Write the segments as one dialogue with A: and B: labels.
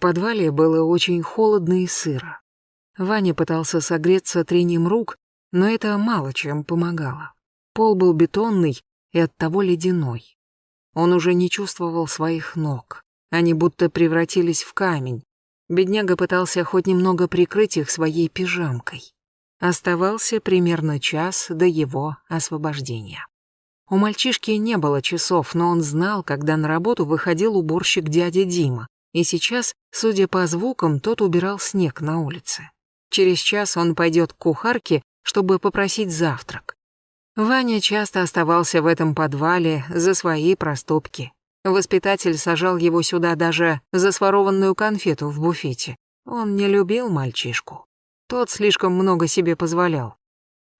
A: подвале было очень холодно и сыро. Ваня пытался согреться трением рук, но это мало чем помогало. Пол был бетонный и оттого ледяной. Он уже не чувствовал своих ног. Они будто превратились в камень. Бедняга пытался хоть немного прикрыть их своей пижамкой. Оставался примерно час до его освобождения. У мальчишки не было часов, но он знал, когда на работу выходил уборщик дядя Дима, и сейчас, судя по звукам, тот убирал снег на улице. Через час он пойдет к кухарке, чтобы попросить завтрак. Ваня часто оставался в этом подвале за свои проступки. Воспитатель сажал его сюда даже за сворованную конфету в буфете. Он не любил мальчишку. Тот слишком много себе позволял.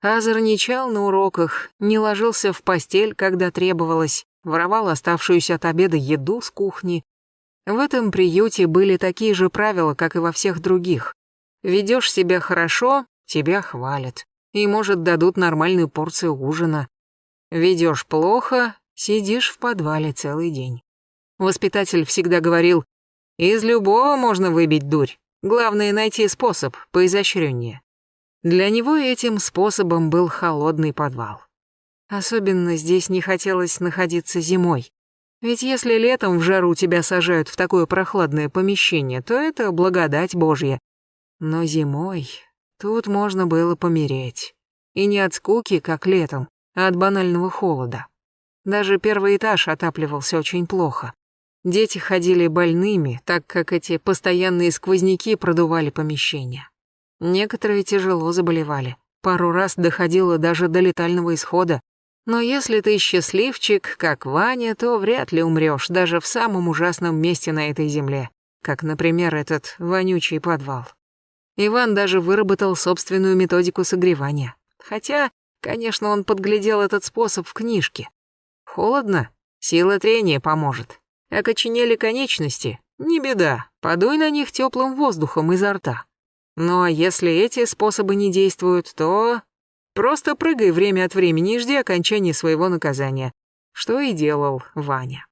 A: Озорничал на уроках, не ложился в постель, когда требовалось, воровал оставшуюся от обеда еду с кухни, в этом приюте были такие же правила, как и во всех других. Ведешь себя хорошо, тебя хвалят. И, может, дадут нормальную порцию ужина. Ведешь плохо, сидишь в подвале целый день. Воспитатель всегда говорил, из любого можно выбить дурь. Главное найти способ поизощреннее. Для него этим способом был холодный подвал. Особенно здесь не хотелось находиться зимой. Ведь если летом в жару тебя сажают в такое прохладное помещение, то это благодать божья. Но зимой тут можно было помереть. И не от скуки, как летом, а от банального холода. Даже первый этаж отапливался очень плохо. Дети ходили больными, так как эти постоянные сквозняки продували помещение. Некоторые тяжело заболевали. Пару раз доходило даже до летального исхода, но если ты счастливчик, как Ваня, то вряд ли умрёшь даже в самом ужасном месте на этой земле, как, например, этот вонючий подвал. Иван даже выработал собственную методику согревания. Хотя, конечно, он подглядел этот способ в книжке. Холодно? Сила трения поможет. Окоченели конечности? Не беда, подуй на них тёплым воздухом изо рта. Ну а если эти способы не действуют, то Просто прыгай время от времени и жди окончания своего наказания. Что и делал Ваня.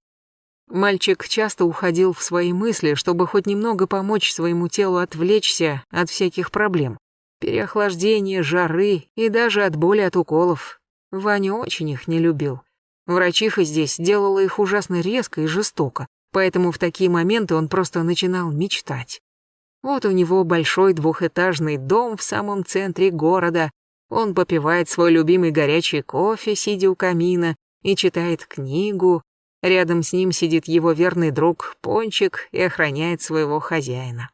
A: Мальчик часто уходил в свои мысли, чтобы хоть немного помочь своему телу отвлечься от всяких проблем. Переохлаждения, жары и даже от боли от уколов. Ваня очень их не любил. Врачиха здесь делала их ужасно резко и жестоко, поэтому в такие моменты он просто начинал мечтать. Вот у него большой двухэтажный дом в самом центре города, он попивает свой любимый горячий кофе, сидя у камина, и читает книгу. Рядом с ним сидит его верный друг Пончик и охраняет своего хозяина.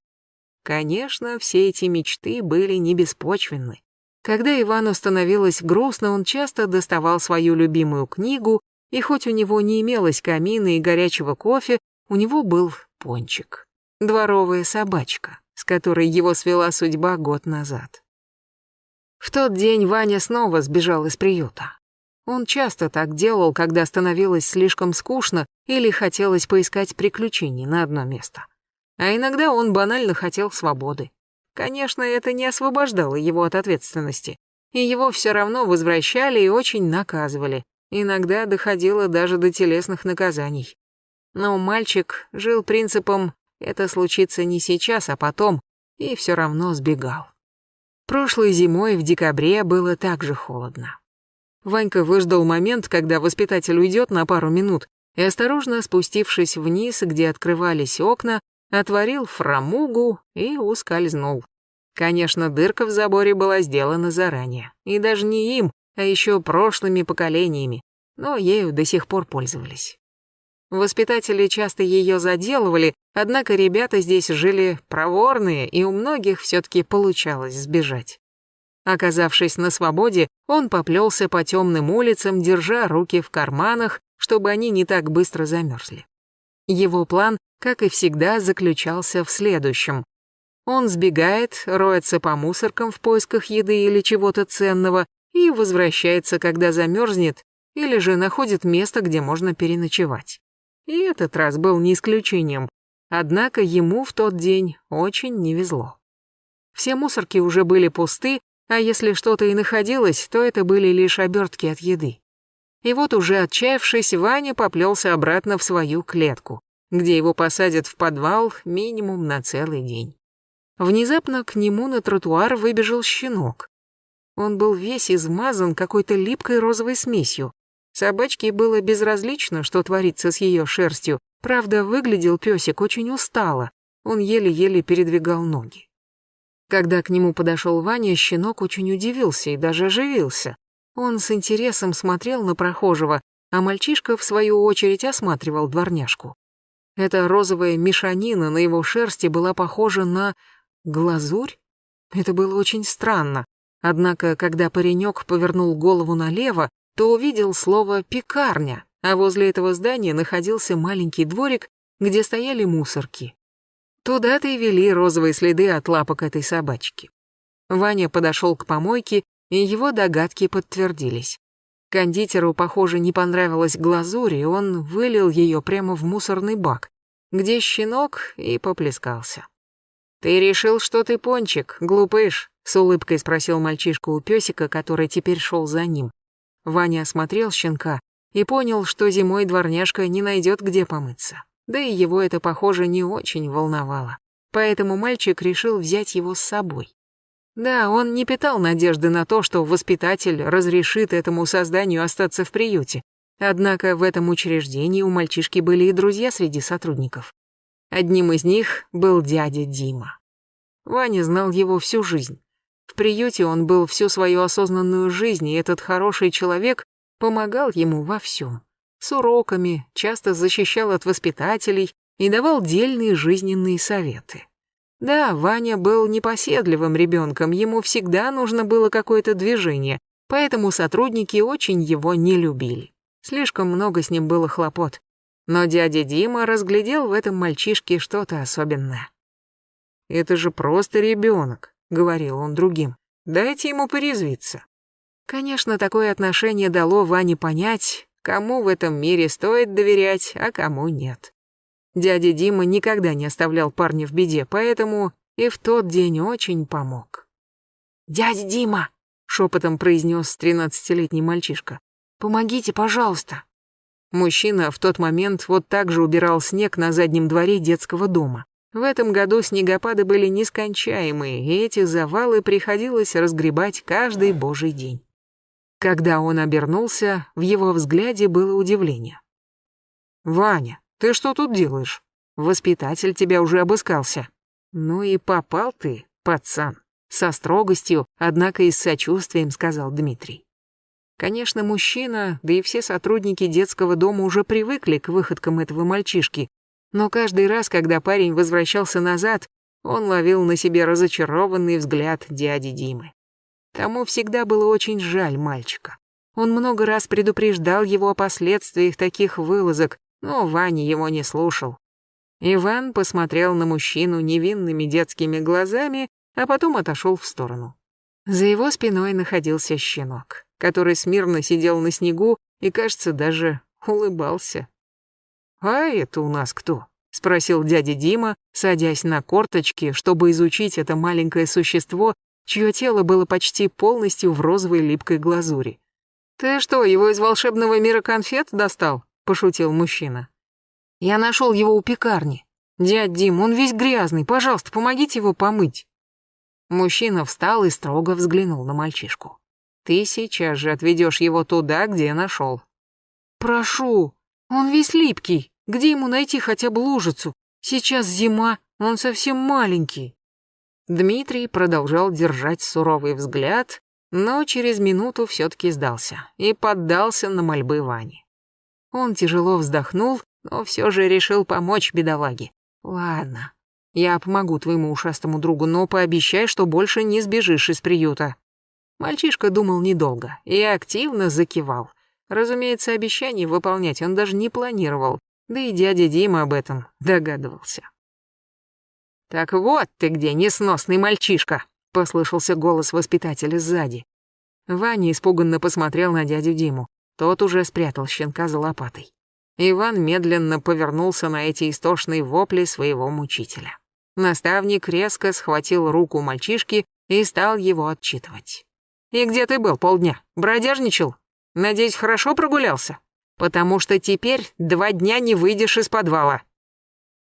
A: Конечно, все эти мечты были не беспочвенны. Когда Ивану становилось грустно, он часто доставал свою любимую книгу, и хоть у него не имелось камина и горячего кофе, у него был пончик. Дворовая собачка, с которой его свела судьба год назад. В тот день Ваня снова сбежал из приюта. Он часто так делал, когда становилось слишком скучно или хотелось поискать приключений на одно место. А иногда он банально хотел свободы. Конечно, это не освобождало его от ответственности, и его все равно возвращали и очень наказывали. Иногда доходило даже до телесных наказаний. Но мальчик жил принципом «это случится не сейчас, а потом», и все равно сбегал. Прошлой зимой в декабре было так же холодно. Ванька выждал момент, когда воспитатель уйдет на пару минут, и, осторожно спустившись вниз, где открывались окна, отворил фрамугу и ускользнул. Конечно, дырка в заборе была сделана заранее, и даже не им, а еще прошлыми поколениями, но ею до сих пор пользовались. Воспитатели часто ее заделывали, однако ребята здесь жили проворные, и у многих все-таки получалось сбежать. Оказавшись на свободе, он поплелся по темным улицам, держа руки в карманах, чтобы они не так быстро замерзли. Его план, как и всегда, заключался в следующем. Он сбегает, роется по мусоркам в поисках еды или чего-то ценного и возвращается, когда замерзнет, или же находит место, где можно переночевать. И этот раз был не исключением, однако ему в тот день очень не везло. Все мусорки уже были пусты, а если что-то и находилось, то это были лишь обертки от еды. И вот уже отчаявшись, Ваня поплелся обратно в свою клетку, где его посадят в подвал минимум на целый день. Внезапно к нему на тротуар выбежал щенок. Он был весь измазан какой-то липкой розовой смесью. Собачке было безразлично, что творится с ее шерстью. Правда, выглядел песик очень устало. Он еле-еле передвигал ноги. Когда к нему подошел Ваня, щенок очень удивился и даже оживился. Он с интересом смотрел на прохожего, а мальчишка, в свою очередь, осматривал дворняжку. Эта розовая мешанина на его шерсти была похожа на глазурь. Это было очень странно. Однако, когда паренек повернул голову налево, то увидел слово «пекарня», а возле этого здания находился маленький дворик, где стояли мусорки. Туда-то и вели розовые следы от лапок этой собачки. Ваня подошел к помойке, и его догадки подтвердились. Кондитеру, похоже, не понравилась глазурь, и он вылил ее прямо в мусорный бак, где щенок и поплескался. «Ты решил, что ты пончик, глупыш?» — с улыбкой спросил мальчишка у песика, который теперь шел за ним. Ваня осмотрел щенка и понял, что зимой дворняжка не найдет где помыться. Да и его это, похоже, не очень волновало. Поэтому мальчик решил взять его с собой. Да, он не питал надежды на то, что воспитатель разрешит этому созданию остаться в приюте. Однако в этом учреждении у мальчишки были и друзья среди сотрудников. Одним из них был дядя Дима. Ваня знал его всю жизнь, в приюте он был всю свою осознанную жизнь, и этот хороший человек помогал ему во всем. С уроками, часто защищал от воспитателей и давал дельные жизненные советы. Да, Ваня был непоседливым ребенком, ему всегда нужно было какое-то движение, поэтому сотрудники очень его не любили. Слишком много с ним было хлопот. Но дядя Дима разглядел в этом мальчишке что-то особенное. «Это же просто ребенок. — говорил он другим. «Дайте ему порезвиться». Конечно, такое отношение дало Ване понять, кому в этом мире стоит доверять, а кому нет. Дядя Дима никогда не оставлял парня в беде, поэтому и в тот день очень помог. «Дядя Дима!» — шепотом произнес тринадцатилетний мальчишка. «Помогите, пожалуйста!» Мужчина в тот момент вот так же убирал снег на заднем дворе детского дома. В этом году снегопады были нескончаемые, и эти завалы приходилось разгребать каждый божий день. Когда он обернулся, в его взгляде было удивление. «Ваня, ты что тут делаешь? Воспитатель тебя уже обыскался». «Ну и попал ты, пацан», — со строгостью, однако и с сочувствием сказал Дмитрий. Конечно, мужчина, да и все сотрудники детского дома уже привыкли к выходкам этого мальчишки, но каждый раз, когда парень возвращался назад, он ловил на себе разочарованный взгляд дяди Димы. Тому всегда было очень жаль мальчика. Он много раз предупреждал его о последствиях таких вылазок, но Ваня его не слушал. Иван посмотрел на мужчину невинными детскими глазами, а потом отошел в сторону. За его спиной находился щенок, который смирно сидел на снегу и, кажется, даже улыбался. «А это у нас кто?» — спросил дядя Дима, садясь на корточки, чтобы изучить это маленькое существо, чье тело было почти полностью в розовой липкой глазури. «Ты что, его из волшебного мира конфет достал?» — пошутил мужчина. «Я нашел его у пекарни. Дядь Дим, он весь грязный, пожалуйста, помогите его помыть». Мужчина встал и строго взглянул на мальчишку. «Ты сейчас же отведешь его туда, где нашел». «Прошу, он весь липкий». Где ему найти хотя бы лужицу? Сейчас зима, он совсем маленький. Дмитрий продолжал держать суровый взгляд, но через минуту все-таки сдался и поддался на мольбы Вани. Он тяжело вздохнул, но все же решил помочь бедолаге. «Ладно, я помогу твоему ушастому другу, но пообещай, что больше не сбежишь из приюта». Мальчишка думал недолго и активно закивал. Разумеется, обещаний выполнять он даже не планировал, да и дядя Дима об этом догадывался. «Так вот ты где, несносный мальчишка!» — послышался голос воспитателя сзади. Ваня испуганно посмотрел на дядю Диму. Тот уже спрятал щенка за лопатой. Иван медленно повернулся на эти истошные вопли своего мучителя. Наставник резко схватил руку мальчишки и стал его отчитывать. «И где ты был полдня? Бродяжничал? Надеюсь, хорошо прогулялся? потому что теперь два дня не выйдешь из подвала».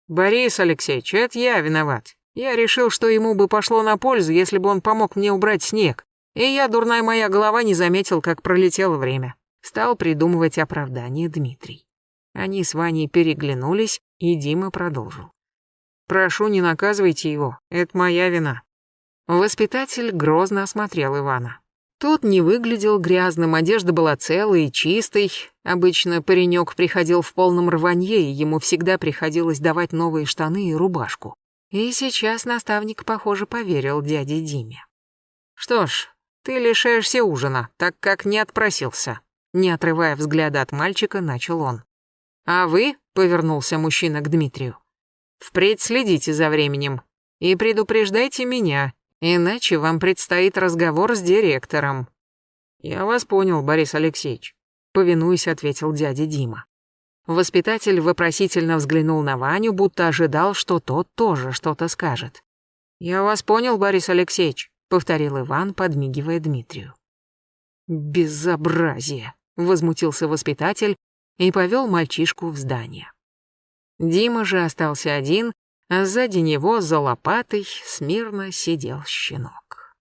A: «Борис Алексеевич, это я виноват. Я решил, что ему бы пошло на пользу, если бы он помог мне убрать снег. И я, дурная моя голова, не заметил, как пролетело время». Стал придумывать оправдание Дмитрий. Они с Ваней переглянулись, и Дима продолжил. «Прошу, не наказывайте его, это моя вина». Воспитатель грозно осмотрел Ивана. Тот не выглядел грязным, одежда была целой и чистой. Обычно паренек приходил в полном рванье, и ему всегда приходилось давать новые штаны и рубашку. И сейчас наставник, похоже, поверил дяде Диме. «Что ж, ты лишаешься ужина, так как не отпросился», не отрывая взгляда от мальчика, начал он. «А вы», — повернулся мужчина к Дмитрию, — «впредь следите за временем и предупреждайте меня, Иначе вам предстоит разговор с директором». «Я вас понял, Борис Алексеевич», — повинуясь, ответил дядя Дима. Воспитатель вопросительно взглянул на Ваню, будто ожидал, что тот тоже что-то скажет. «Я вас понял, Борис Алексеевич», — повторил Иван, подмигивая Дмитрию. «Безобразие!» — возмутился воспитатель и повел мальчишку в здание. Дима же остался один а сзади него за лопатой смирно сидел щенок.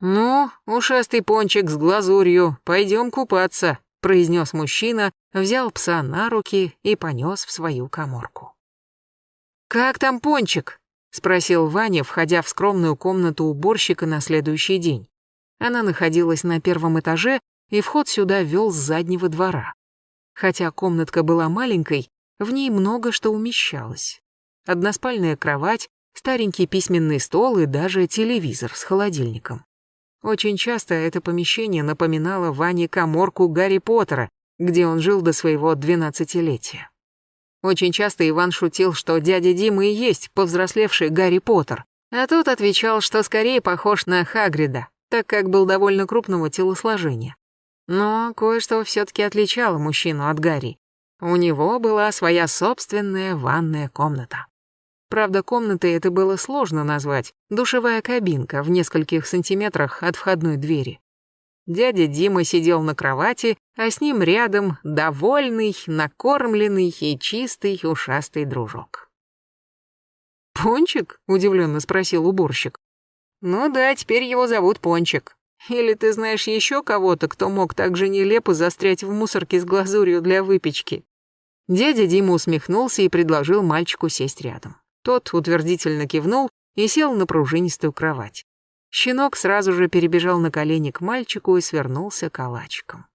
A: «Ну, ушастый пончик с глазурью, пойдем купаться», — произнес мужчина, взял пса на руки и понес в свою коморку. «Как там пончик?» — спросил Ваня, входя в скромную комнату уборщика на следующий день. Она находилась на первом этаже, и вход сюда вел с заднего двора. Хотя комнатка была маленькой, в ней много что умещалось односпальная кровать, старенький письменный стол и даже телевизор с холодильником. Очень часто это помещение напоминало Ване коморку Гарри Поттера, где он жил до своего двенадцатилетия. Очень часто Иван шутил, что дядя Дима и есть повзрослевший Гарри Поттер, а тот отвечал, что скорее похож на Хагрида, так как был довольно крупного телосложения. Но кое-что все-таки отличало мужчину от Гарри. У него была своя собственная ванная комната. Правда, комнатой это было сложно назвать. Душевая кабинка в нескольких сантиметрах от входной двери. Дядя Дима сидел на кровати, а с ним рядом довольный, накормленный и чистый ушастый дружок. «Пончик?» — удивленно спросил уборщик. «Ну да, теперь его зовут Пончик. Или ты знаешь еще кого-то, кто мог так же нелепо застрять в мусорке с глазурью для выпечки?» Дядя Дима усмехнулся и предложил мальчику сесть рядом. Тот утвердительно кивнул и сел на пружинистую кровать. Щенок сразу же перебежал на колени к мальчику и свернулся калачиком.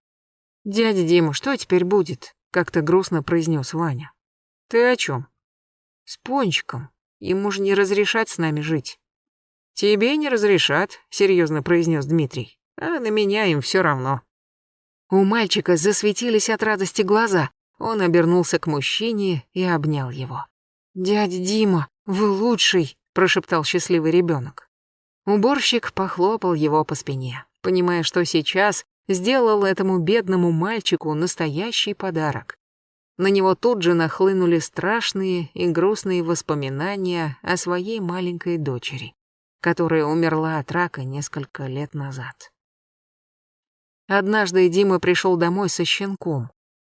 A: «Дядя Дима, что теперь будет?» — как-то грустно произнес Ваня. «Ты о чем?» «С пончиком. Ему же не разрешат с нами жить». «Тебе не разрешат», — серьезно произнес Дмитрий. «А на меня им все равно». У мальчика засветились от радости глаза. Он обернулся к мужчине и обнял его. Дядь Дима, вы лучший!» — прошептал счастливый ребенок. Уборщик похлопал его по спине, понимая, что сейчас сделал этому бедному мальчику настоящий подарок. На него тут же нахлынули страшные и грустные воспоминания о своей маленькой дочери, которая умерла от рака несколько лет назад. Однажды Дима пришел домой со щенком.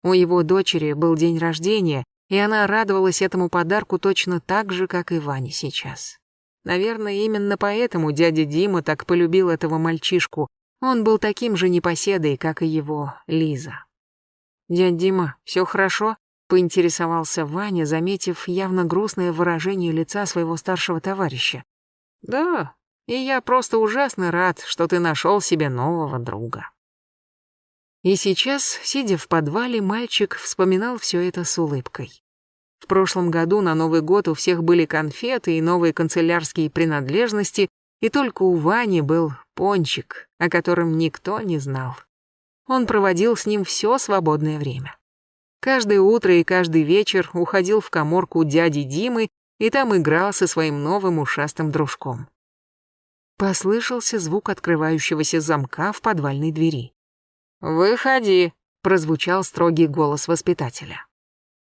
A: У его дочери был день рождения, и она радовалась этому подарку точно так же, как и Ваня сейчас. Наверное, именно поэтому дядя Дима так полюбил этого мальчишку. Он был таким же непоседой, как и его Лиза. Дядя Дима, все хорошо?» — поинтересовался Ваня, заметив явно грустное выражение лица своего старшего товарища. «Да, и я просто ужасно рад, что ты нашел себе нового друга». И сейчас, сидя в подвале, мальчик вспоминал все это с улыбкой. В прошлом году на Новый год у всех были конфеты и новые канцелярские принадлежности, и только у Вани был пончик, о котором никто не знал. Он проводил с ним все свободное время. Каждое утро и каждый вечер уходил в коморку дяди Димы и там играл со своим новым ушастым дружком. Послышался звук открывающегося замка в подвальной двери. «Выходи», — прозвучал строгий голос воспитателя.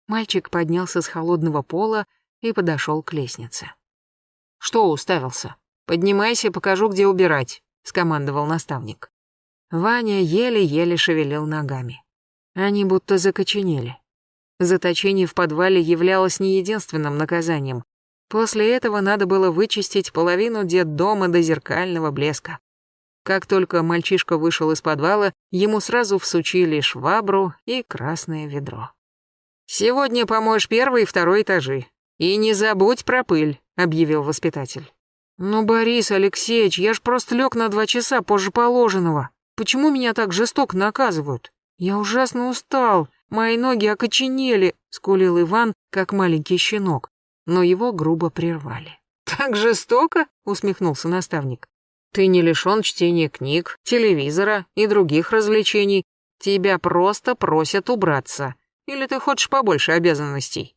A: Мальчик поднялся с холодного пола и подошел к лестнице. «Что уставился? Поднимайся, покажу, где убирать», — скомандовал наставник. Ваня еле-еле шевелил ногами. Они будто закоченели. Заточение в подвале являлось не единственным наказанием. После этого надо было вычистить половину дома до зеркального блеска. Как только мальчишка вышел из подвала, ему сразу всучили швабру и красное ведро. «Сегодня помоешь первый и второй этажи. И не забудь про пыль», — объявил воспитатель. «Ну, Борис Алексеевич, я ж просто лег на два часа позже положенного. Почему меня так жестоко наказывают? Я ужасно устал, мои ноги окоченели», — скулил Иван, как маленький щенок. Но его грубо прервали. «Так жестоко?» — усмехнулся наставник. Ты не лишен чтения книг, телевизора и других развлечений. Тебя просто просят убраться. Или ты хочешь побольше обязанностей?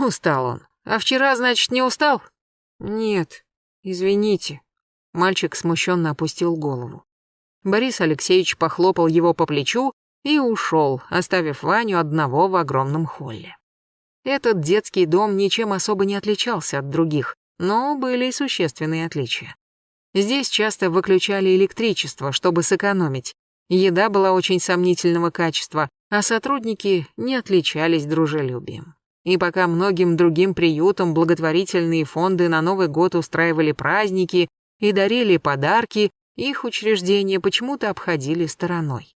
A: Устал он. А вчера, значит, не устал? Нет. Извините. Мальчик смущенно опустил голову. Борис Алексеевич похлопал его по плечу и ушел, оставив Ваню одного в огромном холле. Этот детский дом ничем особо не отличался от других, но были и существенные отличия. Здесь часто выключали электричество, чтобы сэкономить. Еда была очень сомнительного качества, а сотрудники не отличались дружелюбием. И пока многим другим приютам благотворительные фонды на Новый год устраивали праздники и дарили подарки, их учреждения почему-то обходили стороной.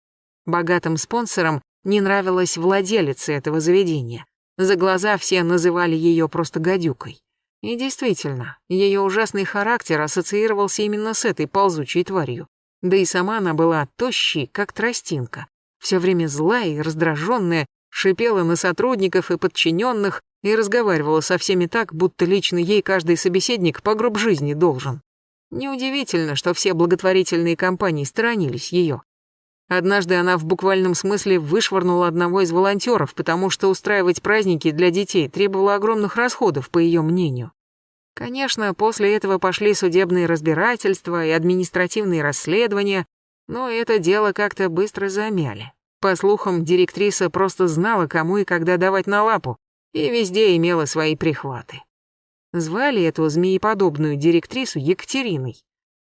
A: Богатым спонсорам не нравилась владелица этого заведения. За глаза все называли ее просто гадюкой. И действительно, ее ужасный характер ассоциировался именно с этой ползучей тварью. Да и сама она была тощей, как тростинка. Все время злая и раздраженная, шипела на сотрудников и подчиненных и разговаривала со всеми так, будто лично ей каждый собеседник по гроб жизни должен. Неудивительно, что все благотворительные компании сторонились ее. Однажды она в буквальном смысле вышвырнула одного из волонтеров, потому что устраивать праздники для детей требовало огромных расходов, по ее мнению. Конечно, после этого пошли судебные разбирательства и административные расследования, но это дело как-то быстро замяли. По слухам, директриса просто знала, кому и когда давать на лапу, и везде имела свои прихваты. Звали эту змееподобную директрису Екатериной.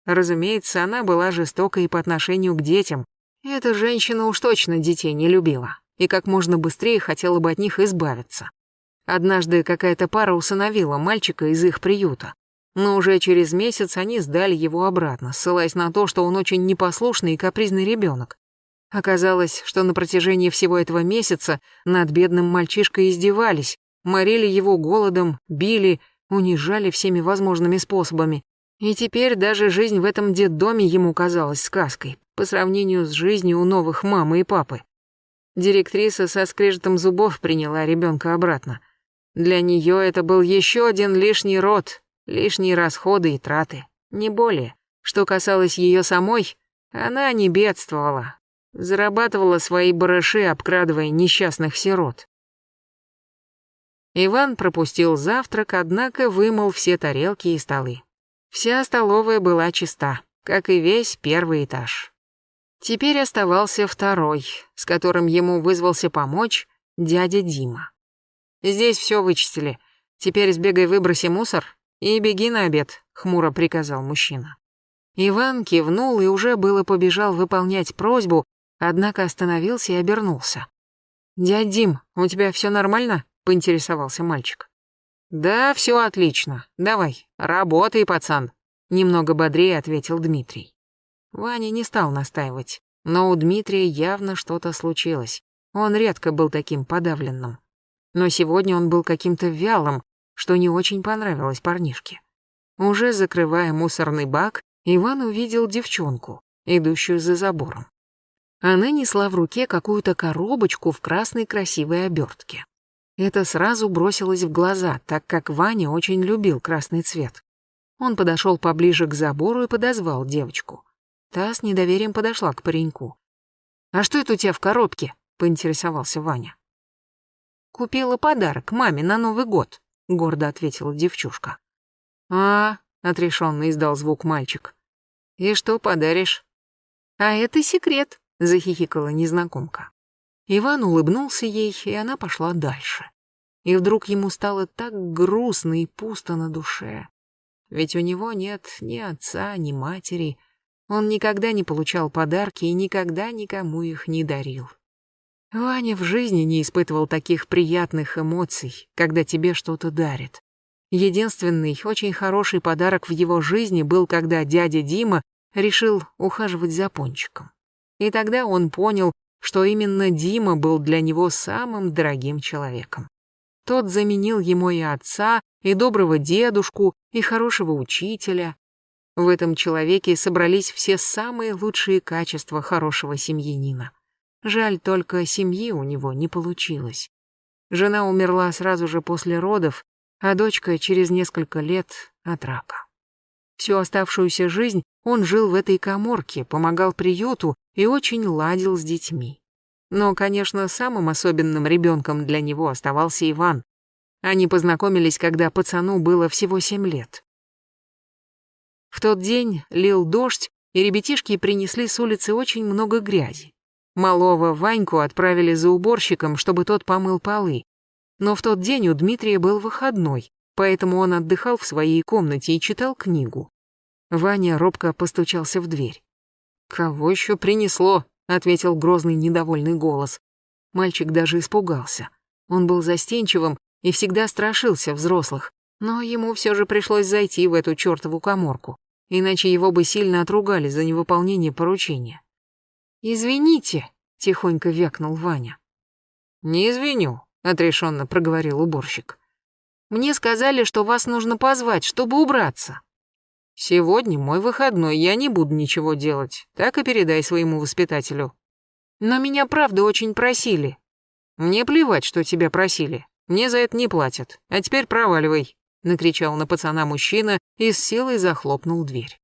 A: Разумеется, она была жестокой по отношению к детям, эта женщина уж точно детей не любила и как можно быстрее хотела бы от них избавиться. Однажды какая-то пара усыновила мальчика из их приюта, но уже через месяц они сдали его обратно, ссылаясь на то, что он очень непослушный и капризный ребенок. Оказалось, что на протяжении всего этого месяца над бедным мальчишкой издевались, морили его голодом, били, унижали всеми возможными способами, и теперь даже жизнь в этом детдоме ему казалась сказкой, по сравнению с жизнью у новых мамы и папы. Директриса со скрежетом зубов приняла ребенка обратно. Для нее это был еще один лишний род, лишние расходы и траты, не более. Что касалось ее самой, она не бедствовала, зарабатывала свои барыши, обкрадывая несчастных сирот. Иван пропустил завтрак, однако вымыл все тарелки и столы. Вся столовая была чиста, как и весь первый этаж. Теперь оставался второй, с которым ему вызвался помочь дядя Дима. «Здесь все вычистили. Теперь сбегай выброси мусор и беги на обед», — хмуро приказал мужчина. Иван кивнул и уже было побежал выполнять просьбу, однако остановился и обернулся. «Дядь Дим, у тебя все нормально?» — поинтересовался мальчик. «Да, все отлично. Давай, работай, пацан», — немного бодрее ответил Дмитрий. Ваня не стал настаивать, но у Дмитрия явно что-то случилось. Он редко был таким подавленным. Но сегодня он был каким-то вялым, что не очень понравилось парнишке. Уже закрывая мусорный бак, Иван увидел девчонку, идущую за забором. Она несла в руке какую-то коробочку в красной красивой обертке. Это сразу бросилось в глаза, так как Ваня очень любил красный цвет. Он подошел поближе к забору и подозвал девочку. Та с недоверием подошла к пареньку. «А что это у тебя в коробке?» — поинтересовался Ваня. «Купила подарок маме на Новый год», — гордо ответила девчушка. «А, — отрешенно издал звук мальчик. «И что подаришь?» «А это секрет», — захихикала незнакомка. Иван улыбнулся ей, и она пошла дальше. И вдруг ему стало так грустно и пусто на душе. Ведь у него нет ни отца, ни матери. Он никогда не получал подарки и никогда никому их не дарил. Ваня в жизни не испытывал таких приятных эмоций, когда тебе что-то дарит. Единственный очень хороший подарок в его жизни был, когда дядя Дима решил ухаживать за Пончиком. И тогда он понял, что именно Дима был для него самым дорогим человеком. Тот заменил ему и отца, и доброго дедушку, и хорошего учителя. В этом человеке собрались все самые лучшие качества хорошего семьянина. Жаль только, семьи у него не получилось. Жена умерла сразу же после родов, а дочка через несколько лет от рака. Всю оставшуюся жизнь он жил в этой коморке, помогал приюту, и очень ладил с детьми. Но, конечно, самым особенным ребенком для него оставался Иван. Они познакомились, когда пацану было всего семь лет. В тот день лил дождь, и ребятишки принесли с улицы очень много грязи. Малого Ваньку отправили за уборщиком, чтобы тот помыл полы. Но в тот день у Дмитрия был выходной, поэтому он отдыхал в своей комнате и читал книгу. Ваня робко постучался в дверь. «Кого еще принесло?» — ответил грозный недовольный голос. Мальчик даже испугался. Он был застенчивым и всегда страшился взрослых, но ему все же пришлось зайти в эту чертову коморку, иначе его бы сильно отругали за невыполнение поручения. «Извините», — тихонько вякнул Ваня. «Не извиню», — отрешенно проговорил уборщик. «Мне сказали, что вас нужно позвать, чтобы убраться». Сегодня мой выходной, я не буду ничего делать. Так и передай своему воспитателю. Но меня правда очень просили. Мне плевать, что тебя просили. Мне за это не платят. А теперь проваливай, накричал на пацана мужчина и с силой захлопнул дверь.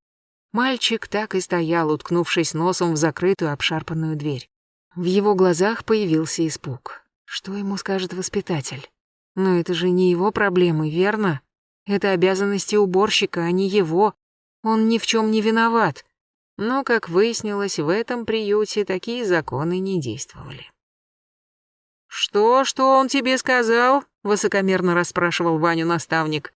A: Мальчик так и стоял, уткнувшись носом в закрытую обшарпанную дверь. В его глазах появился испуг. Что ему скажет воспитатель? Но это же не его проблемы, верно? Это обязанности уборщика, а не его. Он ни в чем не виноват. Но, как выяснилось, в этом приюте такие законы не действовали. «Что, что он тебе сказал?» — высокомерно расспрашивал Ваню наставник.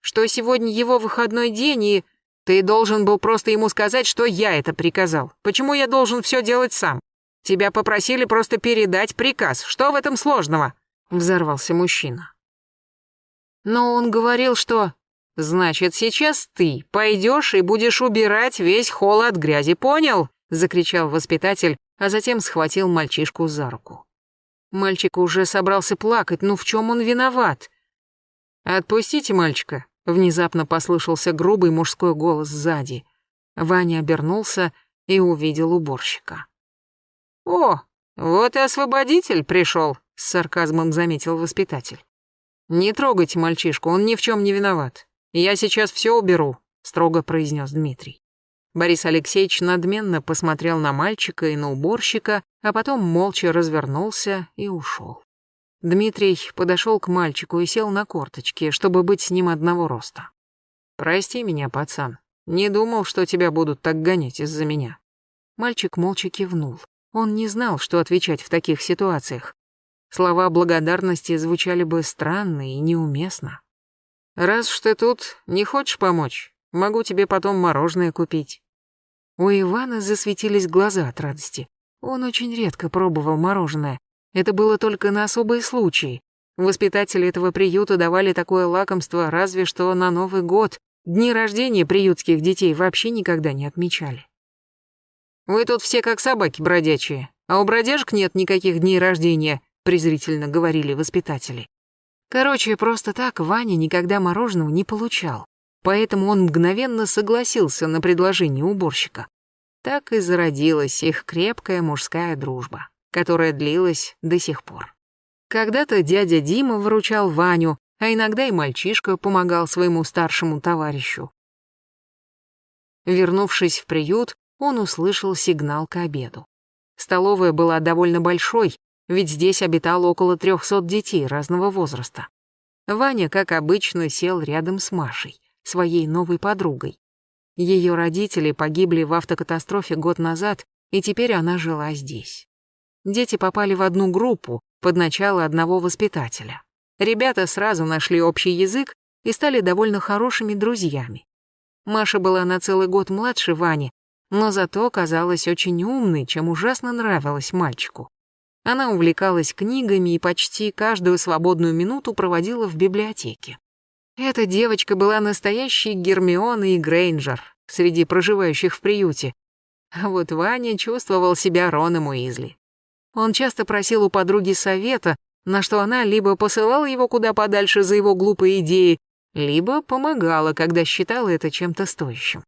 A: «Что сегодня его выходной день, и ты должен был просто ему сказать, что я это приказал. Почему я должен все делать сам? Тебя попросили просто передать приказ. Что в этом сложного?» — взорвался мужчина. Но он говорил, что... «Значит, сейчас ты пойдешь и будешь убирать весь холл от грязи, понял?» — закричал воспитатель, а затем схватил мальчишку за руку. Мальчик уже собрался плакать, ну в чем он виноват? «Отпустите мальчика», — внезапно послышался грубый мужской голос сзади. Ваня обернулся и увидел уборщика. «О, вот и освободитель пришел», — с сарказмом заметил воспитатель. «Не трогайте мальчишку, он ни в чем не виноват. Я сейчас все уберу», — строго произнес Дмитрий. Борис Алексеевич надменно посмотрел на мальчика и на уборщика, а потом молча развернулся и ушел. Дмитрий подошел к мальчику и сел на корточки, чтобы быть с ним одного роста. «Прости меня, пацан. Не думал, что тебя будут так гонять из-за меня». Мальчик молча кивнул. Он не знал, что отвечать в таких ситуациях слова благодарности звучали бы странно и неуместно. «Раз что ты тут, не хочешь помочь? Могу тебе потом мороженое купить». У Ивана засветились глаза от радости. Он очень редко пробовал мороженое. Это было только на особые случаи. Воспитатели этого приюта давали такое лакомство разве что на Новый год. Дни рождения приютских детей вообще никогда не отмечали. «Вы тут все как собаки бродячие, а у бродяжек нет никаких дней рождения», — презрительно говорили воспитатели. Короче, просто так Ваня никогда мороженого не получал, поэтому он мгновенно согласился на предложение уборщика. Так и зародилась их крепкая мужская дружба, которая длилась до сих пор. Когда-то дядя Дима выручал Ваню, а иногда и мальчишка помогал своему старшему товарищу. Вернувшись в приют, он услышал сигнал к обеду. Столовая была довольно большой, ведь здесь обитало около трехсот детей разного возраста. Ваня, как обычно, сел рядом с Машей, своей новой подругой. Ее родители погибли в автокатастрофе год назад, и теперь она жила здесь. Дети попали в одну группу под начало одного воспитателя. Ребята сразу нашли общий язык и стали довольно хорошими друзьями. Маша была на целый год младше Вани, но зато казалась очень умной, чем ужасно нравилась мальчику. Она увлекалась книгами и почти каждую свободную минуту проводила в библиотеке. Эта девочка была настоящей Гермионой и Грейнджер среди проживающих в приюте. А вот Ваня чувствовал себя Роном Уизли. Он часто просил у подруги совета, на что она либо посылала его куда подальше за его глупые идеи, либо помогала, когда считала это чем-то стоящим.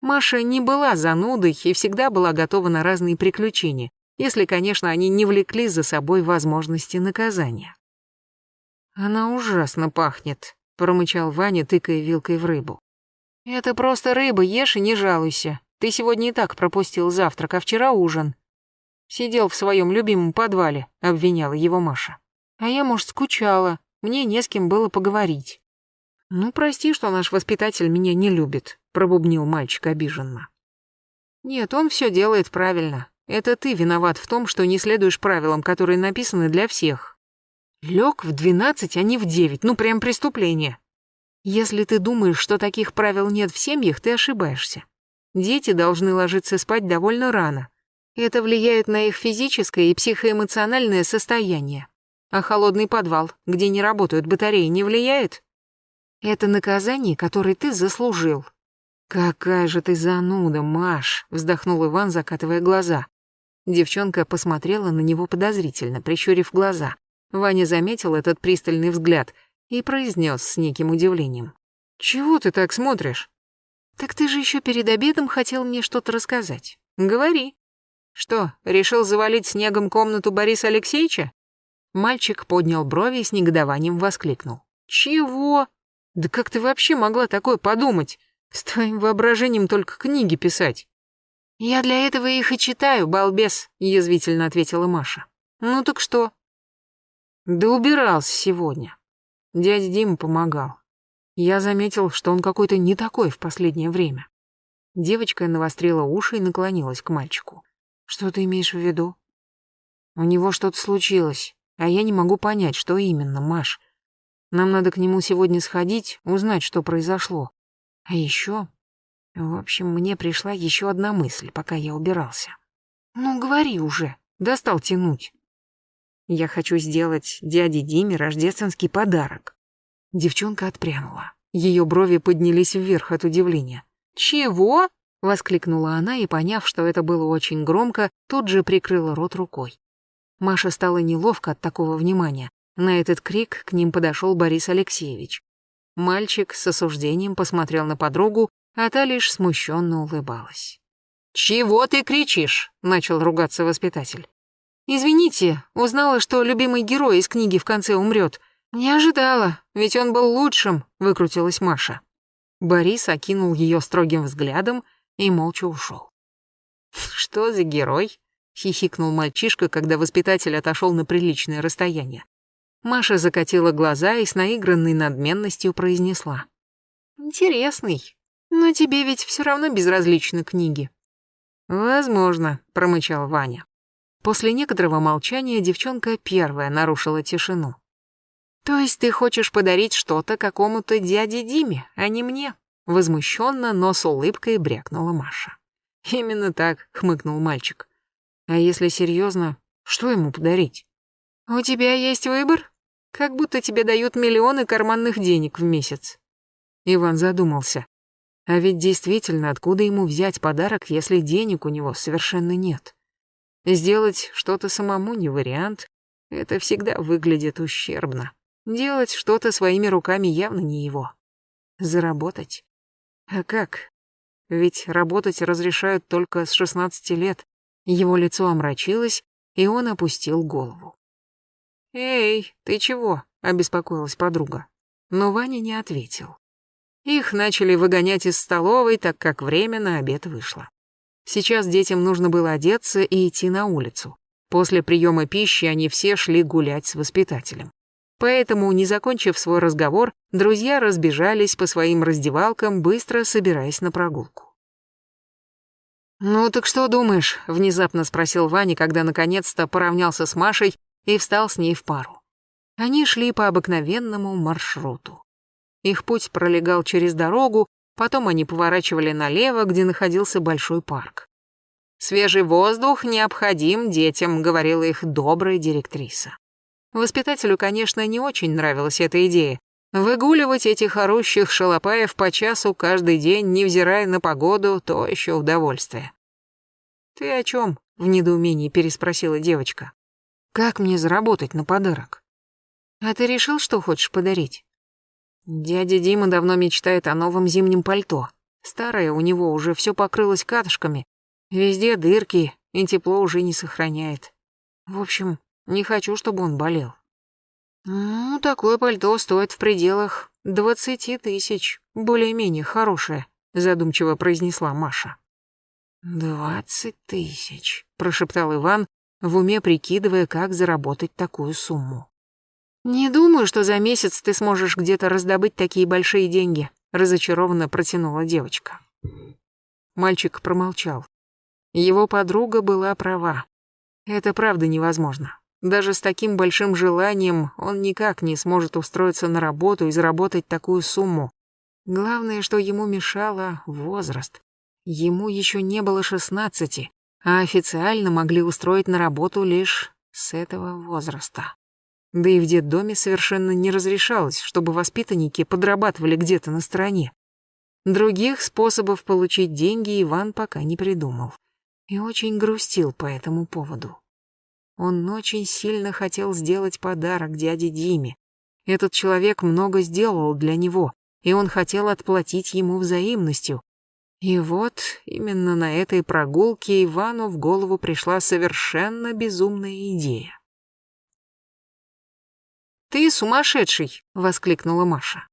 A: Маша не была занудой и всегда была готова на разные приключения если, конечно, они не влекли за собой возможности наказания. «Она ужасно пахнет», — промычал Ваня, тыкая вилкой в рыбу. «Это просто рыба, ешь и не жалуйся. Ты сегодня и так пропустил завтрак, а вчера ужин». «Сидел в своем любимом подвале», — обвиняла его Маша. «А я, может, скучала, мне не с кем было поговорить». «Ну, прости, что наш воспитатель меня не любит», — пробубнил мальчик обиженно. «Нет, он все делает правильно. Это ты виноват в том, что не следуешь правилам, которые написаны для всех. Лег в двенадцать, а не в девять. Ну, прям преступление. Если ты думаешь, что таких правил нет в семьях, ты ошибаешься. Дети должны ложиться спать довольно рано. Это влияет на их физическое и психоэмоциональное состояние. А холодный подвал, где не работают батареи, не влияет? Это наказание, которое ты заслужил. «Какая же ты зануда, Маш!» — вздохнул Иван, закатывая глаза. Девчонка посмотрела на него подозрительно, прищурив глаза. Ваня заметил этот пристальный взгляд и произнес с неким удивлением. «Чего ты так смотришь?» «Так ты же еще перед обедом хотел мне что-то рассказать. Говори». «Что, решил завалить снегом комнату Бориса Алексеевича?» Мальчик поднял брови и с негодованием воскликнул. «Чего? Да как ты вообще могла такое подумать? С твоим воображением только книги писать». «Я для этого их и читаю, балбес», — язвительно ответила Маша. «Ну так что?» «Да убирался сегодня. Дядя Дима помогал. Я заметил, что он какой-то не такой в последнее время». Девочка навострила уши и наклонилась к мальчику. «Что ты имеешь в виду?» «У него что-то случилось, а я не могу понять, что именно, Маш. Нам надо к нему сегодня сходить, узнать, что произошло. А еще в общем, мне пришла еще одна мысль, пока я убирался. «Ну, говори уже, достал тянуть». «Я хочу сделать дяде Диме рождественский подарок». Девчонка отпрянула. Ее брови поднялись вверх от удивления. «Чего?» — воскликнула она и, поняв, что это было очень громко, тут же прикрыла рот рукой. Маша стала неловко от такого внимания. На этот крик к ним подошел Борис Алексеевич. Мальчик с осуждением посмотрел на подругу, а та лишь смущенно улыбалась. «Чего ты кричишь?» — начал ругаться воспитатель. «Извините, узнала, что любимый герой из книги в конце умрет. Не ожидала, ведь он был лучшим», — выкрутилась Маша. Борис окинул ее строгим взглядом и молча ушел. «Что за герой?» — хихикнул мальчишка, когда воспитатель отошел на приличное расстояние. Маша закатила глаза и с наигранной надменностью произнесла. «Интересный, «Но тебе ведь все равно безразличны книги». «Возможно», — промычал Ваня. После некоторого молчания девчонка первая нарушила тишину. «То есть ты хочешь подарить что-то какому-то дяде Диме, а не мне?» Возмущенно, но с улыбкой брякнула Маша. «Именно так», — хмыкнул мальчик. «А если серьезно, что ему подарить?» «У тебя есть выбор? Как будто тебе дают миллионы карманных денег в месяц». Иван задумался. А ведь действительно, откуда ему взять подарок, если денег у него совершенно нет? Сделать что-то самому не вариант, это всегда выглядит ущербно. Делать что-то своими руками явно не его. Заработать? А как? Ведь работать разрешают только с 16 лет. Его лицо омрачилось, и он опустил голову. «Эй, ты чего?» — обеспокоилась подруга. Но Ваня не ответил. Их начали выгонять из столовой, так как время на обед вышло. Сейчас детям нужно было одеться и идти на улицу. После приема пищи они все шли гулять с воспитателем. Поэтому, не закончив свой разговор, друзья разбежались по своим раздевалкам, быстро собираясь на прогулку. «Ну так что думаешь?» — внезапно спросил Ваня, когда наконец-то поравнялся с Машей и встал с ней в пару. Они шли по обыкновенному маршруту. Их путь пролегал через дорогу, потом они поворачивали налево, где находился большой парк. «Свежий воздух необходим детям», — говорила их добрая директриса. Воспитателю, конечно, не очень нравилась эта идея. Выгуливать этих орущих шалопаев по часу каждый день, невзирая на погоду, то еще удовольствие. «Ты о чем?» — в недоумении переспросила девочка. «Как мне заработать на подарок?» «А ты решил, что хочешь подарить?» Дядя Дима давно мечтает о новом зимнем пальто. Старое у него уже все покрылось катышками. Везде дырки, и тепло уже не сохраняет. В общем, не хочу, чтобы он болел. Ну, такое пальто стоит в пределах двадцати тысяч. Более-менее хорошее, задумчиво произнесла Маша. «Двадцать тысяч», — прошептал Иван, в уме прикидывая, как заработать такую сумму. «Не думаю, что за месяц ты сможешь где-то раздобыть такие большие деньги», — разочарованно протянула девочка. Мальчик промолчал. Его подруга была права. Это правда невозможно. Даже с таким большим желанием он никак не сможет устроиться на работу и заработать такую сумму. Главное, что ему мешало возраст. Ему еще не было шестнадцати, а официально могли устроить на работу лишь с этого возраста. Да и в детдоме совершенно не разрешалось, чтобы воспитанники подрабатывали где-то на стороне. Других способов получить деньги Иван пока не придумал. И очень грустил по этому поводу. Он очень сильно хотел сделать подарок дяде Диме. Этот человек много сделал для него, и он хотел отплатить ему взаимностью. И вот именно на этой прогулке Ивану в голову пришла совершенно безумная идея. «Ты сумасшедший!» — воскликнула Маша.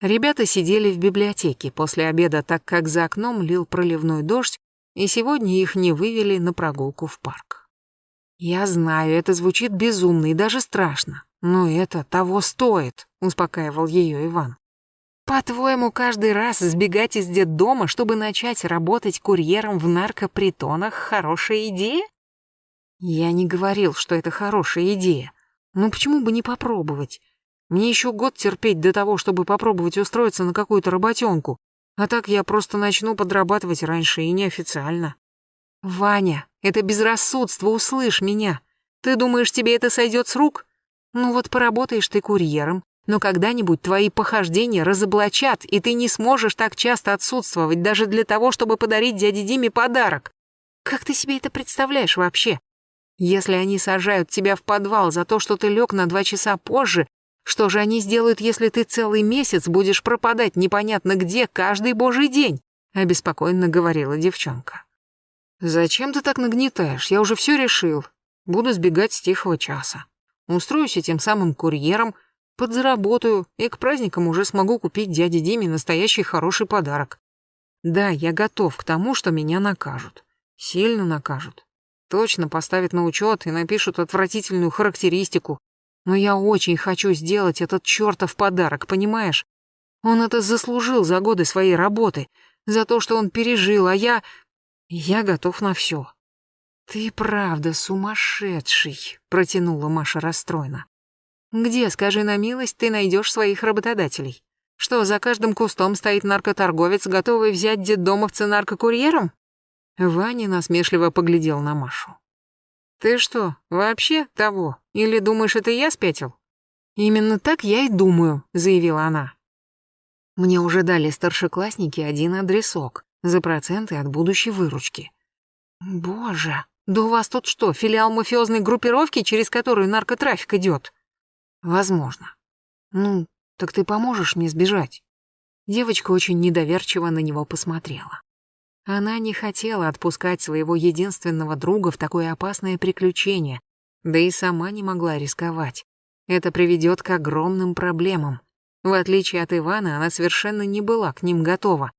A: Ребята сидели в библиотеке после обеда, так как за окном лил проливной дождь, и сегодня их не вывели на прогулку в парк. «Я знаю, это звучит безумно и даже страшно, но это того стоит», — успокаивал ее Иван. «По-твоему, каждый раз сбегать из детдома, чтобы начать работать курьером в наркопритонах, хорошая идея?» «Я не говорил, что это хорошая идея. Ну почему бы не попробовать? Мне еще год терпеть до того, чтобы попробовать устроиться на какую-то работенку. А так я просто начну подрабатывать раньше и неофициально. Ваня, это безрассудство, услышь меня. Ты думаешь, тебе это сойдет с рук? Ну вот поработаешь ты курьером, но когда-нибудь твои похождения разоблачат, и ты не сможешь так часто отсутствовать даже для того, чтобы подарить дяде Диме подарок. Как ты себе это представляешь вообще? Если они сажают тебя в подвал за то, что ты лег на два часа позже, что же они сделают, если ты целый месяц будешь пропадать непонятно где каждый божий день?» — обеспокоенно говорила девчонка. «Зачем ты так нагнетаешь? Я уже все решил. Буду сбегать с тихого часа. Устроюсь и тем самым курьером, подзаработаю, и к праздникам уже смогу купить дяде Диме настоящий хороший подарок. Да, я готов к тому, что меня накажут. Сильно накажут. Точно поставят на учет и напишут отвратительную характеристику. Но я очень хочу сделать этот чертов подарок, понимаешь? Он это заслужил за годы своей работы, за то, что он пережил, а я... Я готов на все. «Ты правда сумасшедший», — протянула Маша расстроенно. «Где, скажи на милость, ты найдешь своих работодателей? Что, за каждым кустом стоит наркоторговец, готовый взять детдомовца наркокурьером? Ваня насмешливо поглядел на Машу. «Ты что, вообще того? Или думаешь, это я спятил?» «Именно так я и думаю», — заявила она. «Мне уже дали старшеклассники один адресок за проценты от будущей выручки». «Боже, да у вас тут что, филиал мафиозной группировки, через которую наркотрафик идет?» «Возможно. Ну, так ты поможешь мне сбежать?» Девочка очень недоверчиво на него посмотрела. Она не хотела отпускать своего единственного друга в такое опасное приключение, да и сама не могла рисковать. Это приведет к огромным проблемам. В отличие от Ивана, она совершенно не была к ним готова.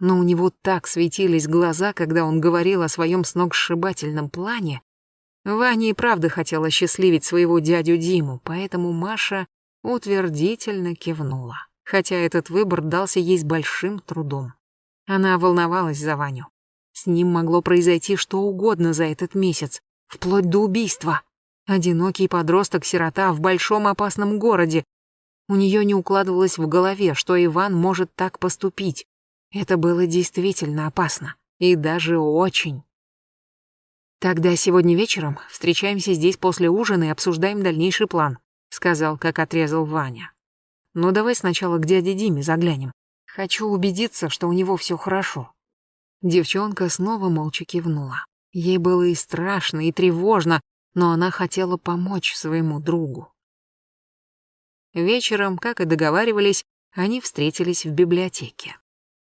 A: Но у него так светились глаза, когда он говорил о своем сногсшибательном плане. Ваня и правда хотела счастливить своего дядю Диму, поэтому Маша утвердительно кивнула, хотя этот выбор дался ей с большим трудом. Она волновалась за Ваню. С ним могло произойти что угодно за этот месяц, вплоть до убийства. Одинокий подросток-сирота в большом опасном городе. У нее не укладывалось в голове, что Иван может так поступить. Это было действительно опасно. И даже очень. «Тогда сегодня вечером встречаемся здесь после ужина и обсуждаем дальнейший план», — сказал, как отрезал Ваня. «Ну давай сначала к дяде Диме заглянем. Хочу убедиться, что у него все хорошо». Девчонка снова молча кивнула. Ей было и страшно, и тревожно, но она хотела помочь своему другу. Вечером, как и договаривались, они встретились в библиотеке.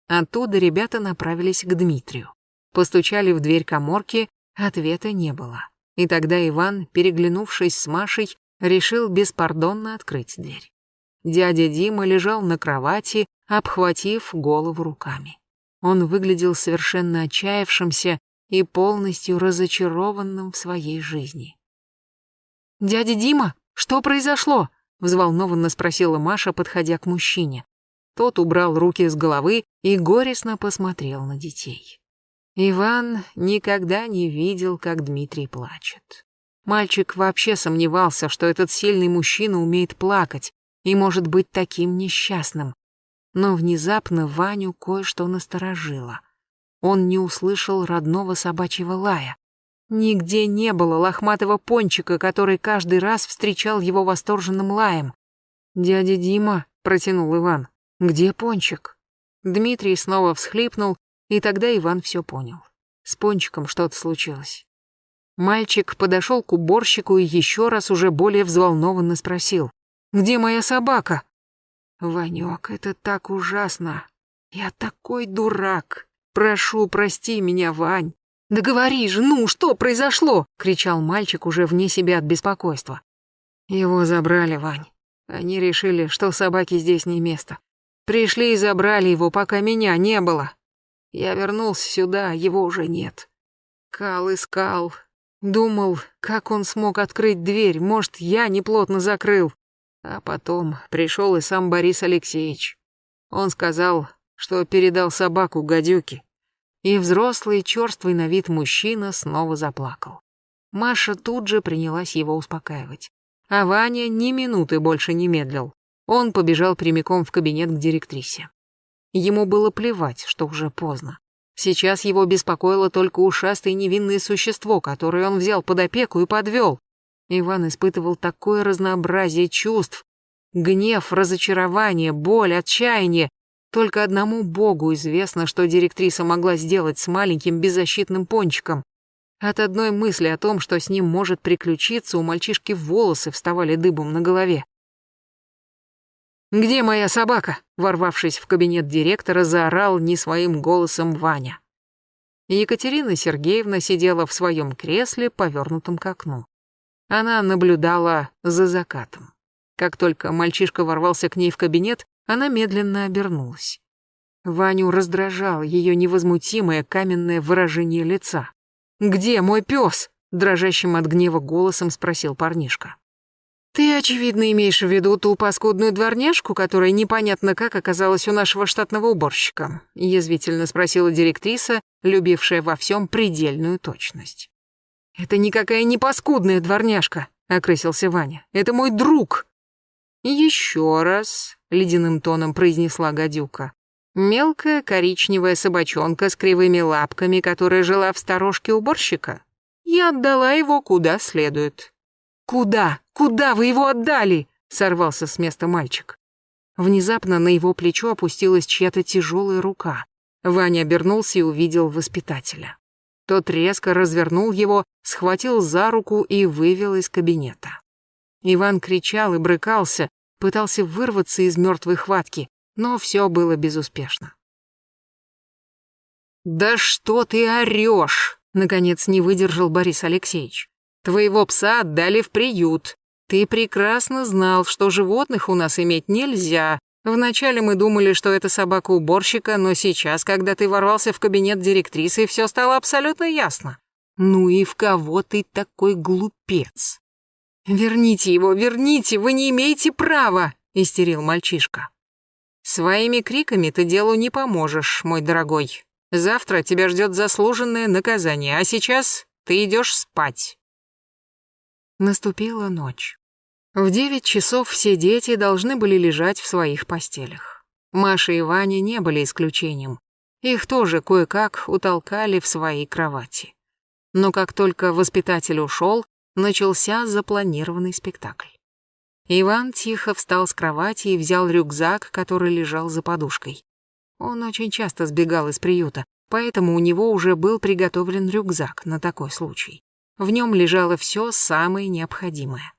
A: Оттуда ребята направились к Дмитрию. Постучали в дверь коморки, ответа не было. И тогда Иван, переглянувшись с Машей, решил беспардонно открыть дверь. Дядя Дима лежал на кровати, обхватив голову руками. Он выглядел совершенно отчаявшимся и полностью разочарованным в своей жизни. «Дядя Дима, что произошло?» — взволнованно спросила Маша, подходя к мужчине. Тот убрал руки с головы и горестно посмотрел на детей. Иван никогда не видел, как Дмитрий плачет. Мальчик вообще сомневался, что этот сильный мужчина умеет плакать, и может быть таким несчастным. Но внезапно Ваню кое-что насторожило. Он не услышал родного собачьего лая. Нигде не было лохматого пончика, который каждый раз встречал его восторженным лаем. «Дядя Дима», — протянул Иван, — «где пончик?» Дмитрий снова всхлипнул, и тогда Иван все понял. С пончиком что-то случилось. Мальчик подошел к уборщику и еще раз уже более взволнованно спросил. Где моя собака?» «Ванек, это так ужасно. Я такой дурак. Прошу, прости меня, Вань». «Да говори же, ну, что произошло?» — кричал мальчик уже вне себя от беспокойства. «Его забрали, Вань. Они решили, что собаке здесь не место. Пришли и забрали его, пока меня не было. Я вернулся сюда, его уже нет. Кал искал. Думал, как он смог открыть дверь, может, я неплотно закрыл. А потом пришел и сам Борис Алексеевич. Он сказал, что передал собаку гадюке. И взрослый, черствый на вид мужчина снова заплакал. Маша тут же принялась его успокаивать. А Ваня ни минуты больше не медлил. Он побежал прямиком в кабинет к директрисе. Ему было плевать, что уже поздно. Сейчас его беспокоило только ушастое невинное существо, которое он взял под опеку и подвел. Иван испытывал такое разнообразие чувств. Гнев, разочарование, боль, отчаяние. Только одному богу известно, что директриса могла сделать с маленьким беззащитным пончиком. От одной мысли о том, что с ним может приключиться, у мальчишки волосы вставали дыбом на голове. «Где моя собака?» — ворвавшись в кабинет директора, заорал не своим голосом Ваня. Екатерина Сергеевна сидела в своем кресле, повернутом к окну. Она наблюдала за закатом. Как только мальчишка ворвался к ней в кабинет, она медленно обернулась. Ваню раздражал ее невозмутимое каменное выражение лица. «Где мой пес?» — дрожащим от гнева голосом спросил парнишка. «Ты, очевидно, имеешь в виду ту паскудную дворняжку, которая непонятно как оказалась у нашего штатного уборщика», — язвительно спросила директриса, любившая во всем предельную точность. «Это никакая не паскудная дворняжка», — окрысился Ваня. «Это мой друг». «Еще раз», — ледяным тоном произнесла гадюка. «Мелкая коричневая собачонка с кривыми лапками, которая жила в сторожке уборщика. Я отдала его куда следует». «Куда? Куда вы его отдали?» — сорвался с места мальчик. Внезапно на его плечо опустилась чья-то тяжелая рука. Ваня обернулся и увидел воспитателя. Тот резко развернул его, схватил за руку и вывел из кабинета. Иван кричал и брыкался, пытался вырваться из мертвой хватки, но все было безуспешно. «Да что ты орешь!» — наконец не выдержал Борис Алексеевич. «Твоего пса отдали в приют. Ты прекрасно знал, что животных у нас иметь нельзя, Вначале мы думали, что это собака уборщика, но сейчас, когда ты ворвался в кабинет директрисы, все стало абсолютно ясно. Ну и в кого ты такой глупец? Верните его, верните, вы не имеете права, истерил мальчишка. Своими криками ты делу не поможешь, мой дорогой. Завтра тебя ждет заслуженное наказание, а сейчас ты идешь спать. Наступила ночь. В девять часов все дети должны были лежать в своих постелях. Маша и Ваня не были исключением. Их тоже кое-как утолкали в свои кровати. Но как только воспитатель ушел, начался запланированный спектакль. Иван тихо встал с кровати и взял рюкзак, который лежал за подушкой. Он очень часто сбегал из приюта, поэтому у него уже был приготовлен рюкзак на такой случай. В нем лежало все самое необходимое.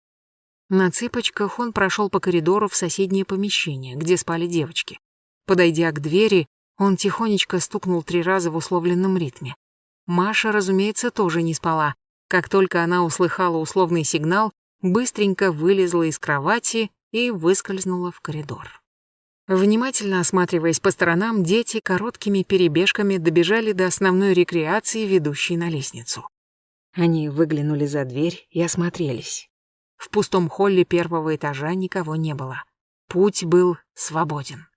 A: На цыпочках он прошел по коридору в соседнее помещение, где спали девочки. Подойдя к двери, он тихонечко стукнул три раза в условленном ритме. Маша, разумеется, тоже не спала. Как только она услыхала условный сигнал, быстренько вылезла из кровати и выскользнула в коридор. Внимательно осматриваясь по сторонам, дети короткими перебежками добежали до основной рекреации, ведущей на лестницу. Они выглянули за дверь и осмотрелись. В пустом холле первого этажа никого не было. Путь был свободен.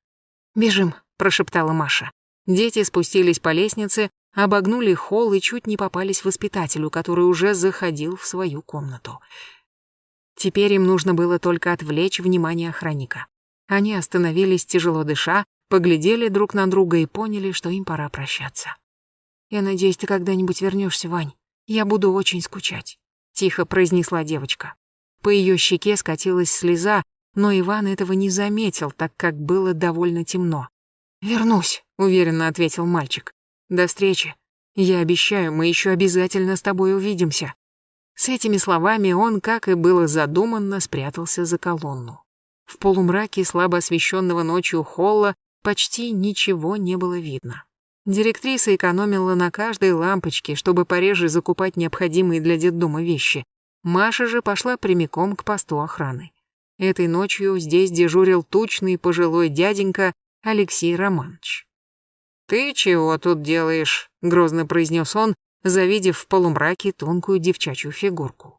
A: «Бежим», — прошептала Маша. Дети спустились по лестнице, обогнули холл и чуть не попались воспитателю, который уже заходил в свою комнату. Теперь им нужно было только отвлечь внимание охранника. Они остановились, тяжело дыша, поглядели друг на друга и поняли, что им пора прощаться. «Я надеюсь, ты когда-нибудь вернешься, Вань. Я буду очень скучать», — тихо произнесла девочка. По ее щеке скатилась слеза, но Иван этого не заметил, так как было довольно темно. «Вернусь», — уверенно ответил мальчик. «До встречи. Я обещаю, мы еще обязательно с тобой увидимся». С этими словами он, как и было задуманно, спрятался за колонну. В полумраке слабо освещенного ночью холла почти ничего не было видно. Директриса экономила на каждой лампочке, чтобы пореже закупать необходимые для детдома вещи. Маша же пошла прямиком к посту охраны. Этой ночью здесь дежурил тучный пожилой дяденька Алексей Романович. «Ты чего тут делаешь?» — грозно произнес он, завидев в полумраке тонкую девчачью фигурку.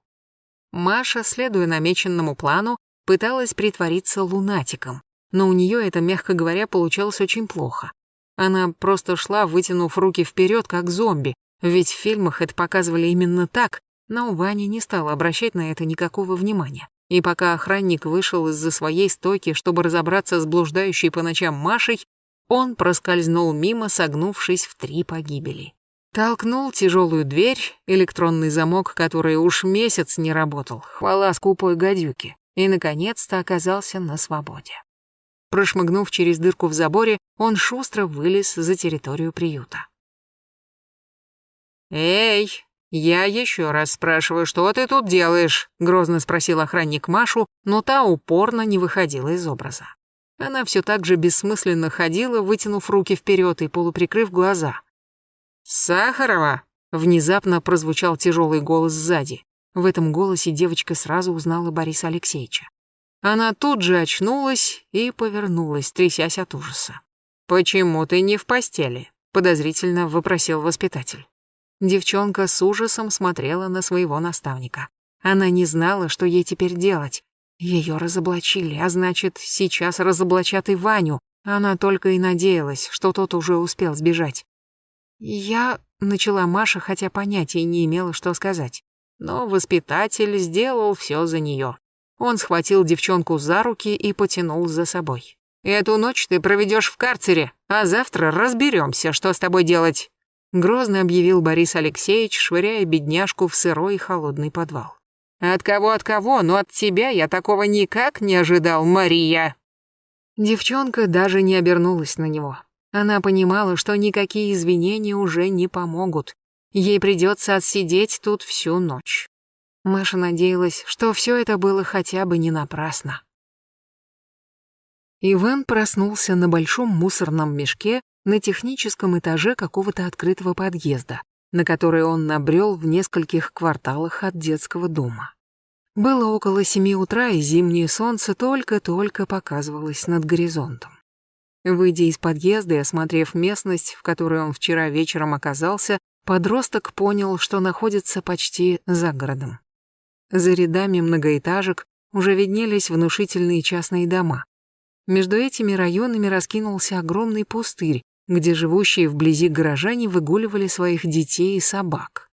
A: Маша, следуя намеченному плану, пыталась притвориться лунатиком, но у нее это, мягко говоря, получалось очень плохо. Она просто шла, вытянув руки вперед, как зомби, ведь в фильмах это показывали именно так, но Ваня не стал обращать на это никакого внимания. И пока охранник вышел из-за своей стойки, чтобы разобраться с блуждающей по ночам Машей, он проскользнул мимо, согнувшись в три погибели. Толкнул тяжелую дверь, электронный замок, который уж месяц не работал, хвала скупой гадюки, и, наконец-то, оказался на свободе. Прошмыгнув через дырку в заборе, он шустро вылез за территорию приюта. «Эй, «Я еще раз спрашиваю, что ты тут делаешь?» — грозно спросил охранник Машу, но та упорно не выходила из образа. Она все так же бессмысленно ходила, вытянув руки вперед и полуприкрыв глаза. «Сахарова!» — внезапно прозвучал тяжелый голос сзади. В этом голосе девочка сразу узнала Бориса Алексеевича. Она тут же очнулась и повернулась, трясясь от ужаса. «Почему ты не в постели?» — подозрительно вопросил воспитатель. Девчонка с ужасом смотрела на своего наставника. Она не знала, что ей теперь делать. Ее разоблачили, а значит, сейчас разоблачат и Ваню. Она только и надеялась, что тот уже успел сбежать. «Я...» — начала Маша, хотя понятия не имела, что сказать. Но воспитатель сделал все за нее. Он схватил девчонку за руки и потянул за собой. «Эту ночь ты проведешь в карцере, а завтра разберемся, что с тобой делать грозно объявил Борис Алексеевич, швыряя бедняжку в сырой и холодный подвал. От кого, от кого, но от тебя я такого никак не ожидал, Мария. Девчонка даже не обернулась на него. Она понимала, что никакие извинения уже не помогут. Ей придется отсидеть тут всю ночь. Маша надеялась, что все это было хотя бы не напрасно. Иван проснулся на большом мусорном мешке, на техническом этаже какого-то открытого подъезда, на который он набрел в нескольких кварталах от детского дома. Было около семи утра, и зимнее солнце только-только показывалось над горизонтом. Выйдя из подъезда и осмотрев местность, в которой он вчера вечером оказался, подросток понял, что находится почти за городом. За рядами многоэтажек уже виднелись внушительные частные дома. Между этими районами раскинулся огромный пустырь, где живущие вблизи горожане выгуливали своих детей и собак.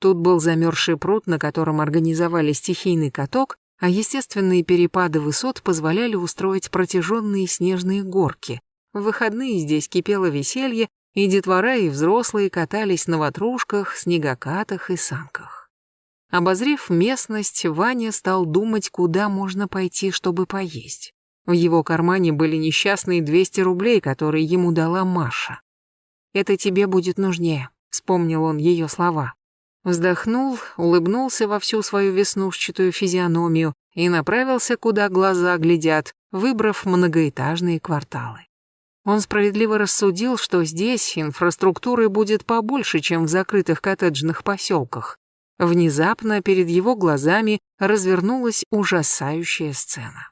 A: Тут был замерзший пруд, на котором организовали стихийный каток, а естественные перепады высот позволяли устроить протяженные снежные горки. В выходные здесь кипело веселье, и детвора и взрослые катались на ватрушках, снегокатах и санках. Обозрев местность, Ваня стал думать, куда можно пойти, чтобы поесть. В его кармане были несчастные 200 рублей, которые ему дала Маша. «Это тебе будет нужнее», — вспомнил он ее слова. Вздохнул, улыбнулся во всю свою веснушчатую физиономию и направился, куда глаза глядят, выбрав многоэтажные кварталы. Он справедливо рассудил, что здесь инфраструктуры будет побольше, чем в закрытых коттеджных поселках. Внезапно перед его глазами развернулась ужасающая сцена.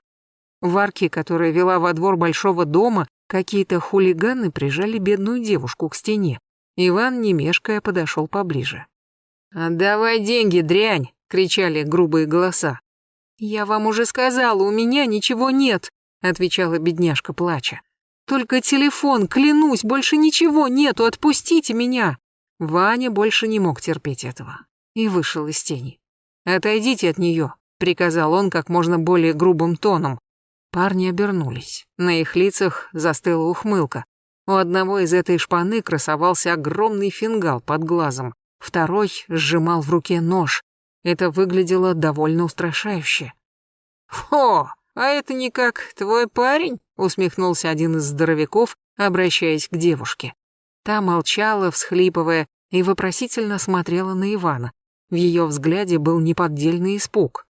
A: В арке, которая вела во двор большого дома, какие-то хулиганы прижали бедную девушку к стене. Иван, не мешкая, подошел поближе. «Отдавай «А деньги, дрянь!» — кричали грубые голоса. «Я вам уже сказала, у меня ничего нет!» — отвечала бедняжка, плача. «Только телефон, клянусь, больше ничего нету, отпустите меня!» Ваня больше не мог терпеть этого и вышел из тени. «Отойдите от нее», — приказал он как можно более грубым тоном. Парни обернулись. На их лицах застыла ухмылка. У одного из этой шпаны красовался огромный фингал под глазом, второй сжимал в руке нож. Это выглядело довольно устрашающе. «Фо, а это никак твой парень?» — усмехнулся один из здоровяков, обращаясь к девушке. Та молчала, всхлипывая, и вопросительно смотрела на Ивана. В ее взгляде был неподдельный испуг.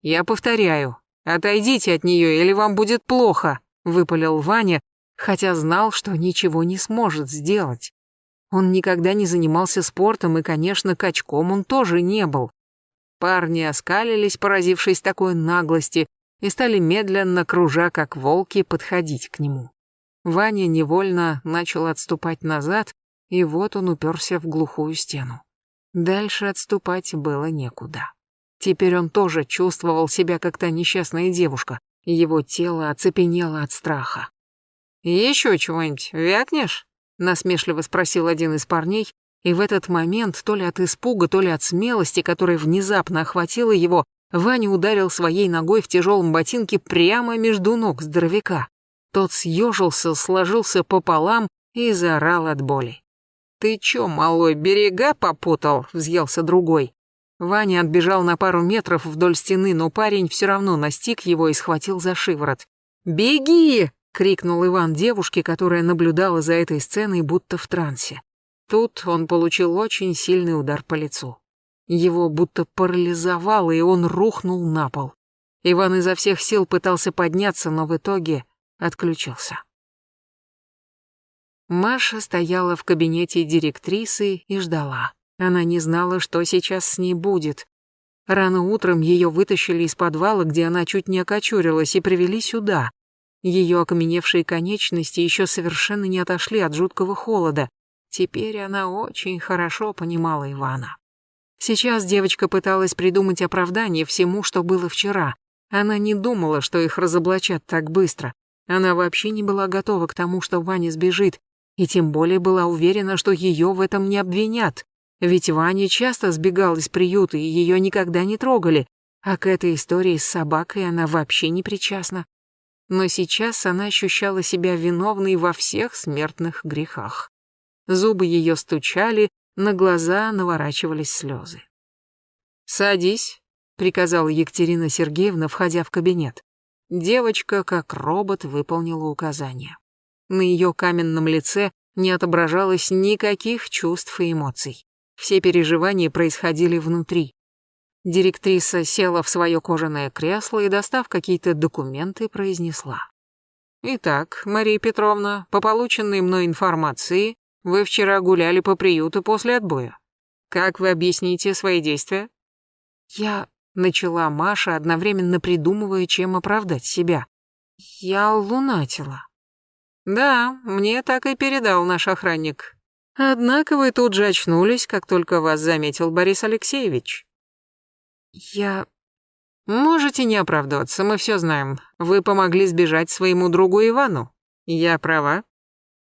A: «Я повторяю, «Отойдите от нее, или вам будет плохо», — выпалил Ваня, хотя знал, что ничего не сможет сделать. Он никогда не занимался спортом, и, конечно, качком он тоже не был. Парни оскалились, поразившись такой наглости, и стали медленно, кружа как волки, подходить к нему. Ваня невольно начал отступать назад, и вот он уперся в глухую стену. Дальше отступать было некуда. Теперь он тоже чувствовал себя как та несчастная девушка. Его тело оцепенело от страха. «Еще чего-нибудь вякнешь?» — насмешливо спросил один из парней, и в этот момент, то ли от испуга, то ли от смелости, которая внезапно охватила его, Ваня ударил своей ногой в тяжелом ботинке прямо между ног здоровяка. Тот съежился, сложился пополам и заорал от боли. «Ты чё, малой, берега попутал?» — взъелся другой. Ваня отбежал на пару метров вдоль стены, но парень все равно настиг его и схватил за шиворот. «Беги!» — крикнул Иван девушке, которая наблюдала за этой сценой будто в трансе. Тут он получил очень сильный удар по лицу. Его будто парализовало, и он рухнул на пол. Иван изо всех сил пытался подняться, но в итоге отключился. Маша стояла в кабинете директрисы и ждала. Она не знала, что сейчас с ней будет. Рано утром ее вытащили из подвала, где она чуть не окочурилась, и привели сюда. Ее окаменевшие конечности еще совершенно не отошли от жуткого холода. Теперь она очень хорошо понимала Ивана. Сейчас девочка пыталась придумать оправдание всему, что было вчера. Она не думала, что их разоблачат так быстро. Она вообще не была готова к тому, что Ваня сбежит, и тем более была уверена, что ее в этом не обвинят. Ведь Ваня часто сбегал из приюта, и ее никогда не трогали, а к этой истории с собакой она вообще не причастна. Но сейчас она ощущала себя виновной во всех смертных грехах. Зубы ее стучали, на глаза наворачивались слезы. «Садись», — приказала Екатерина Сергеевна, входя в кабинет. Девочка, как робот, выполнила указание. На ее каменном лице не отображалось никаких чувств и эмоций. Все переживания происходили внутри. Директриса села в свое кожаное кресло и, достав какие-то документы, произнесла. «Итак, Мария Петровна, по полученной мной информации, вы вчера гуляли по приюту после отбоя. Как вы объясните свои действия?» «Я...» — начала Маша, одновременно придумывая, чем оправдать себя. «Я лунатила». «Да, мне так и передал наш охранник. Однако вы тут же очнулись, как только вас заметил Борис Алексеевич. Я... Можете не оправдываться, мы все знаем. Вы помогли сбежать своему другу Ивану. Я права?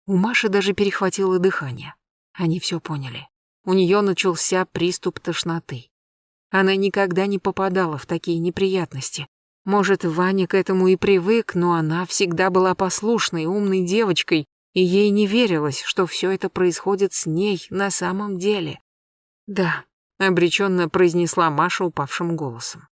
A: У Маши даже перехватило дыхание. Они все поняли. У нее начался приступ тошноты. Она никогда не попадала в такие неприятности. Может, Ваня к этому и привык, но она всегда была послушной, умной девочкой, и ей не верилось, что все это происходит с ней на самом деле. «Да», — обреченно произнесла Маша упавшим голосом.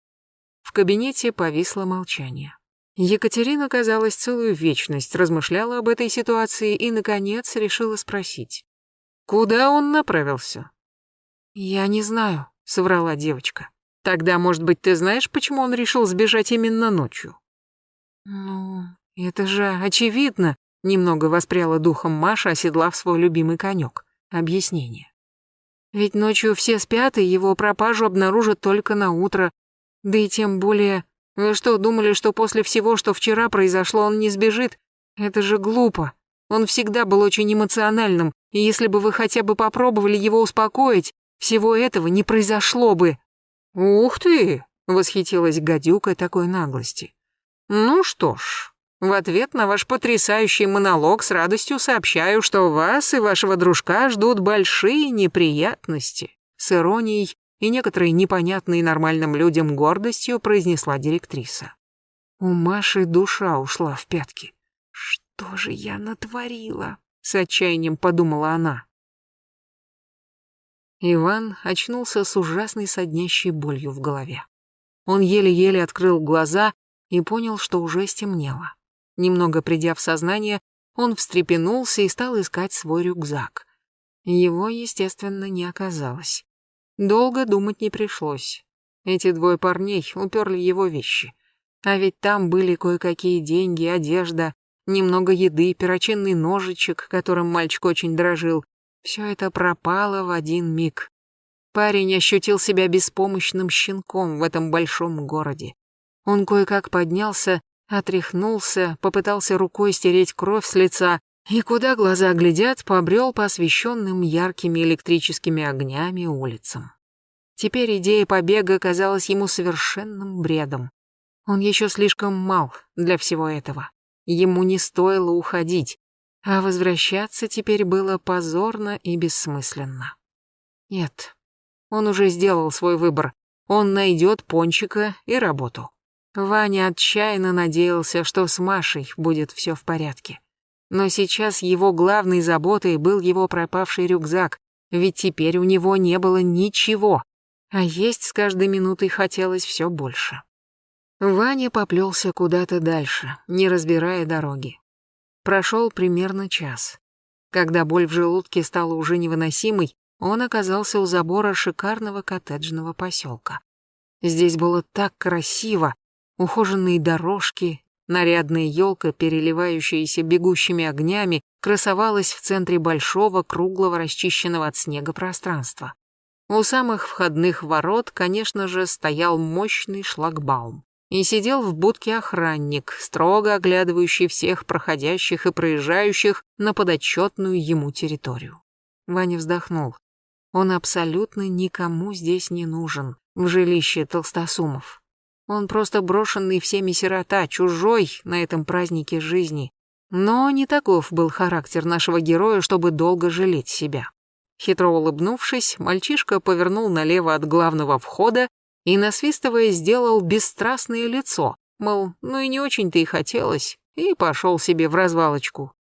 A: В кабинете повисло молчание. Екатерина, казалось, целую вечность размышляла об этой ситуации и, наконец, решила спросить. «Куда он направился?» «Я не знаю», — соврала девочка. «Тогда, может быть, ты знаешь, почему он решил сбежать именно ночью?» «Ну, это же очевидно», Немного воспряла духом Маша, оседлав свой любимый конек. Объяснение. Ведь ночью все спят, и его пропажу обнаружат только на утро. Да и тем более... Вы что, думали, что после всего, что вчера произошло, он не сбежит? Это же глупо. Он всегда был очень эмоциональным, и если бы вы хотя бы попробовали его успокоить, всего этого не произошло бы. «Ух ты!» — восхитилась гадюка такой наглости. «Ну что ж, в ответ на ваш потрясающий монолог с радостью сообщаю, что вас и вашего дружка ждут большие неприятности. С иронией и некоторой непонятной нормальным людям гордостью произнесла директриса. У Маши душа ушла в пятки. «Что же я натворила?» — с отчаянием подумала она. Иван очнулся с ужасной соднящей болью в голове. Он еле-еле открыл глаза и понял, что уже стемнело. Немного придя в сознание, он встрепенулся и стал искать свой рюкзак. Его, естественно, не оказалось. Долго думать не пришлось. Эти двое парней уперли его вещи. А ведь там были кое-какие деньги, одежда, немного еды, перочинный ножичек, которым мальчик очень дрожил. Все это пропало в один миг. Парень ощутил себя беспомощным щенком в этом большом городе. Он кое-как поднялся Отряхнулся, попытался рукой стереть кровь с лица и, куда глаза глядят, побрел по освещенным яркими электрическими огнями улицам. Теперь идея побега казалась ему совершенным бредом. Он еще слишком мал для всего этого. Ему не стоило уходить, а возвращаться теперь было позорно и бессмысленно. Нет, он уже сделал свой выбор. Он найдет пончика и работу. Ваня отчаянно надеялся, что с Машей будет все в порядке. Но сейчас его главной заботой был его пропавший рюкзак, ведь теперь у него не было ничего, а есть с каждой минутой хотелось все больше. Ваня поплелся куда-то дальше, не разбирая дороги. Прошел примерно час. Когда боль в желудке стала уже невыносимой, он оказался у забора шикарного коттеджного поселка. Здесь было так красиво, Ухоженные дорожки, нарядная елка, переливающаяся бегущими огнями, красовалась в центре большого, круглого, расчищенного от снега пространства. У самых входных ворот, конечно же, стоял мощный шлагбаум. И сидел в будке охранник, строго оглядывающий всех проходящих и проезжающих на подотчетную ему территорию. Ваня вздохнул. Он абсолютно никому здесь не нужен, в жилище толстосумов. Он просто брошенный всеми сирота, чужой на этом празднике жизни. Но не таков был характер нашего героя, чтобы долго жалеть себя. Хитро улыбнувшись, мальчишка повернул налево от главного входа и, насвистывая, сделал бесстрастное лицо, мол, ну и не очень-то и хотелось, и пошел себе в развалочку.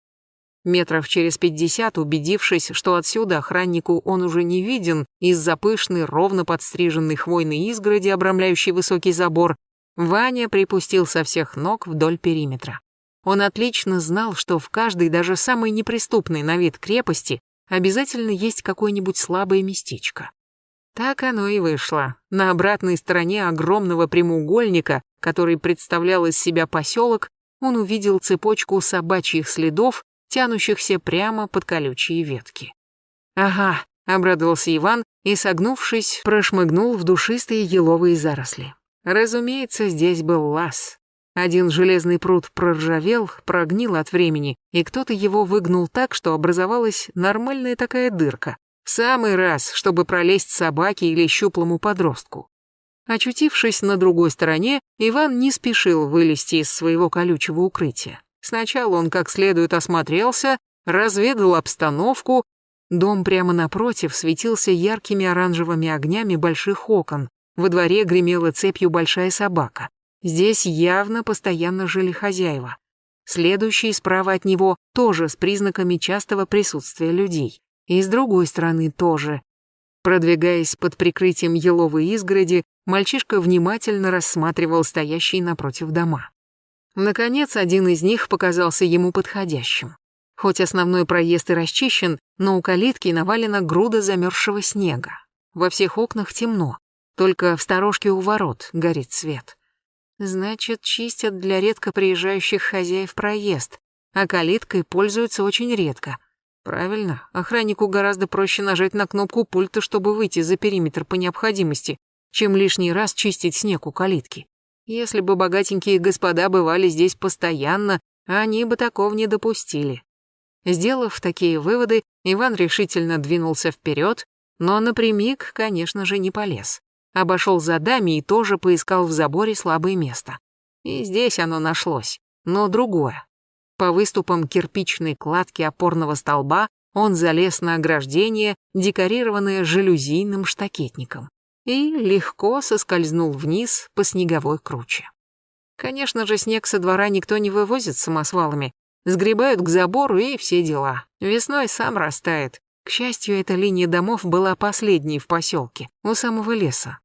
A: Метров через пятьдесят, убедившись, что отсюда охраннику он уже не виден, из-за пышной, ровно подстриженной хвойной изгороди, обрамляющей высокий забор, Ваня припустил со всех ног вдоль периметра. Он отлично знал, что в каждой, даже самой неприступной на вид крепости, обязательно есть какое-нибудь слабое местечко. Так оно и вышло. На обратной стороне огромного прямоугольника, который представлял из себя поселок, он увидел цепочку собачьих следов, тянущихся прямо под колючие ветки. «Ага», — обрадовался Иван и, согнувшись, прошмыгнул в душистые еловые заросли. Разумеется, здесь был лаз. Один железный пруд проржавел, прогнил от времени, и кто-то его выгнул так, что образовалась нормальная такая дырка. В самый раз, чтобы пролезть собаке или щуплому подростку. Очутившись на другой стороне, Иван не спешил вылезти из своего колючего укрытия. Сначала он как следует осмотрелся, разведал обстановку. Дом прямо напротив светился яркими оранжевыми огнями больших окон. Во дворе гремела цепью большая собака. Здесь явно постоянно жили хозяева. Следующий справа от него тоже с признаками частого присутствия людей. И с другой стороны тоже. Продвигаясь под прикрытием еловой изгороди, мальчишка внимательно рассматривал стоящие напротив дома. Наконец, один из них показался ему подходящим. Хоть основной проезд и расчищен, но у калитки навалена груда замерзшего снега. Во всех окнах темно, только в сторожке у ворот горит свет. Значит, чистят для редко приезжающих хозяев проезд, а калиткой пользуются очень редко. Правильно, охраннику гораздо проще нажать на кнопку пульта, чтобы выйти за периметр по необходимости, чем лишний раз чистить снег у калитки. Если бы богатенькие господа бывали здесь постоянно, они бы такого не допустили. Сделав такие выводы, Иван решительно двинулся вперед, но напрямик, конечно же, не полез. Обошел за дами и тоже поискал в заборе слабое место. И здесь оно нашлось, но другое. По выступам кирпичной кладки опорного столба он залез на ограждение, декорированное жалюзийным штакетником и легко соскользнул вниз по снеговой круче. Конечно же, снег со двора никто не вывозит самосвалами. Сгребают к забору и все дела. Весной сам растает. К счастью, эта линия домов была последней в поселке, у самого леса.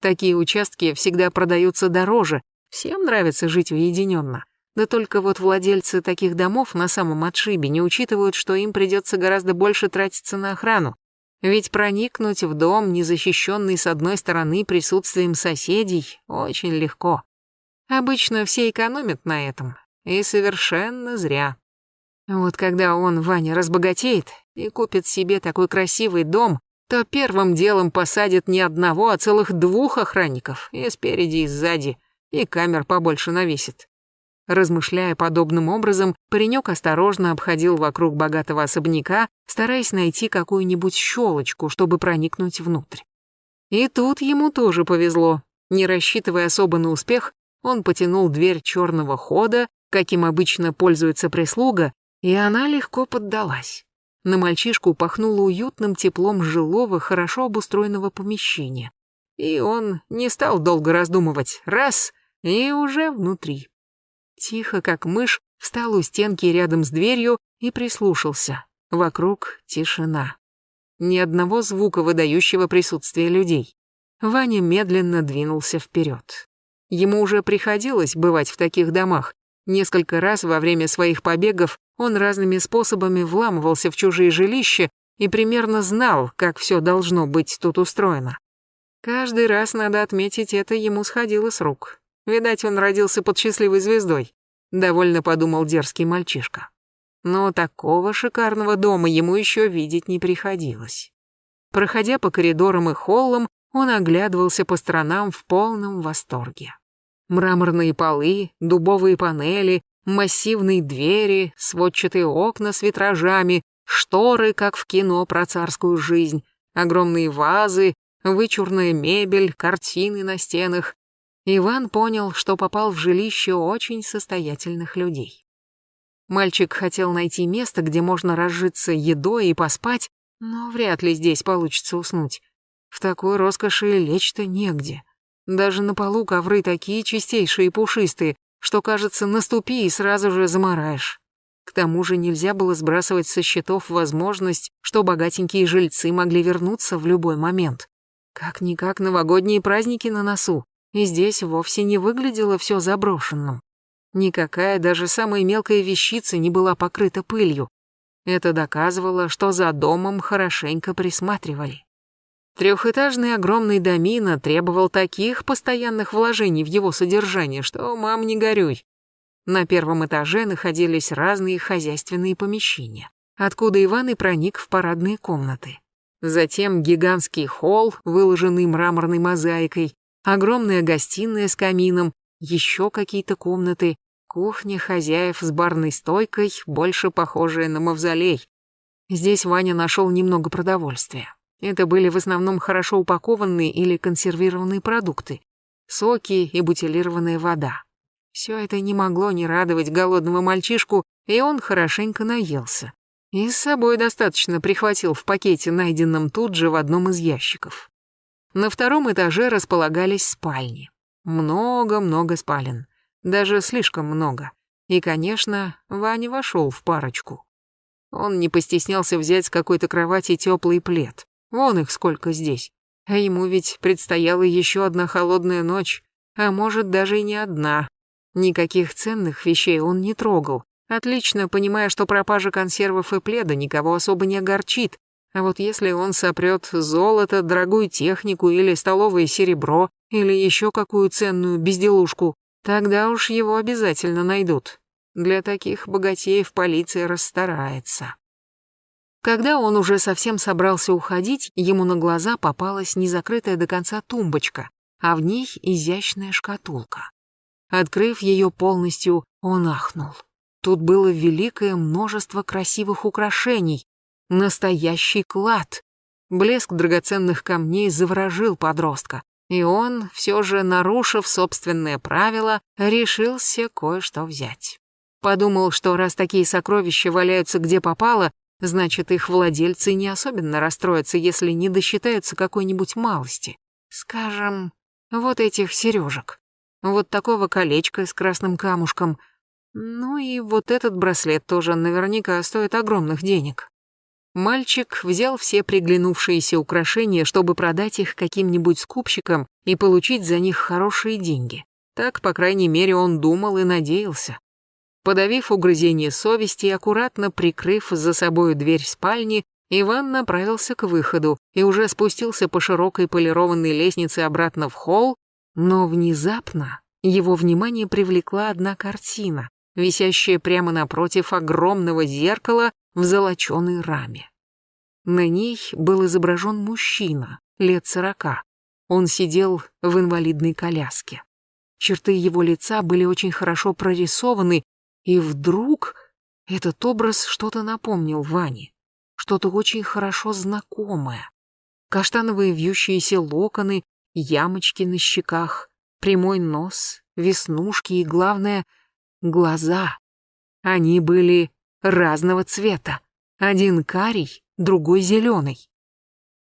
A: Такие участки всегда продаются дороже, всем нравится жить уединенно. Да только вот владельцы таких домов на самом отшибе не учитывают, что им придется гораздо больше тратиться на охрану, ведь проникнуть в дом, незащищенный с одной стороны присутствием соседей, очень легко. Обычно все экономят на этом, и совершенно зря. Вот когда он, Ваня, разбогатеет и купит себе такой красивый дом, то первым делом посадит не одного, а целых двух охранников, и спереди, и сзади, и камер побольше навесит. Размышляя подобным образом, паренек осторожно обходил вокруг богатого особняка, стараясь найти какую-нибудь щелочку, чтобы проникнуть внутрь. И тут ему тоже повезло. Не рассчитывая особо на успех, он потянул дверь черного хода, каким обычно пользуется прислуга, и она легко поддалась. На мальчишку пахнуло уютным теплом жилого, хорошо обустроенного помещения. И он не стал долго раздумывать. Раз — и уже внутри тихо, как мышь, встал у стенки рядом с дверью и прислушался. Вокруг тишина. Ни одного звука, выдающего присутствие людей. Ваня медленно двинулся вперед. Ему уже приходилось бывать в таких домах. Несколько раз во время своих побегов он разными способами вламывался в чужие жилища и примерно знал, как все должно быть тут устроено. Каждый раз, надо отметить, это ему сходило с рук. Видать, он родился под счастливой звездой, довольно подумал дерзкий мальчишка. Но такого шикарного дома ему еще видеть не приходилось. Проходя по коридорам и холлам, он оглядывался по сторонам в полном восторге. Мраморные полы, дубовые панели, массивные двери, сводчатые окна с витражами, шторы, как в кино про царскую жизнь, огромные вазы, вычурная мебель, картины на стенах, Иван понял, что попал в жилище очень состоятельных людей. Мальчик хотел найти место, где можно разжиться едой и поспать, но вряд ли здесь получится уснуть. В такой роскоши лечь-то негде. Даже на полу ковры такие чистейшие и пушистые, что, кажется, наступи и сразу же замараешь. К тому же нельзя было сбрасывать со счетов возможность, что богатенькие жильцы могли вернуться в любой момент. Как-никак новогодние праздники на носу. И здесь вовсе не выглядело все заброшенным. Никакая даже самая мелкая вещица не была покрыта пылью. Это доказывало, что за домом хорошенько присматривали. Трехэтажный огромный домина требовал таких постоянных вложений в его содержание, что, мам, не горюй. На первом этаже находились разные хозяйственные помещения, откуда Иван и проник в парадные комнаты. Затем гигантский холл, выложенный мраморной мозаикой, огромная гостиная с камином, еще какие-то комнаты, кухня хозяев с барной стойкой, больше похожая на мавзолей. Здесь Ваня нашел немного продовольствия. Это были в основном хорошо упакованные или консервированные продукты, соки и бутилированная вода. Все это не могло не радовать голодного мальчишку, и он хорошенько наелся. И с собой достаточно прихватил в пакете, найденном тут же в одном из ящиков. На втором этаже располагались спальни. Много-много спален. Даже слишком много. И, конечно, Ваня вошел в парочку. Он не постеснялся взять с какой-то кровати теплый плед. Вон их сколько здесь. А ему ведь предстояла еще одна холодная ночь, а может даже и не одна. Никаких ценных вещей он не трогал, отлично понимая, что пропажа консервов и пледа никого особо не огорчит, а вот если он сопрет золото, дорогую технику или столовое серебро, или еще какую ценную безделушку, тогда уж его обязательно найдут. Для таких богатеев полиция расстарается. Когда он уже совсем собрался уходить, ему на глаза попалась незакрытая до конца тумбочка, а в ней изящная шкатулка. Открыв ее полностью, он ахнул. Тут было великое множество красивых украшений, Настоящий клад. Блеск драгоценных камней заворожил подростка. И он, все же нарушив собственное правило, решился кое-что взять. Подумал, что раз такие сокровища валяются где попало, значит, их владельцы не особенно расстроятся, если не досчитаются какой-нибудь малости. Скажем, вот этих сережек, вот такого колечка с красным камушком. Ну и вот этот браслет тоже наверняка стоит огромных денег. Мальчик взял все приглянувшиеся украшения, чтобы продать их каким-нибудь скупщикам и получить за них хорошие деньги. Так, по крайней мере, он думал и надеялся. Подавив угрызение совести и аккуратно прикрыв за собой дверь спальни, Иван направился к выходу и уже спустился по широкой полированной лестнице обратно в холл, но внезапно его внимание привлекла одна картина, висящая прямо напротив огромного зеркала, в золоченой раме. На ней был изображен мужчина, лет сорока. Он сидел в инвалидной коляске. Черты его лица были очень хорошо прорисованы, и вдруг этот образ что-то напомнил Ване, что-то очень хорошо знакомое. Каштановые вьющиеся локоны, ямочки на щеках, прямой нос, веснушки и, главное, глаза. Они были разного цвета. Один карий, другой зеленый.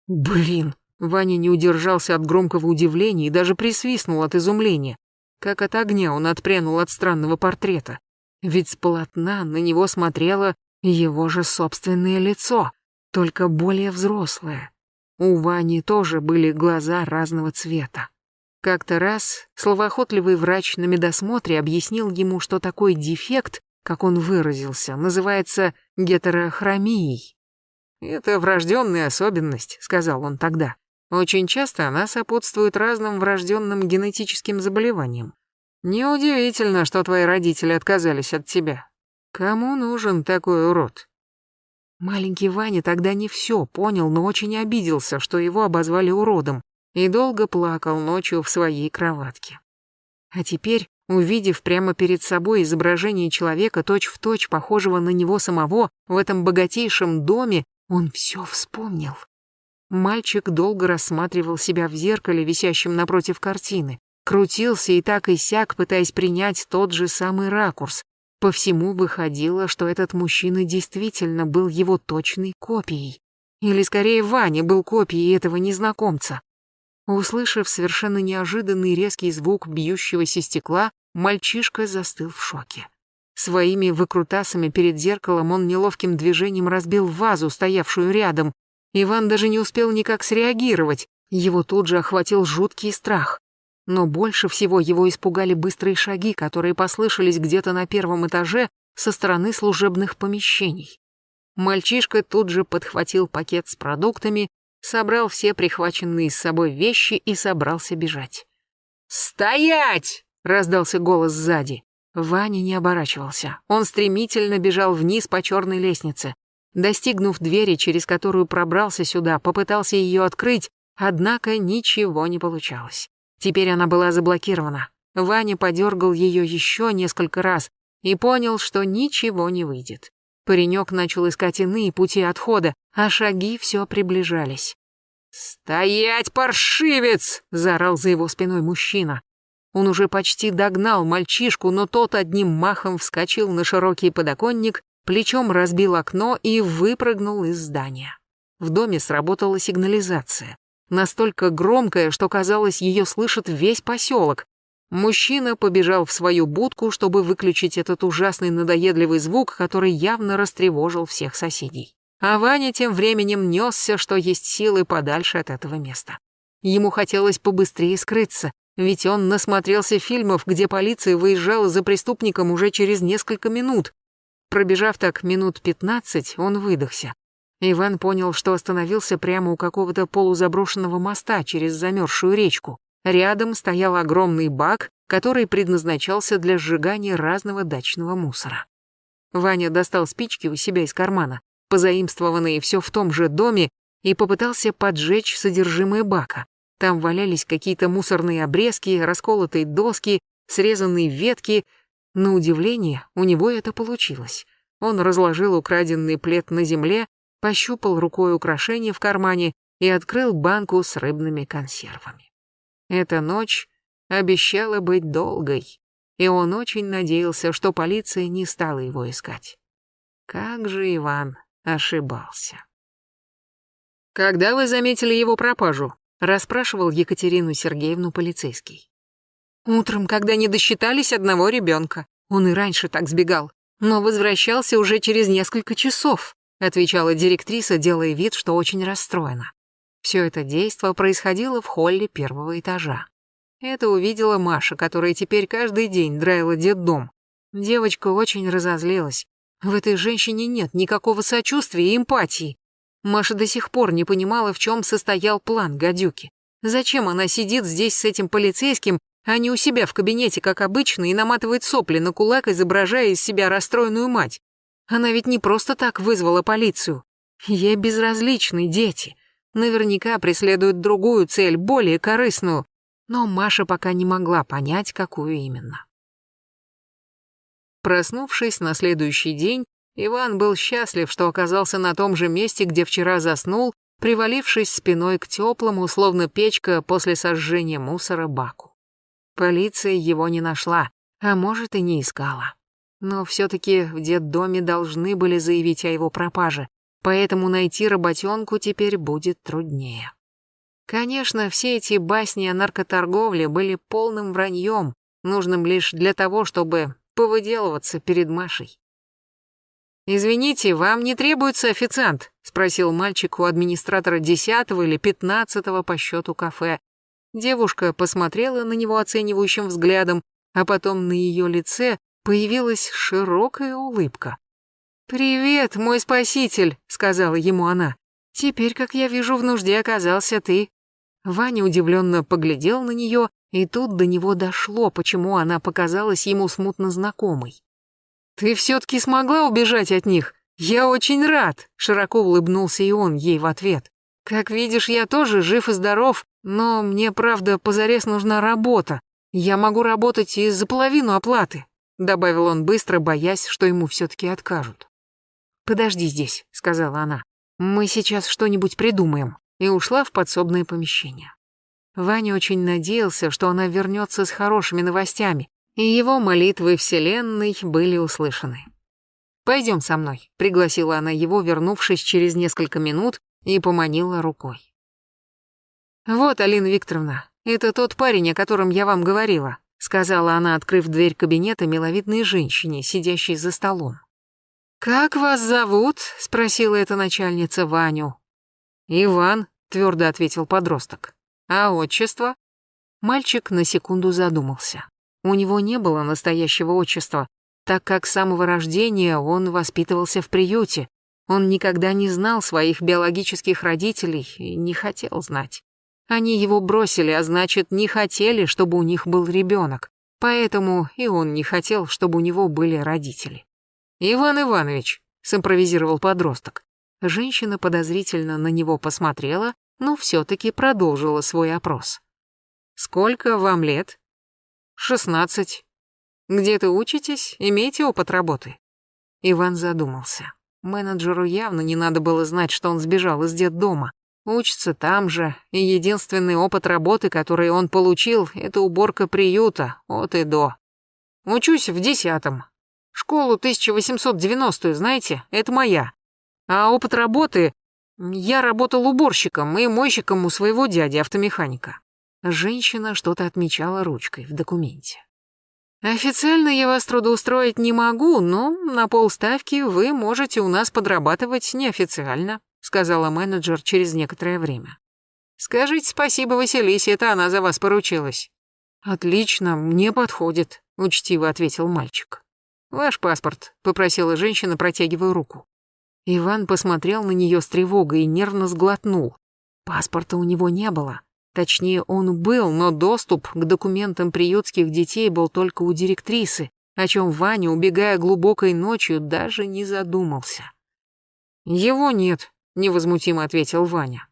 A: Блин, Ваня не удержался от громкого удивления и даже присвистнул от изумления. Как от огня он отпрянул от странного портрета. Ведь с полотна на него смотрело его же собственное лицо, только более взрослое. У Вани тоже были глаза разного цвета. Как-то раз словоохотливый врач на медосмотре объяснил ему, что такой дефект как он выразился, называется гетерохромией. «Это врожденная особенность», — сказал он тогда. «Очень часто она сопутствует разным врожденным генетическим заболеваниям. Неудивительно, что твои родители отказались от тебя. Кому нужен такой урод?» Маленький Ваня тогда не все понял, но очень обиделся, что его обозвали уродом, и долго плакал ночью в своей кроватке. А теперь Увидев прямо перед собой изображение человека, точь-в-точь точь похожего на него самого, в этом богатейшем доме, он все вспомнил. Мальчик долго рассматривал себя в зеркале, висящем напротив картины. Крутился и так и сяк, пытаясь принять тот же самый ракурс. По всему выходило, что этот мужчина действительно был его точной копией. Или скорее Ваня был копией этого незнакомца. Услышав совершенно неожиданный резкий звук бьющегося стекла, мальчишка застыл в шоке. Своими выкрутасами перед зеркалом он неловким движением разбил вазу, стоявшую рядом. Иван даже не успел никак среагировать, его тут же охватил жуткий страх. Но больше всего его испугали быстрые шаги, которые послышались где-то на первом этаже со стороны служебных помещений. Мальчишка тут же подхватил пакет с продуктами собрал все прихваченные с собой вещи и собрался бежать. «Стоять!» — раздался голос сзади. Ваня не оборачивался. Он стремительно бежал вниз по черной лестнице. Достигнув двери, через которую пробрался сюда, попытался ее открыть, однако ничего не получалось. Теперь она была заблокирована. Ваня подергал ее еще несколько раз и понял, что ничего не выйдет. Паренек начал искать иные пути отхода, а шаги все приближались. «Стоять, паршивец!» — заорал за его спиной мужчина. Он уже почти догнал мальчишку, но тот одним махом вскочил на широкий подоконник, плечом разбил окно и выпрыгнул из здания. В доме сработала сигнализация. Настолько громкая, что казалось, ее слышит весь поселок, Мужчина побежал в свою будку, чтобы выключить этот ужасный надоедливый звук, который явно растревожил всех соседей. А Ваня тем временем несся, что есть силы, подальше от этого места. Ему хотелось побыстрее скрыться, ведь он насмотрелся фильмов, где полиция выезжала за преступником уже через несколько минут. Пробежав так минут пятнадцать, он выдохся. Иван понял, что остановился прямо у какого-то полузаброшенного моста через замерзшую речку. Рядом стоял огромный бак, который предназначался для сжигания разного дачного мусора. Ваня достал спички у себя из кармана, позаимствованные все в том же доме, и попытался поджечь содержимое бака. Там валялись какие-то мусорные обрезки, расколотые доски, срезанные ветки. На удивление, у него это получилось. Он разложил украденный плед на земле, пощупал рукой украшение в кармане и открыл банку с рыбными консервами. Эта ночь обещала быть долгой, и он очень надеялся, что полиция не стала его искать. Как же Иван ошибался. «Когда вы заметили его пропажу?» — расспрашивал Екатерину Сергеевну полицейский. «Утром, когда не досчитались одного ребенка. Он и раньше так сбегал, но возвращался уже через несколько часов», — отвечала директриса, делая вид, что очень расстроена. Все это действо происходило в холле первого этажа. Это увидела Маша, которая теперь каждый день драила дом. Девочка очень разозлилась. В этой женщине нет никакого сочувствия и эмпатии. Маша до сих пор не понимала, в чем состоял план гадюки. Зачем она сидит здесь с этим полицейским, а не у себя в кабинете, как обычно, и наматывает сопли на кулак, изображая из себя расстроенную мать? Она ведь не просто так вызвала полицию. Ей безразличны дети наверняка преследуют другую цель, более корыстную, но Маша пока не могла понять, какую именно. Проснувшись на следующий день, Иван был счастлив, что оказался на том же месте, где вчера заснул, привалившись спиной к теплому, словно печка после сожжения мусора, баку. Полиция его не нашла, а может и не искала. Но все-таки в детдоме должны были заявить о его пропаже, поэтому найти работенку теперь будет труднее. Конечно, все эти басни о наркоторговле были полным враньем, нужным лишь для того, чтобы повыделываться перед Машей. «Извините, вам не требуется официант?» — спросил мальчик у администратора десятого или пятнадцатого по счету кафе. Девушка посмотрела на него оценивающим взглядом, а потом на ее лице появилась широкая улыбка. «Привет, мой спаситель», — сказала ему она. «Теперь, как я вижу, в нужде оказался ты». Ваня удивленно поглядел на нее, и тут до него дошло, почему она показалась ему смутно знакомой. «Ты все-таки смогла убежать от них? Я очень рад!» — широко улыбнулся и он ей в ответ. «Как видишь, я тоже жив и здоров, но мне, правда, позарез нужна работа. Я могу работать и за половину оплаты», — добавил он быстро, боясь, что ему все-таки откажут. «Подожди здесь», — сказала она. «Мы сейчас что-нибудь придумаем», и ушла в подсобное помещение. Ваня очень надеялся, что она вернется с хорошими новостями, и его молитвы Вселенной были услышаны. «Пойдем со мной», — пригласила она его, вернувшись через несколько минут, и поманила рукой. «Вот, Алина Викторовна, это тот парень, о котором я вам говорила», — сказала она, открыв дверь кабинета миловидной женщине, сидящей за столом. «Как вас зовут?» — спросила эта начальница Ваню. «Иван», — твердо ответил подросток. «А отчество?» Мальчик на секунду задумался. У него не было настоящего отчества, так как с самого рождения он воспитывался в приюте. Он никогда не знал своих биологических родителей и не хотел знать. Они его бросили, а значит, не хотели, чтобы у них был ребенок. Поэтому и он не хотел, чтобы у него были родители. «Иван Иванович», — симпровизировал подросток. Женщина подозрительно на него посмотрела, но все-таки продолжила свой опрос. «Сколько вам лет?» «Шестнадцать». ты учитесь? Имейте опыт работы?» Иван задумался. Менеджеру явно не надо было знать, что он сбежал из детдома. Учится там же, и единственный опыт работы, который он получил, это уборка приюта, от и до. «Учусь в десятом», Школу 1890-ю, знаете, это моя. А опыт работы... Я работал уборщиком и мойщиком у своего дяди, автомеханика. Женщина что-то отмечала ручкой в документе. Официально я вас трудоустроить не могу, но на полставки вы можете у нас подрабатывать неофициально, сказала менеджер через некоторое время. Скажите спасибо Василисе, это она за вас поручилась. Отлично, мне подходит, учтиво ответил мальчик. «Ваш паспорт», — попросила женщина, протягивая руку. Иван посмотрел на нее с тревогой и нервно сглотнул. Паспорта у него не было. Точнее, он был, но доступ к документам приютских детей был только у директрисы, о чем Ваня, убегая глубокой ночью, даже не задумался. «Его нет», — невозмутимо ответил Ваня.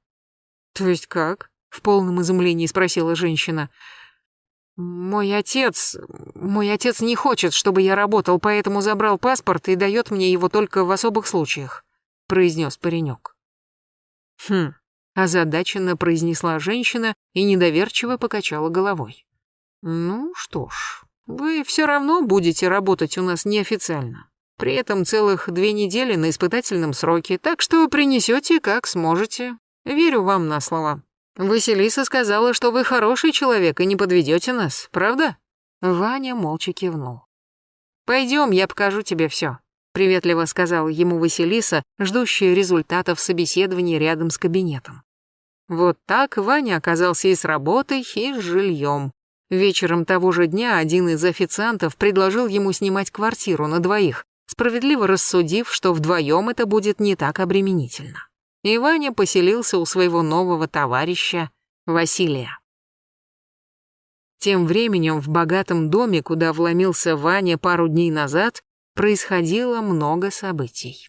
A: «То есть как?» — в полном изумлении спросила женщина. «Мой отец, мой отец не хочет, чтобы я работал, поэтому забрал паспорт и дает мне его только в особых случаях», — произнес паренек. «Хм», — озадаченно произнесла женщина и недоверчиво покачала головой. «Ну что ж, вы все равно будете работать у нас неофициально. При этом целых две недели на испытательном сроке, так что принесете, как сможете. Верю вам на слово. Василиса сказала, что вы хороший человек и не подведете нас, правда?» Ваня молча кивнул. «Пойдем, я покажу тебе все», — приветливо сказал ему Василиса, ждущая результатов собеседования рядом с кабинетом. Вот так Ваня оказался и с работой, и с жильем. Вечером того же дня один из официантов предложил ему снимать квартиру на двоих, справедливо рассудив, что вдвоем это будет не так обременительно. И Ваня поселился у своего нового товарища Василия. Тем временем в богатом доме, куда вломился Ваня пару дней назад, происходило много событий.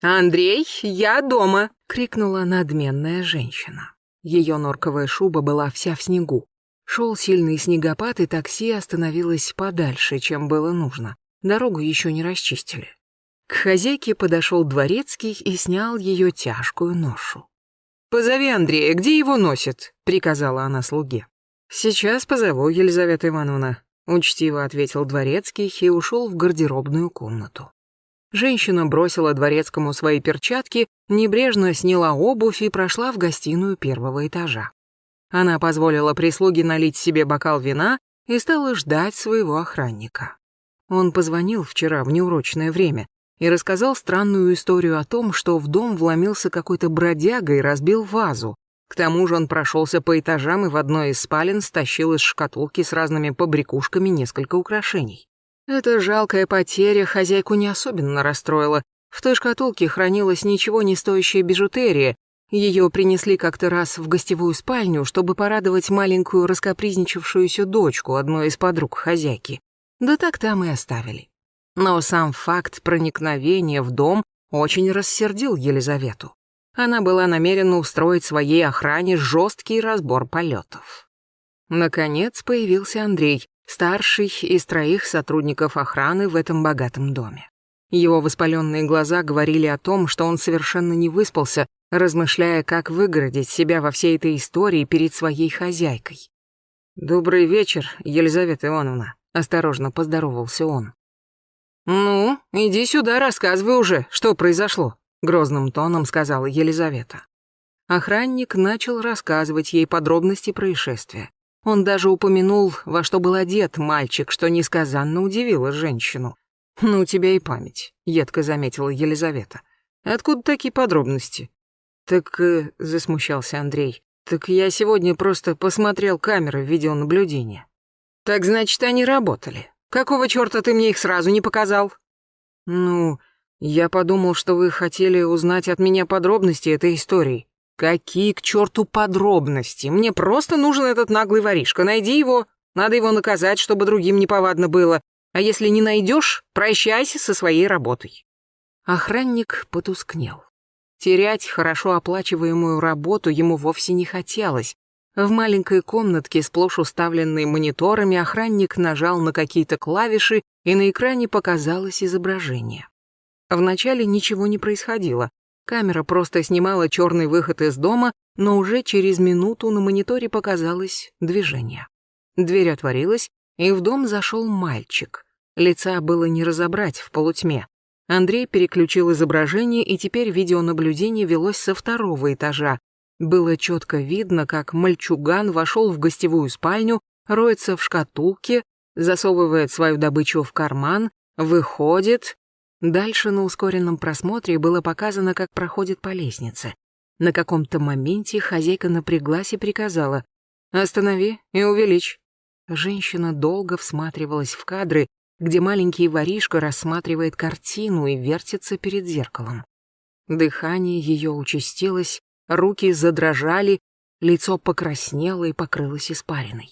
A: «Андрей, я дома!» — крикнула надменная женщина. Ее норковая шуба была вся в снегу. Шел сильный снегопад, и такси остановилось подальше, чем было нужно. Дорогу еще не расчистили. К хозяйке подошел дворецкий и снял ее тяжкую ношу. «Позови Андрея, где его носит, приказала она слуге. «Сейчас позову, Елизавета Ивановна», — учтиво ответил дворецкий и ушел в гардеробную комнату. Женщина бросила дворецкому свои перчатки, небрежно сняла обувь и прошла в гостиную первого этажа. Она позволила прислуге налить себе бокал вина и стала ждать своего охранника. Он позвонил вчера в неурочное время и рассказал странную историю о том, что в дом вломился какой-то бродяга и разбил вазу, к тому же он прошелся по этажам и в одной из спален стащил из шкатулки с разными побрякушками несколько украшений. Эта жалкая потеря хозяйку не особенно расстроила. В той шкатулке хранилась ничего не стоящая бижутерия. Ее принесли как-то раз в гостевую спальню, чтобы порадовать маленькую раскопризничавшуюся дочку одной из подруг хозяйки. Да так там и оставили. Но сам факт проникновения в дом очень рассердил Елизавету она была намерена устроить своей охране жесткий разбор полетов. Наконец появился Андрей, старший из троих сотрудников охраны в этом богатом доме. Его воспаленные глаза говорили о том, что он совершенно не выспался, размышляя, как выгородить себя во всей этой истории перед своей хозяйкой. «Добрый вечер, Елизавета Ивановна», — осторожно поздоровался он. «Ну, иди сюда, рассказывай уже, что произошло», грозным тоном сказала Елизавета. Охранник начал рассказывать ей подробности происшествия. Он даже упомянул, во что был одет мальчик, что несказанно удивило женщину. «Ну, у тебя и память», — едко заметила Елизавета. «Откуда такие подробности?» «Так...» э, — засмущался Андрей. «Так я сегодня просто посмотрел камеры видеонаблюдения». «Так значит, они работали. Какого черта ты мне их сразу не показал?» «Ну...» Я подумал, что вы хотели узнать от меня подробности этой истории. Какие к черту подробности? Мне просто нужен этот наглый воришка. Найди его. Надо его наказать, чтобы другим неповадно было. А если не найдешь, прощайся со своей работой. Охранник потускнел. Терять хорошо оплачиваемую работу ему вовсе не хотелось. В маленькой комнатке, сплошь уставленной мониторами, охранник нажал на какие-то клавиши, и на экране показалось изображение. А вначале ничего не происходило. Камера просто снимала черный выход из дома, но уже через минуту на мониторе показалось движение. Дверь отворилась, и в дом зашел мальчик. Лица было не разобрать в полутьме. Андрей переключил изображение, и теперь видеонаблюдение велось со второго этажа. Было четко видно, как мальчуган вошел в гостевую спальню, роется в шкатулке, засовывает свою добычу в карман, выходит Дальше на ускоренном просмотре было показано, как проходит по лестнице. На каком-то моменте хозяйка напряглась и приказала «Останови и увеличь». Женщина долго всматривалась в кадры, где маленький воришка рассматривает картину и вертится перед зеркалом. Дыхание ее участилось, руки задрожали, лицо покраснело и покрылось испариной.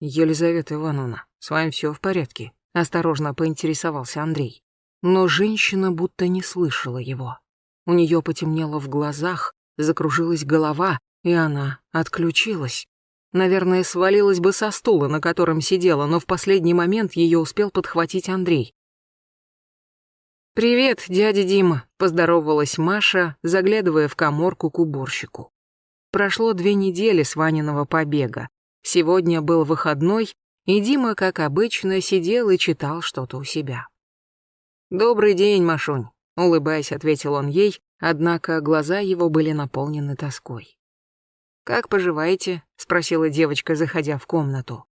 A: «Елизавета Ивановна, с вами все в порядке?» — осторожно поинтересовался Андрей. Но женщина будто не слышала его. У нее потемнело в глазах, закружилась голова, и она отключилась. Наверное, свалилась бы со стула, на котором сидела, но в последний момент ее успел подхватить Андрей. «Привет, дядя Дима», — поздоровалась Маша, заглядывая в коморку к уборщику. Прошло две недели с Ваниного побега. Сегодня был выходной, и Дима, как обычно, сидел и читал что-то у себя. «Добрый день, Машунь», — улыбаясь, ответил он ей, однако глаза его были наполнены тоской. «Как поживаете?» — спросила девочка, заходя в комнату.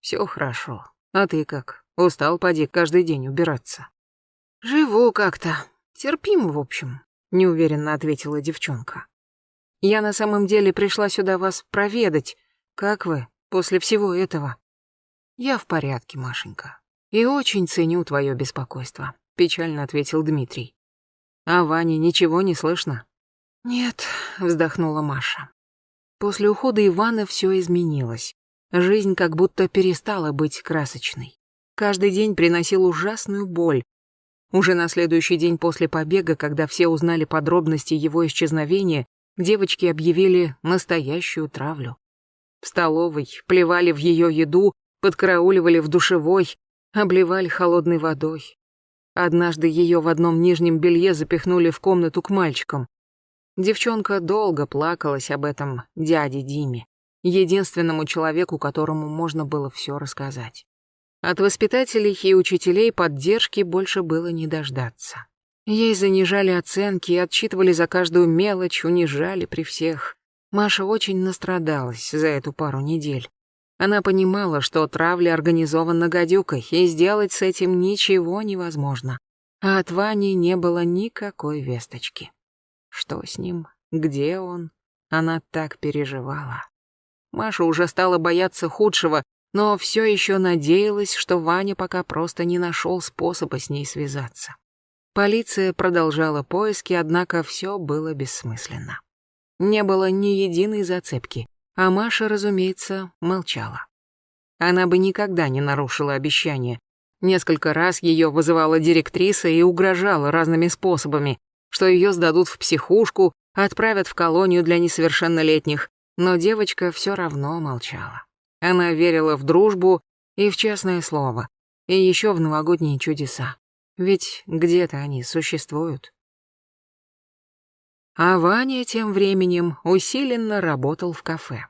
A: «Все хорошо. А ты как? Устал, поди, каждый день убираться?» «Живу как-то. Терпим, в общем», — неуверенно ответила девчонка. «Я на самом деле пришла сюда вас проведать. Как вы после всего этого?» «Я в порядке, Машенька, и очень ценю твое беспокойство. — печально ответил Дмитрий. «А Ване ничего не слышно?» «Нет», — вздохнула Маша. После ухода Ивана все изменилось. Жизнь как будто перестала быть красочной. Каждый день приносил ужасную боль. Уже на следующий день после побега, когда все узнали подробности его исчезновения, девочки объявили настоящую травлю. В столовой плевали в ее еду, подкарауливали в душевой, обливали холодной водой. Однажды ее в одном нижнем белье запихнули в комнату к мальчикам. Девчонка долго плакалась об этом дяде Диме, единственному человеку, которому можно было все рассказать. От воспитателей и учителей поддержки больше было не дождаться. Ей занижали оценки и отчитывали за каждую мелочь, унижали при всех. Маша очень настрадалась за эту пару недель. Она понимала, что травля организована гадюкой, и сделать с этим ничего невозможно. А от Вани не было никакой весточки. Что с ним? Где он? Она так переживала. Маша уже стала бояться худшего, но все еще надеялась, что Ваня пока просто не нашел способа с ней связаться. Полиция продолжала поиски, однако все было бессмысленно. Не было ни единой зацепки, а Маша, разумеется, молчала. Она бы никогда не нарушила обещание. Несколько раз ее вызывала директриса и угрожала разными способами, что ее сдадут в психушку, отправят в колонию для несовершеннолетних, но девочка все равно молчала. Она верила в дружбу и в честное слово, и еще в новогодние чудеса. Ведь где-то они существуют. А Ваня тем временем усиленно работал в кафе.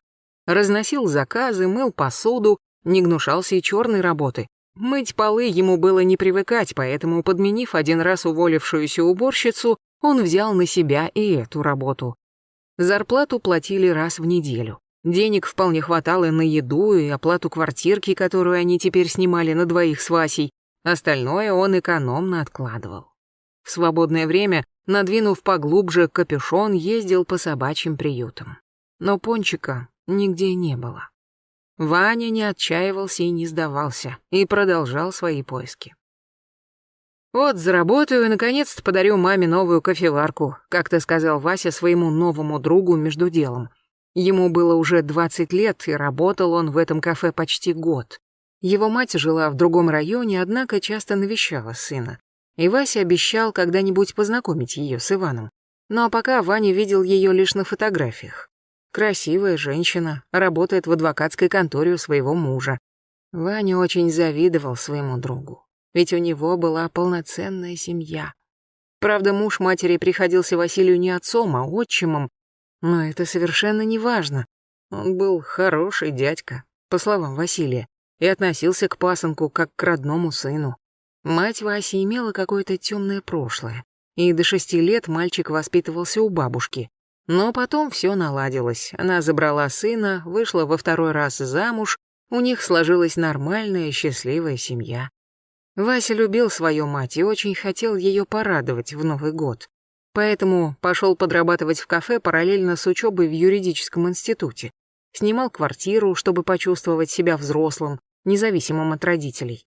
A: Разносил заказы, мыл посуду, не гнушался и черной работы. Мыть полы ему было не привыкать, поэтому, подменив один раз уволившуюся уборщицу, он взял на себя и эту работу. Зарплату платили раз в неделю. Денег вполне хватало на еду и оплату квартирки, которую они теперь снимали на двоих с Васей. Остальное он экономно откладывал. В свободное время надвинув поглубже капюшон, ездил по собачьим приютам. Но пончика нигде не было. Ваня не отчаивался и не сдавался, и продолжал свои поиски. «Вот, заработаю и, наконец-то, подарю маме новую кофеварку», как-то сказал Вася своему новому другу между делом. Ему было уже 20 лет, и работал он в этом кафе почти год. Его мать жила в другом районе, однако часто навещала сына и Вася обещал когда-нибудь познакомить ее с Иваном. Ну а пока Ваня видел ее лишь на фотографиях. Красивая женщина, работает в адвокатской конторе у своего мужа. Ваня очень завидовал своему другу, ведь у него была полноценная семья. Правда, муж матери приходился Василию не отцом, а отчимом, но это совершенно не важно. Он был хороший дядька, по словам Василия, и относился к пасынку как к родному сыну. Мать Васи имела какое-то темное прошлое, и до шести лет мальчик воспитывался у бабушки. Но потом все наладилось. Она забрала сына, вышла во второй раз замуж, у них сложилась нормальная счастливая семья. Вася любил свою мать и очень хотел ее порадовать в Новый год. Поэтому пошел подрабатывать в кафе параллельно с учебой в юридическом институте. Снимал квартиру, чтобы почувствовать себя взрослым, независимым от родителей.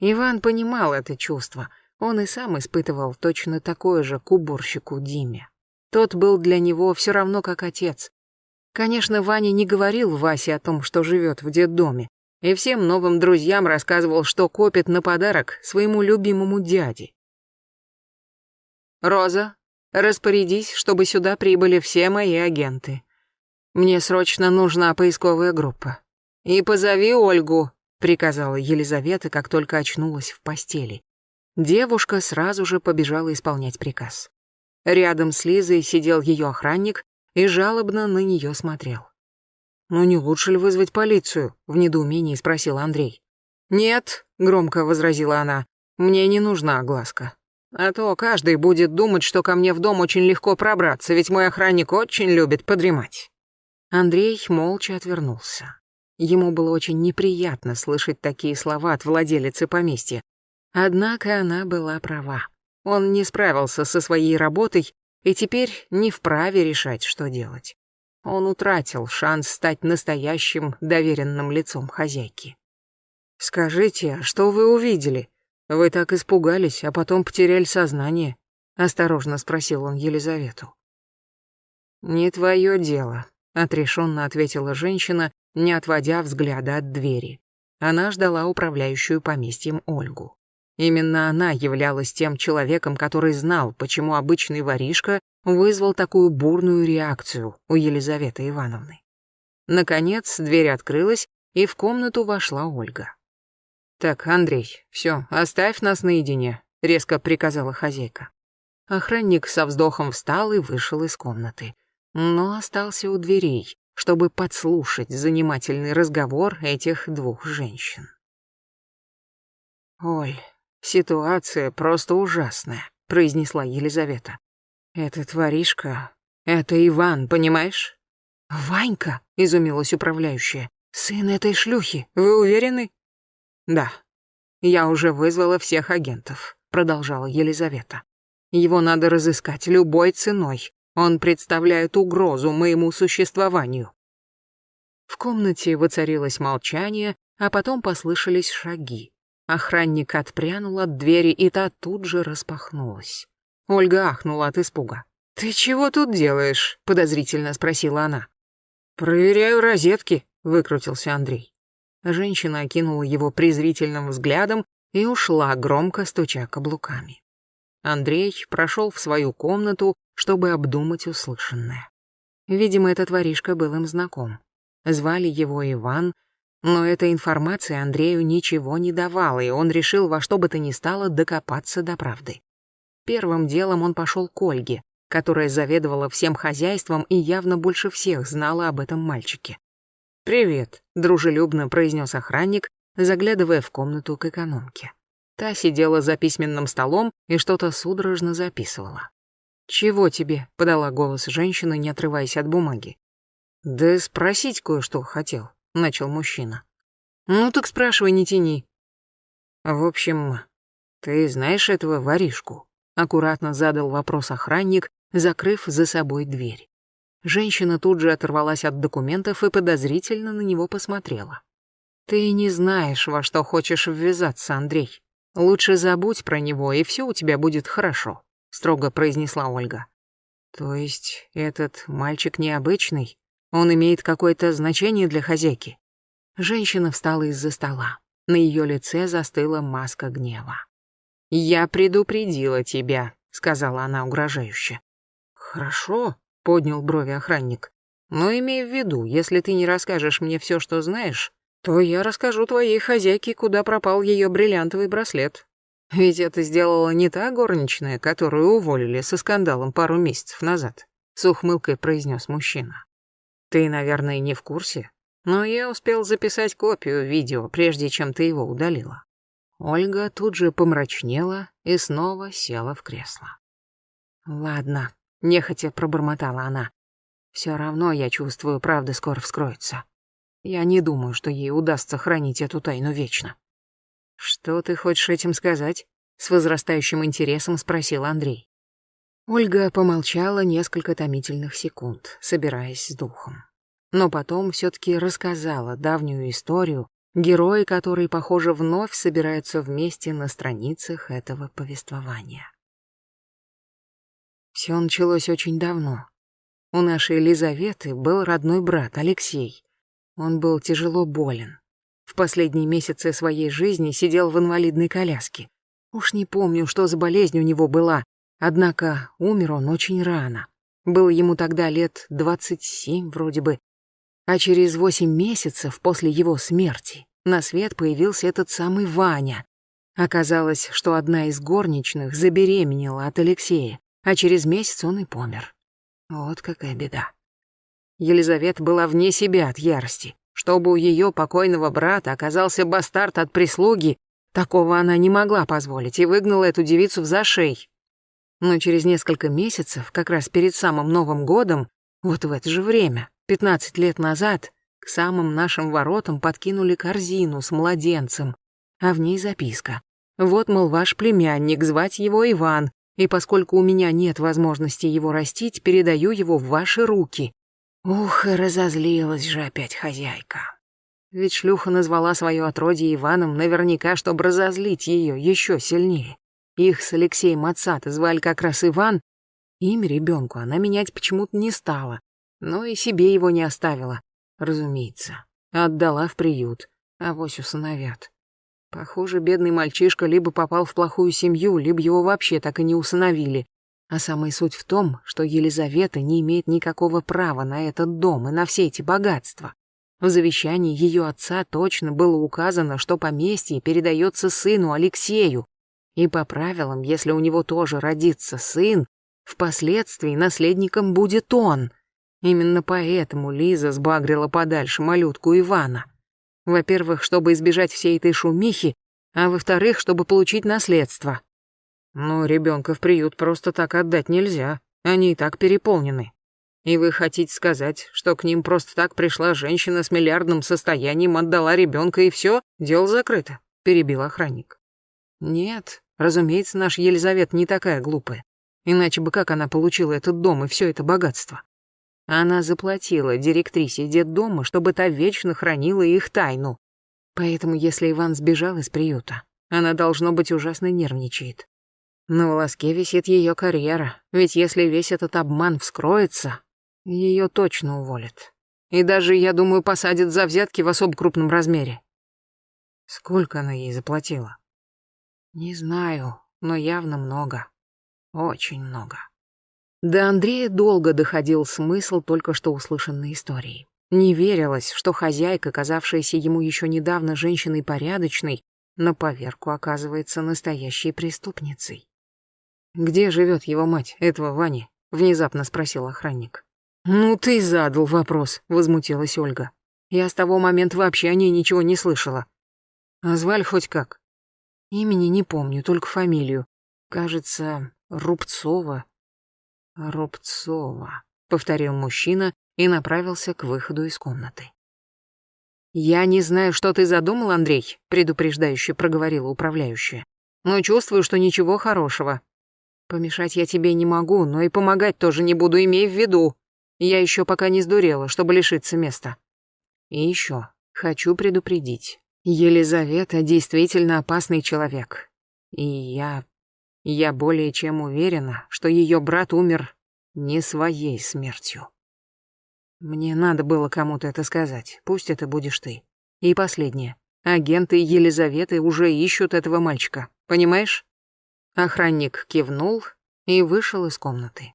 A: Иван понимал это чувство. Он и сам испытывал точно такое же к уборщику Диме. Тот был для него все равно как отец. Конечно, Ваня не говорил Васе о том, что живет в детдоме, и всем новым друзьям рассказывал, что копит на подарок своему любимому дяде. «Роза, распорядись, чтобы сюда прибыли все мои агенты. Мне срочно нужна поисковая группа. И позови Ольгу, — приказала Елизавета, как только очнулась в постели. Девушка сразу же побежала исполнять приказ. Рядом с Лизой сидел ее охранник и жалобно на нее смотрел. «Ну не лучше ли вызвать полицию?» — в недоумении спросил Андрей. «Нет», — громко возразила она, — «мне не нужна огласка. А то каждый будет думать, что ко мне в дом очень легко пробраться, ведь мой охранник очень любит подремать». Андрей молча отвернулся. Ему было очень неприятно слышать такие слова от владелицы поместья. Однако она была права. Он не справился со своей работой и теперь не вправе решать, что делать. Он утратил шанс стать настоящим доверенным лицом хозяйки. «Скажите, а что вы увидели? Вы так испугались, а потом потеряли сознание?» — осторожно спросил он Елизавету. «Не твое дело», — отрешенно ответила женщина не отводя взгляда от двери. Она ждала управляющую поместьем Ольгу. Именно она являлась тем человеком, который знал, почему обычный воришка вызвал такую бурную реакцию у Елизаветы Ивановны. Наконец, дверь открылась, и в комнату вошла Ольга. «Так, Андрей, все, оставь нас наедине», — резко приказала хозяйка. Охранник со вздохом встал и вышел из комнаты, но остался у дверей, чтобы подслушать занимательный разговор этих двух женщин. «Оль, ситуация просто ужасная», — произнесла Елизавета. «Это тваришка, Это Иван, понимаешь?» «Ванька!» — изумилась управляющая. «Сын этой шлюхи, вы уверены?» «Да. Я уже вызвала всех агентов», — продолжала Елизавета. «Его надо разыскать любой ценой, он представляет угрозу моему существованию. В комнате воцарилось молчание, а потом послышались шаги. Охранник отпрянул от двери, и та тут же распахнулась. Ольга ахнула от испуга. «Ты чего тут делаешь?» — подозрительно спросила она. «Проверяю розетки», — выкрутился Андрей. Женщина окинула его презрительным взглядом и ушла, громко стуча каблуками. Андрей прошел в свою комнату, чтобы обдумать услышанное. Видимо, этот воришка был им знаком. Звали его Иван, но эта информация Андрею ничего не давала, и он решил во что бы то ни стало докопаться до правды. Первым делом он пошел к Ольге, которая заведовала всем хозяйством и явно больше всех знала об этом мальчике. «Привет», — дружелюбно произнес охранник, заглядывая в комнату к экономке. Та сидела за письменным столом и что-то судорожно записывала. «Чего тебе?» — подала голос женщина, не отрываясь от бумаги. «Да спросить кое-что хотел», — начал мужчина. «Ну так спрашивай, не тяни». «В общем, ты знаешь этого воришку?» — аккуратно задал вопрос охранник, закрыв за собой дверь. Женщина тут же оторвалась от документов и подозрительно на него посмотрела. «Ты не знаешь, во что хочешь ввязаться, Андрей», «Лучше забудь про него, и все у тебя будет хорошо», — строго произнесла Ольга. «То есть этот мальчик необычный? Он имеет какое-то значение для хозяйки?» Женщина встала из-за стола. На ее лице застыла маска гнева. «Я предупредила тебя», — сказала она угрожающе. «Хорошо», — поднял брови охранник. «Но имей в виду, если ты не расскажешь мне все, что знаешь, то я расскажу твоей хозяйке, куда пропал ее бриллиантовый браслет. Ведь это сделала не та горничная, которую уволили со скандалом пару месяцев назад», — с ухмылкой произнес мужчина. «Ты, наверное, не в курсе, но я успел записать копию видео, прежде чем ты его удалила». Ольга тут же помрачнела и снова села в кресло. «Ладно», — нехотя пробормотала она. «Все равно я чувствую, правда скоро вскроется. Я не думаю, что ей удастся хранить эту тайну вечно. «Что ты хочешь этим сказать?» — с возрастающим интересом спросил Андрей. Ольга помолчала несколько томительных секунд, собираясь с духом. Но потом все-таки рассказала давнюю историю, герои которой, похоже, вновь собираются вместе на страницах этого повествования. Все началось очень давно. У нашей Елизаветы был родной брат Алексей. Он был тяжело болен. В последние месяцы своей жизни сидел в инвалидной коляске. Уж не помню, что за болезнь у него была, однако умер он очень рано. Было ему тогда лет 27 вроде бы. А через 8 месяцев после его смерти на свет появился этот самый Ваня. Оказалось, что одна из горничных забеременела от Алексея, а через месяц он и помер. Вот какая беда. Елизавета была вне себя от ярости. Чтобы у ее покойного брата оказался бастард от прислуги, такого она не могла позволить и выгнала эту девицу в зашей. Но через несколько месяцев, как раз перед самым Новым годом, вот в это же время, 15 лет назад, к самым нашим воротам подкинули корзину с младенцем, а в ней записка. Вот, мол, ваш племянник, звать его Иван, и поскольку у меня нет возможности его растить, передаю его в ваши руки. Ух, и разозлилась же опять хозяйка. Ведь шлюха назвала свое отродье Иваном наверняка, чтобы разозлить ее еще сильнее. Их с Алексеем отца звали как раз Иван. Имя ребенку она менять почему-то не стала, но и себе его не оставила, разумеется. Отдала в приют, а вось усыновят. Похоже, бедный мальчишка либо попал в плохую семью, либо его вообще так и не усыновили. А самая суть в том, что Елизавета не имеет никакого права на этот дом и на все эти богатства. В завещании ее отца точно было указано, что поместье передается сыну Алексею, и по правилам, если у него тоже родится сын, впоследствии наследником будет он. Именно поэтому Лиза сбагрила подальше малютку Ивана. Во-первых, чтобы избежать всей этой шумихи, а во-вторых, чтобы получить наследство. «Ну, ребенка в приют просто так отдать нельзя. Они и так переполнены». «И вы хотите сказать, что к ним просто так пришла женщина с миллиардным состоянием, отдала ребенка и все, дело закрыто?» — перебил охранник. «Нет, разумеется, наш Елизавет не такая глупая. Иначе бы как она получила этот дом и все это богатство? Она заплатила директрисе детдома, чтобы та вечно хранила их тайну. Поэтому, если Иван сбежал из приюта, она, должно быть, ужасно нервничает. На волоске висит ее карьера, ведь если весь этот обман вскроется, ее точно уволят. И даже, я думаю, посадят за взятки в особо крупном размере. Сколько она ей заплатила? Не знаю, но явно много. Очень много. До Андрея долго доходил смысл только что услышанной истории. Не верилось, что хозяйка, казавшаяся ему еще недавно женщиной порядочной, на поверку оказывается настоящей преступницей. «Где живет его мать, этого Вани?» — внезапно спросил охранник. «Ну ты задал вопрос», — возмутилась Ольга. «Я с того момента вообще о ней ничего не слышала». «А звали хоть как?» «Имени не помню, только фамилию. Кажется, Рубцова». «Рубцова», — повторил мужчина и направился к выходу из комнаты. «Я не знаю, что ты задумал, Андрей», — предупреждающе проговорила управляющая. «Но чувствую, что ничего хорошего. Помешать я тебе не могу, но и помогать тоже не буду, имей в виду. Я еще пока не сдурела, чтобы лишиться места. И еще хочу предупредить. Елизавета действительно опасный человек. И я... Я более чем уверена, что ее брат умер не своей смертью. Мне надо было кому-то это сказать, пусть это будешь ты. И последнее. Агенты Елизаветы уже ищут этого мальчика, понимаешь? Охранник кивнул и вышел из комнаты.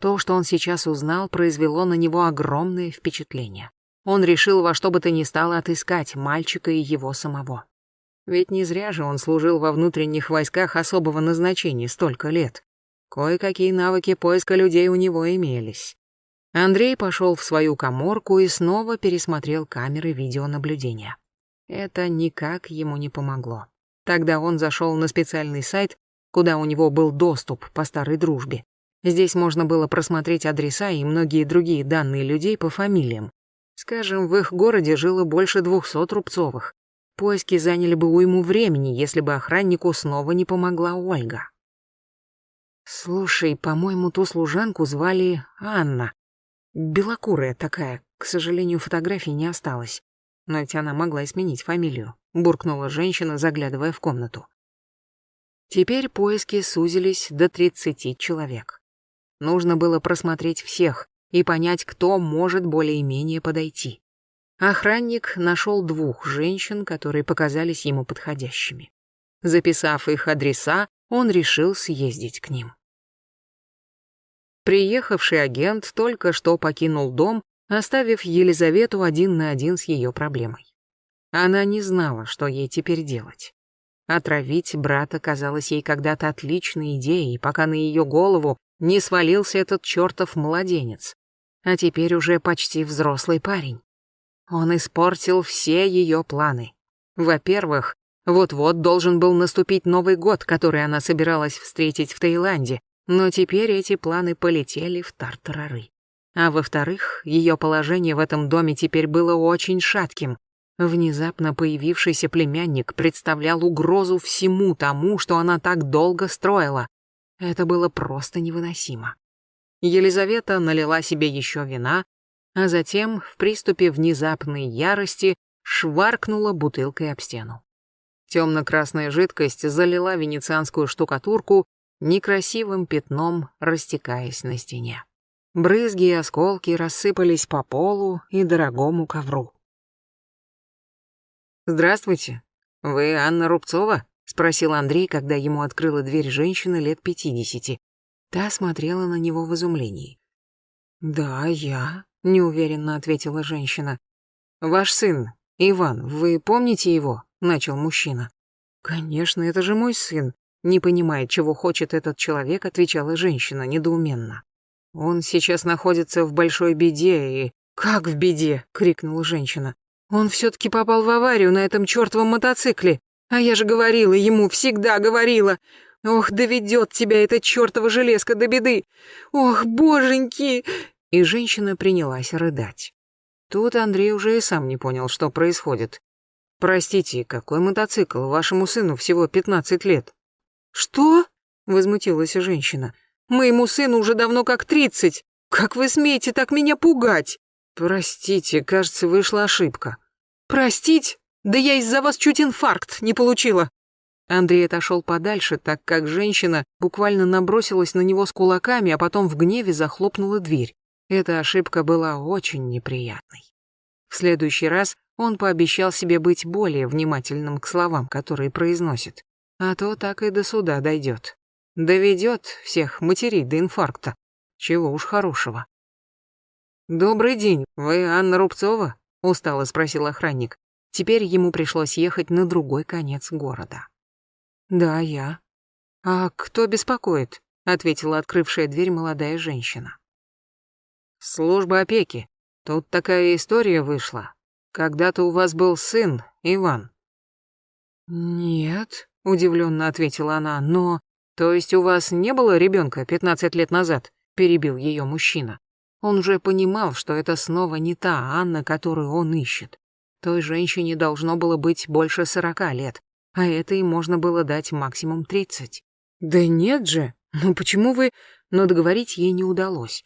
A: То, что он сейчас узнал, произвело на него огромное впечатление. Он решил во что бы то ни стало отыскать мальчика и его самого. Ведь не зря же он служил во внутренних войсках особого назначения столько лет. Кое-какие навыки поиска людей у него имелись. Андрей пошел в свою коморку и снова пересмотрел камеры видеонаблюдения. Это никак ему не помогло. Тогда он зашел на специальный сайт куда у него был доступ по старой дружбе. Здесь можно было просмотреть адреса и многие другие данные людей по фамилиям. Скажем, в их городе жило больше двухсот Рубцовых. Поиски заняли бы уйму времени, если бы охраннику снова не помогла Ольга. «Слушай, по-моему, ту служанку звали Анна. Белокурая такая, к сожалению, фотографий не осталось. Но ведь она могла и сменить фамилию», — буркнула женщина, заглядывая в комнату. Теперь поиски сузились до 30 человек. Нужно было просмотреть всех и понять, кто может более-менее подойти. Охранник нашел двух женщин, которые показались ему подходящими. Записав их адреса, он решил съездить к ним. Приехавший агент только что покинул дом, оставив Елизавету один на один с ее проблемой. Она не знала, что ей теперь делать. Отравить брата казалось ей когда-то отличной идеей, пока на ее голову не свалился этот чертов младенец. А теперь уже почти взрослый парень. Он испортил все ее планы. Во-первых, вот-вот должен был наступить Новый год, который она собиралась встретить в Таиланде, но теперь эти планы полетели в тартарары. А во-вторых, ее положение в этом доме теперь было очень шатким. Внезапно появившийся племянник представлял угрозу всему тому, что она так долго строила. Это было просто невыносимо. Елизавета налила себе еще вина, а затем, в приступе внезапной ярости, шваркнула бутылкой об стену. Темно-красная жидкость залила венецианскую штукатурку некрасивым пятном, растекаясь на стене. Брызги и осколки рассыпались по полу и дорогому ковру. «Здравствуйте. Вы Анна Рубцова?» — спросил Андрей, когда ему открыла дверь женщина лет пятидесяти. Та смотрела на него в изумлении. «Да, я», — неуверенно ответила женщина. «Ваш сын, Иван, вы помните его?» — начал мужчина. «Конечно, это же мой сын», — не понимая, чего хочет этот человек, отвечала женщина недоуменно. «Он сейчас находится в большой беде и...» «Как в беде?» — крикнула женщина. Он все-таки попал в аварию на этом чертовом мотоцикле. А я же говорила ему, всегда говорила. Ох, доведет тебя эта чертова железка до беды. Ох, боженьки!» И женщина принялась рыдать. Тут Андрей уже и сам не понял, что происходит. «Простите, какой мотоцикл? Вашему сыну всего пятнадцать лет». «Что?» — возмутилась женщина. «Моему сыну уже давно как тридцать. Как вы смеете так меня пугать?» «Простите, кажется, вышла ошибка». «Простить? Да я из-за вас чуть инфаркт не получила». Андрей отошел подальше, так как женщина буквально набросилась на него с кулаками, а потом в гневе захлопнула дверь. Эта ошибка была очень неприятной. В следующий раз он пообещал себе быть более внимательным к словам, которые произносит. А то так и до суда дойдет. Доведет всех матерей до инфаркта. Чего уж хорошего. «Добрый день, вы Анна Рубцова?» — устало спросил охранник. Теперь ему пришлось ехать на другой конец города. «Да, я». «А кто беспокоит?» — ответила открывшая дверь молодая женщина. «Служба опеки. Тут такая история вышла. Когда-то у вас был сын, Иван». «Нет», — удивленно ответила она, — «но...» «То есть у вас не было ребенка 15 лет назад?» — перебил ее мужчина. Он уже понимал, что это снова не та Анна, которую он ищет. Той женщине должно было быть больше сорока лет, а этой можно было дать максимум тридцать. «Да нет же! Ну почему вы...» Но договорить ей не удалось.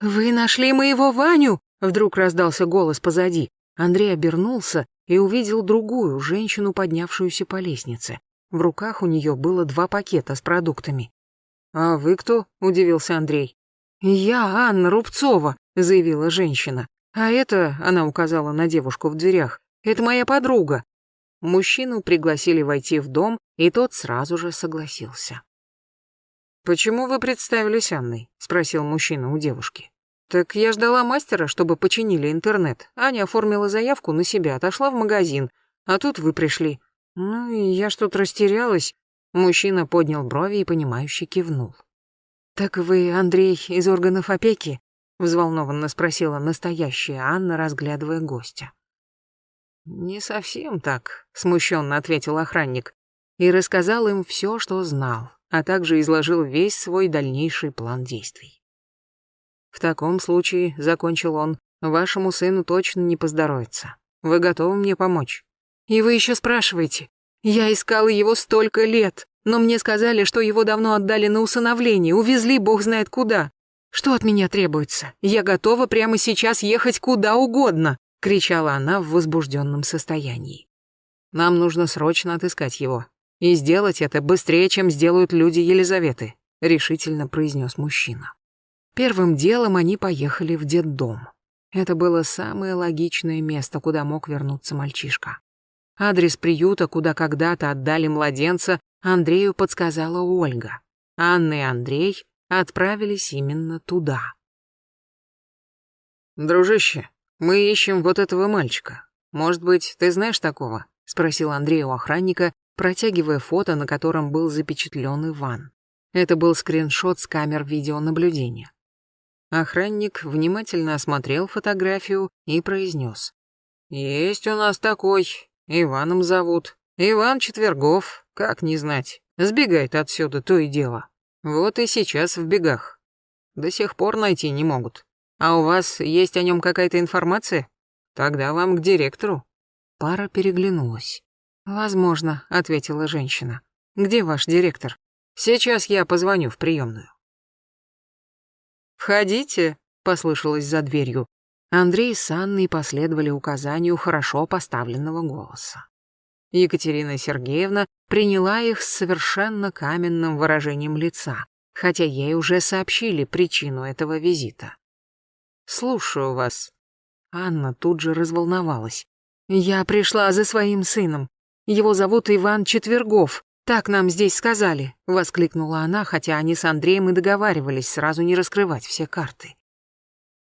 A: «Вы нашли моего Ваню!» Вдруг раздался голос позади. Андрей обернулся и увидел другую женщину, поднявшуюся по лестнице. В руках у нее было два пакета с продуктами. «А вы кто?» — удивился Андрей. «Я Анна Рубцова», — заявила женщина. «А это...» — она указала на девушку в дверях. «Это моя подруга». Мужчину пригласили войти в дом, и тот сразу же согласился. «Почему вы представились Анной?» — спросил мужчина у девушки. «Так я ждала мастера, чтобы починили интернет. Аня оформила заявку на себя, отошла в магазин. А тут вы пришли. Ну, и я что-то растерялась». Мужчина поднял брови и, понимающе кивнул. «Так вы, Андрей, из органов опеки?» — взволнованно спросила настоящая Анна, разглядывая гостя. «Не совсем так», — смущенно ответил охранник, и рассказал им все, что знал, а также изложил весь свой дальнейший план действий. «В таком случае», — закончил он, — «вашему сыну точно не поздоровится. Вы готовы мне помочь?» «И вы еще спрашиваете? Я искала его столько лет!» Но мне сказали, что его давно отдали на усыновление, увезли бог знает куда. Что от меня требуется? Я готова прямо сейчас ехать куда угодно, кричала она в возбужденном состоянии. Нам нужно срочно отыскать его и сделать это быстрее, чем сделают люди Елизаветы, решительно произнес мужчина. Первым делом они поехали в детдом. Это было самое логичное место, куда мог вернуться мальчишка. Адрес приюта, куда когда-то отдали младенца, Андрею подсказала Ольга. Анна и Андрей отправились именно туда. «Дружище, мы ищем вот этого мальчика. Может быть, ты знаешь такого?» — спросил Андрей у охранника, протягивая фото, на котором был запечатлен Иван. Это был скриншот с камер видеонаблюдения. Охранник внимательно осмотрел фотографию и произнес. «Есть у нас такой. Иваном зовут. Иван Четвергов. Как не знать. Сбегает отсюда, то и дело. Вот и сейчас в бегах. До сих пор найти не могут. А у вас есть о нем какая-то информация? Тогда вам к директору». Пара переглянулась. «Возможно», — ответила женщина. «Где ваш директор? Сейчас я позвоню в приемную». «Входите», — послышалось за дверью. Андрей с Анной последовали указанию хорошо поставленного голоса. Екатерина Сергеевна приняла их с совершенно каменным выражением лица, хотя ей уже сообщили причину этого визита. «Слушаю вас». Анна тут же разволновалась. «Я пришла за своим сыном. Его зовут Иван Четвергов. Так нам здесь сказали», — воскликнула она, хотя они с Андреем и договаривались сразу не раскрывать все карты.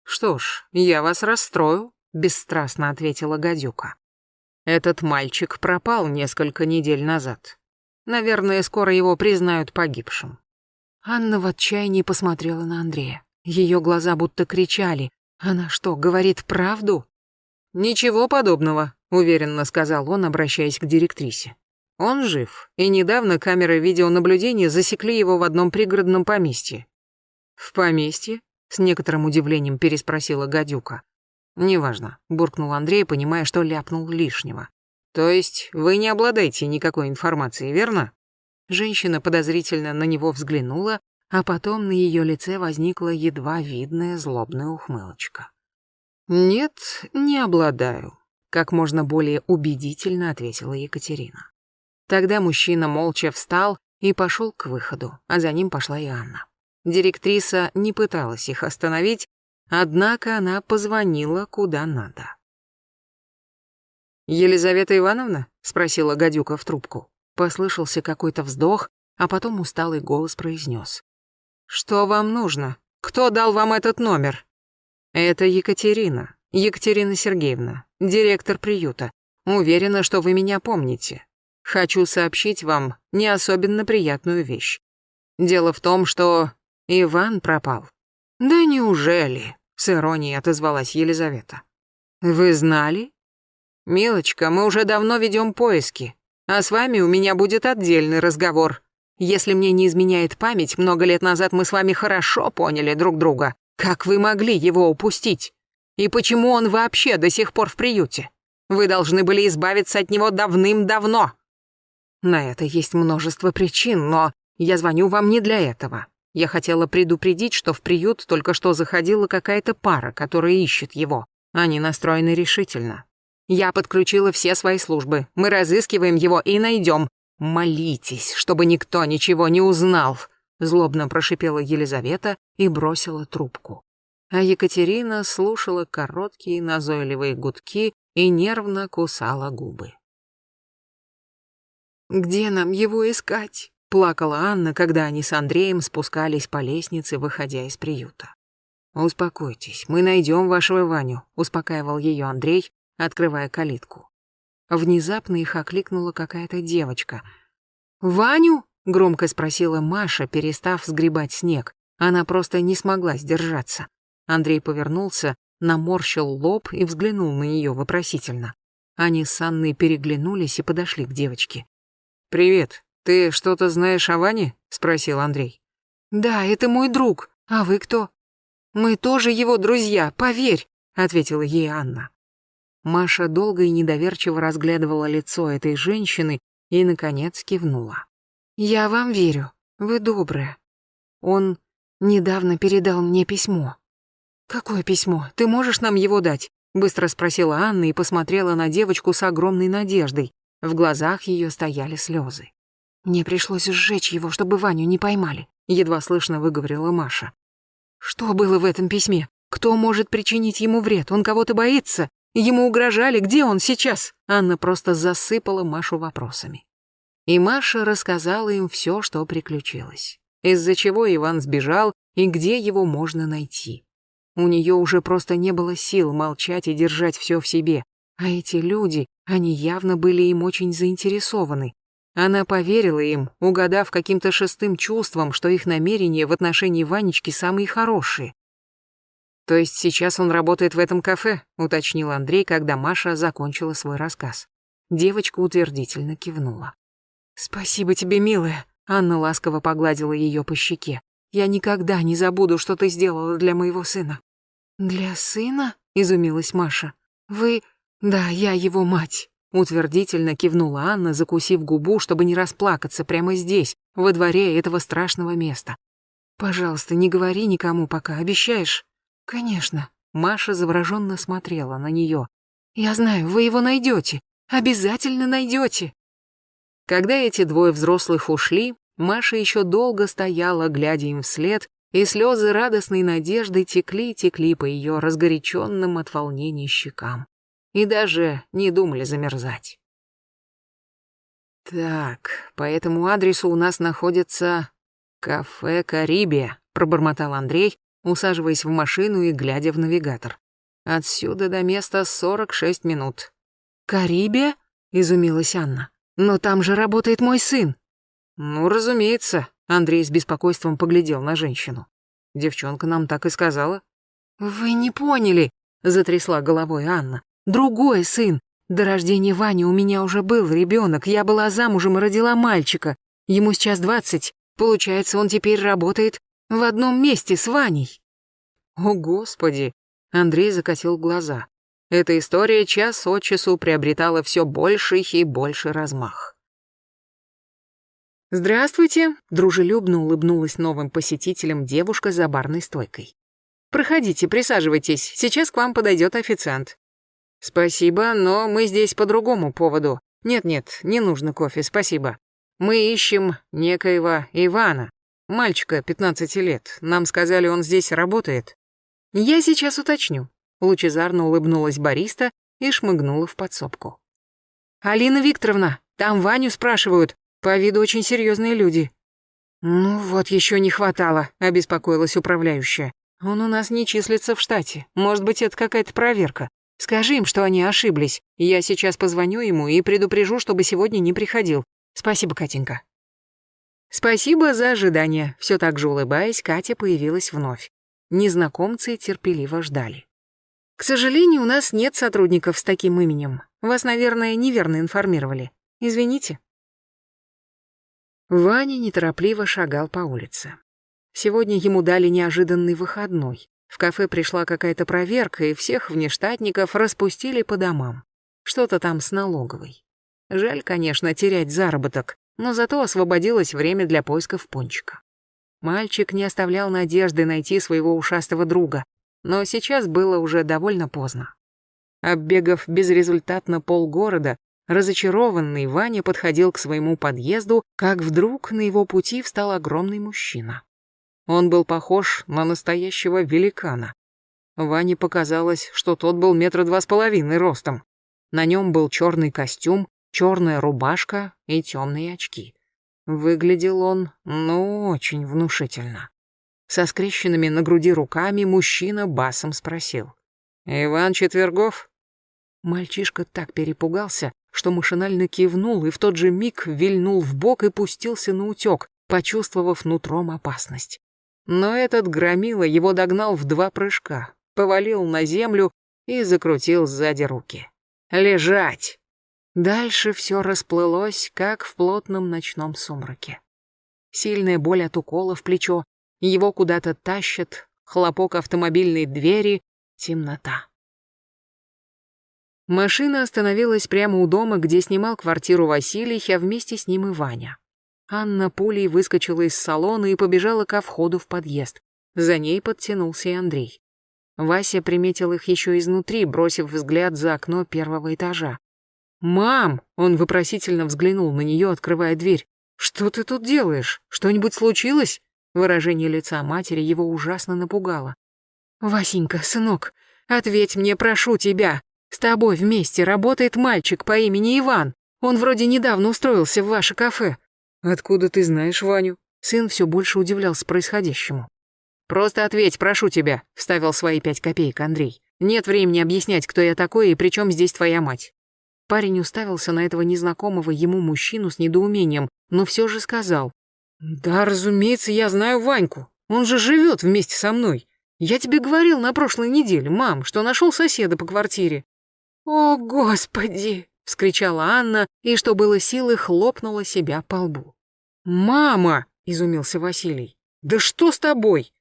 A: «Что ж, я вас расстрою, бесстрастно ответила гадюка. Этот мальчик пропал несколько недель назад. Наверное, скоро его признают погибшим. Анна в отчаянии посмотрела на Андрея. Ее глаза будто кричали. Она что, говорит правду? «Ничего подобного», — уверенно сказал он, обращаясь к директрисе. «Он жив, и недавно камеры видеонаблюдения засекли его в одном пригородном поместье». «В поместье?» — с некоторым удивлением переспросила гадюка. «Неважно», — буркнул Андрей, понимая, что ляпнул лишнего. «То есть вы не обладаете никакой информацией, верно?» Женщина подозрительно на него взглянула, а потом на ее лице возникла едва видная злобная ухмылочка. «Нет, не обладаю», — как можно более убедительно ответила Екатерина. Тогда мужчина молча встал и пошел к выходу, а за ним пошла и Анна. Директриса не пыталась их остановить, Однако она позвонила куда надо. «Елизавета Ивановна?» — спросила гадюка в трубку. Послышался какой-то вздох, а потом усталый голос произнес. «Что вам нужно? Кто дал вам этот номер?» «Это Екатерина. Екатерина Сергеевна, директор приюта. Уверена, что вы меня помните. Хочу сообщить вам не особенно приятную вещь. Дело в том, что Иван пропал». «Да неужели?» С иронией отозвалась Елизавета. «Вы знали?» «Милочка, мы уже давно ведем поиски, а с вами у меня будет отдельный разговор. Если мне не изменяет память, много лет назад мы с вами хорошо поняли друг друга. Как вы могли его упустить? И почему он вообще до сих пор в приюте? Вы должны были избавиться от него давным-давно». «На это есть множество причин, но я звоню вам не для этого. Я хотела предупредить, что в приют только что заходила какая-то пара, которая ищет его. Они настроены решительно. Я подключила все свои службы. Мы разыскиваем его и найдем. Молитесь, чтобы никто ничего не узнал. Злобно прошипела Елизавета и бросила трубку. А Екатерина слушала короткие назойливые гудки и нервно кусала губы. «Где нам его искать?» Плакала Анна, когда они с Андреем спускались по лестнице, выходя из приюта. «Успокойтесь, мы найдем вашего Ваню», — успокаивал ее Андрей, открывая калитку. Внезапно их окликнула какая-то девочка. «Ваню?» — громко спросила Маша, перестав сгребать снег. Она просто не смогла сдержаться. Андрей повернулся, наморщил лоб и взглянул на нее вопросительно. Они с Анной переглянулись и подошли к девочке. «Привет», «Ты что-то знаешь о Ване?» — спросил Андрей. «Да, это мой друг. А вы кто?» «Мы тоже его друзья, поверь», — ответила ей Анна. Маша долго и недоверчиво разглядывала лицо этой женщины и, наконец, кивнула. «Я вам верю. Вы добрая. Он недавно передал мне письмо». «Какое письмо? Ты можешь нам его дать?» — быстро спросила Анна и посмотрела на девочку с огромной надеждой. В глазах ее стояли слезы. «Мне пришлось сжечь его, чтобы Ваню не поймали», — едва слышно выговорила Маша. «Что было в этом письме? Кто может причинить ему вред? Он кого-то боится? Ему угрожали? Где он сейчас?» Анна просто засыпала Машу вопросами. И Маша рассказала им все, что приключилось. Из-за чего Иван сбежал и где его можно найти. У нее уже просто не было сил молчать и держать все в себе. А эти люди, они явно были им очень заинтересованы. Она поверила им, угадав каким-то шестым чувством, что их намерения в отношении Ванечки самые хорошие. «То есть сейчас он работает в этом кафе?» — уточнил Андрей, когда Маша закончила свой рассказ. Девочка утвердительно кивнула. «Спасибо тебе, милая!» — Анна ласково погладила ее по щеке. «Я никогда не забуду, что ты сделала для моего сына». «Для сына?» — изумилась Маша. «Вы...» «Да, я его мать. Утвердительно кивнула Анна, закусив губу, чтобы не расплакаться прямо здесь, во дворе этого страшного места. «Пожалуйста, не говори никому пока, обещаешь?» «Конечно». Маша завороженно смотрела на нее. «Я знаю, вы его найдете. Обязательно найдете». Когда эти двое взрослых ушли, Маша еще долго стояла, глядя им вслед, и слезы радостной надежды текли текли по ее разгоряченным от волнений щекам и даже не думали замерзать. «Так, по этому адресу у нас находится кафе «Карибия», — пробормотал Андрей, усаживаясь в машину и глядя в навигатор. «Отсюда до места 46 минут». «Карибия?» — изумилась Анна. «Но там же работает мой сын». «Ну, разумеется», — Андрей с беспокойством поглядел на женщину. «Девчонка нам так и сказала». «Вы не поняли», — затрясла головой Анна другой сын. До рождения Вани у меня уже был ребенок, я была замужем и родила мальчика. Ему сейчас двадцать, получается, он теперь работает в одном месте с Ваней. О, Господи! Андрей закатил глаза. Эта история час от часу приобретала все больше и больше размах. «Здравствуйте!» — дружелюбно улыбнулась новым посетителям девушка за барной стойкой. «Проходите, присаживайтесь, сейчас к вам подойдет официант. «Спасибо, но мы здесь по другому поводу. Нет-нет, не нужно кофе, спасибо. Мы ищем некоего Ивана, мальчика 15 лет. Нам сказали, он здесь работает». «Я сейчас уточню», — лучезарно улыбнулась бариста и шмыгнула в подсобку. «Алина Викторовна, там Ваню спрашивают. По виду очень серьезные люди». «Ну вот еще не хватало», — обеспокоилась управляющая. «Он у нас не числится в штате. Может быть, это какая-то проверка. Скажи им, что они ошиблись. Я сейчас позвоню ему и предупрежу, чтобы сегодня не приходил. Спасибо, Катенька. Спасибо за ожидание. Все так же улыбаясь, Катя появилась вновь. Незнакомцы терпеливо ждали. К сожалению, у нас нет сотрудников с таким именем. Вас, наверное, неверно информировали. Извините. Ваня неторопливо шагал по улице. Сегодня ему дали неожиданный выходной. В кафе пришла какая-то проверка, и всех внештатников распустили по домам. Что-то там с налоговой. Жаль, конечно, терять заработок, но зато освободилось время для поисков пончика. Мальчик не оставлял надежды найти своего ушастого друга, но сейчас было уже довольно поздно. Оббегав безрезультатно полгорода, разочарованный Ваня подходил к своему подъезду, как вдруг на его пути встал огромный мужчина. Он был похож на настоящего великана. Ване показалось, что тот был метра два с половиной ростом. На нем был черный костюм, черная рубашка и темные очки. Выглядел он, ну, очень внушительно. Со скрещенными на груди руками мужчина басом спросил. «Иван Четвергов?» Мальчишка так перепугался, что машинально кивнул и в тот же миг вильнул в бок и пустился на утек, почувствовав нутром опасность. Но этот громила его догнал в два прыжка, повалил на землю и закрутил сзади руки. «Лежать!» Дальше все расплылось, как в плотном ночном сумраке. Сильная боль от укола в плечо, его куда-то тащат, хлопок автомобильной двери, темнота. Машина остановилась прямо у дома, где снимал квартиру Василий, а вместе с ним и Ваня. Анна пулей выскочила из салона и побежала ко входу в подъезд. За ней подтянулся и Андрей. Вася приметил их еще изнутри, бросив взгляд за окно первого этажа. «Мам!» — он вопросительно взглянул на нее, открывая дверь. «Что ты тут делаешь? Что-нибудь случилось?» Выражение лица матери его ужасно напугало. «Васенька, сынок, ответь мне, прошу тебя. С тобой вместе работает мальчик по имени Иван. Он вроде недавно устроился в ваше кафе. «Откуда ты знаешь Ваню?» Сын все больше удивлялся происходящему. «Просто ответь, прошу тебя», — вставил свои пять копеек Андрей. «Нет времени объяснять, кто я такой и при чем здесь твоя мать». Парень уставился на этого незнакомого ему мужчину с недоумением, но все же сказал. «Да, разумеется, я знаю Ваньку. Он же живет вместе со мной. Я тебе говорил на прошлой неделе, мам, что нашел соседа по квартире». «О, Господи!» вскричала Анна и, что было силы, хлопнула себя по лбу. «Мама!» — изумился Василий. «Да что с тобой?»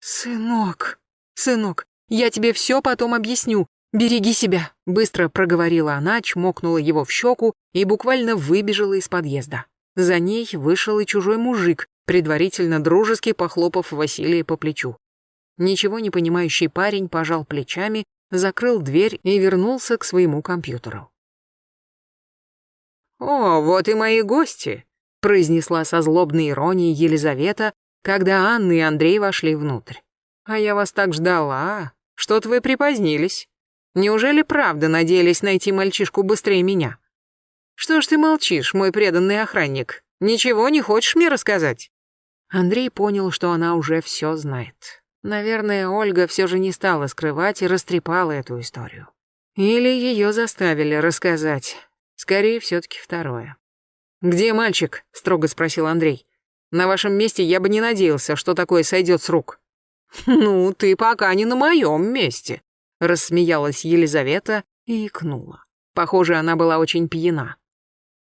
A: «Сынок, сынок, я тебе все потом объясню. Береги себя!» — быстро проговорила она, чмокнула его в щеку и буквально выбежала из подъезда. За ней вышел и чужой мужик, предварительно дружески похлопав Василия по плечу. Ничего не понимающий парень пожал плечами, закрыл дверь и вернулся к своему компьютеру. «О, вот и мои гости», — произнесла со злобной иронией Елизавета, когда Анна и Андрей вошли внутрь. «А я вас так ждала. Что-то вы припозднились. Неужели правда надеялись найти мальчишку быстрее меня?» «Что ж ты молчишь, мой преданный охранник? Ничего не хочешь мне рассказать?» Андрей понял, что она уже все знает. Наверное, Ольга все же не стала скрывать и растрепала эту историю. Или ее заставили рассказать. Скорее, все-таки второе. «Где мальчик?» — строго спросил Андрей. «На вашем месте я бы не надеялся, что такое сойдет с рук». «Ну, ты пока не на моем месте», — рассмеялась Елизавета и икнула. Похоже, она была очень пьяна.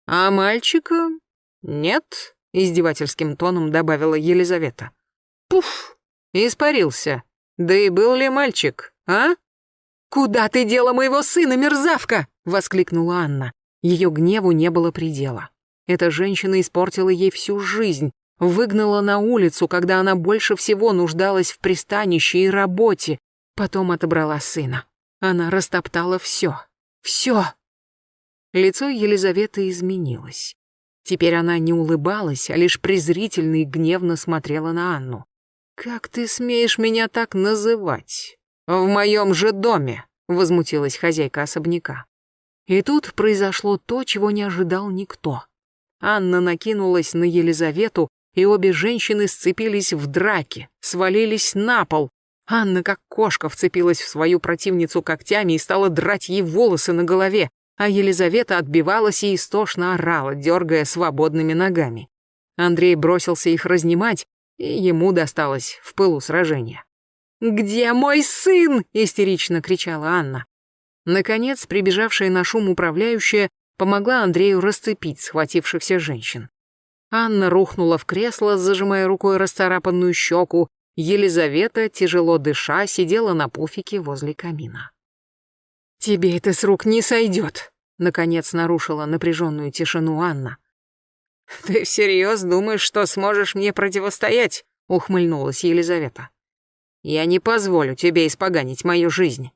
A: «А мальчика?» «Нет», — издевательским тоном добавила Елизавета. «Пуф!» «Испарился. Да и был ли мальчик, а?» «Куда ты дела моего сына, мерзавка?» — воскликнула Анна. Ее гневу не было предела. Эта женщина испортила ей всю жизнь, выгнала на улицу, когда она больше всего нуждалась в пристанище и работе, потом отобрала сына. Она растоптала все. Все. Лицо Елизаветы изменилось. Теперь она не улыбалась, а лишь презрительно и гневно смотрела на Анну. «Как ты смеешь меня так называть? В моем же доме!» — возмутилась хозяйка особняка. И тут произошло то, чего не ожидал никто. Анна накинулась на Елизавету, и обе женщины сцепились в драке, свалились на пол. Анна, как кошка, вцепилась в свою противницу когтями и стала драть ей волосы на голове, а Елизавета отбивалась и истошно орала, дергая свободными ногами. Андрей бросился их разнимать, и ему досталось в пылу сражения. «Где мой сын?» — истерично кричала Анна. Наконец, прибежавшая на шум управляющая помогла Андрею расцепить схватившихся женщин. Анна рухнула в кресло, зажимая рукой расцарапанную щеку. Елизавета, тяжело дыша, сидела на пуфике возле камина. «Тебе это с рук не сойдет», — наконец нарушила напряженную тишину Анна. «Ты всерьез думаешь, что сможешь мне противостоять?» — ухмыльнулась Елизавета. «Я не позволю тебе испоганить мою жизнь.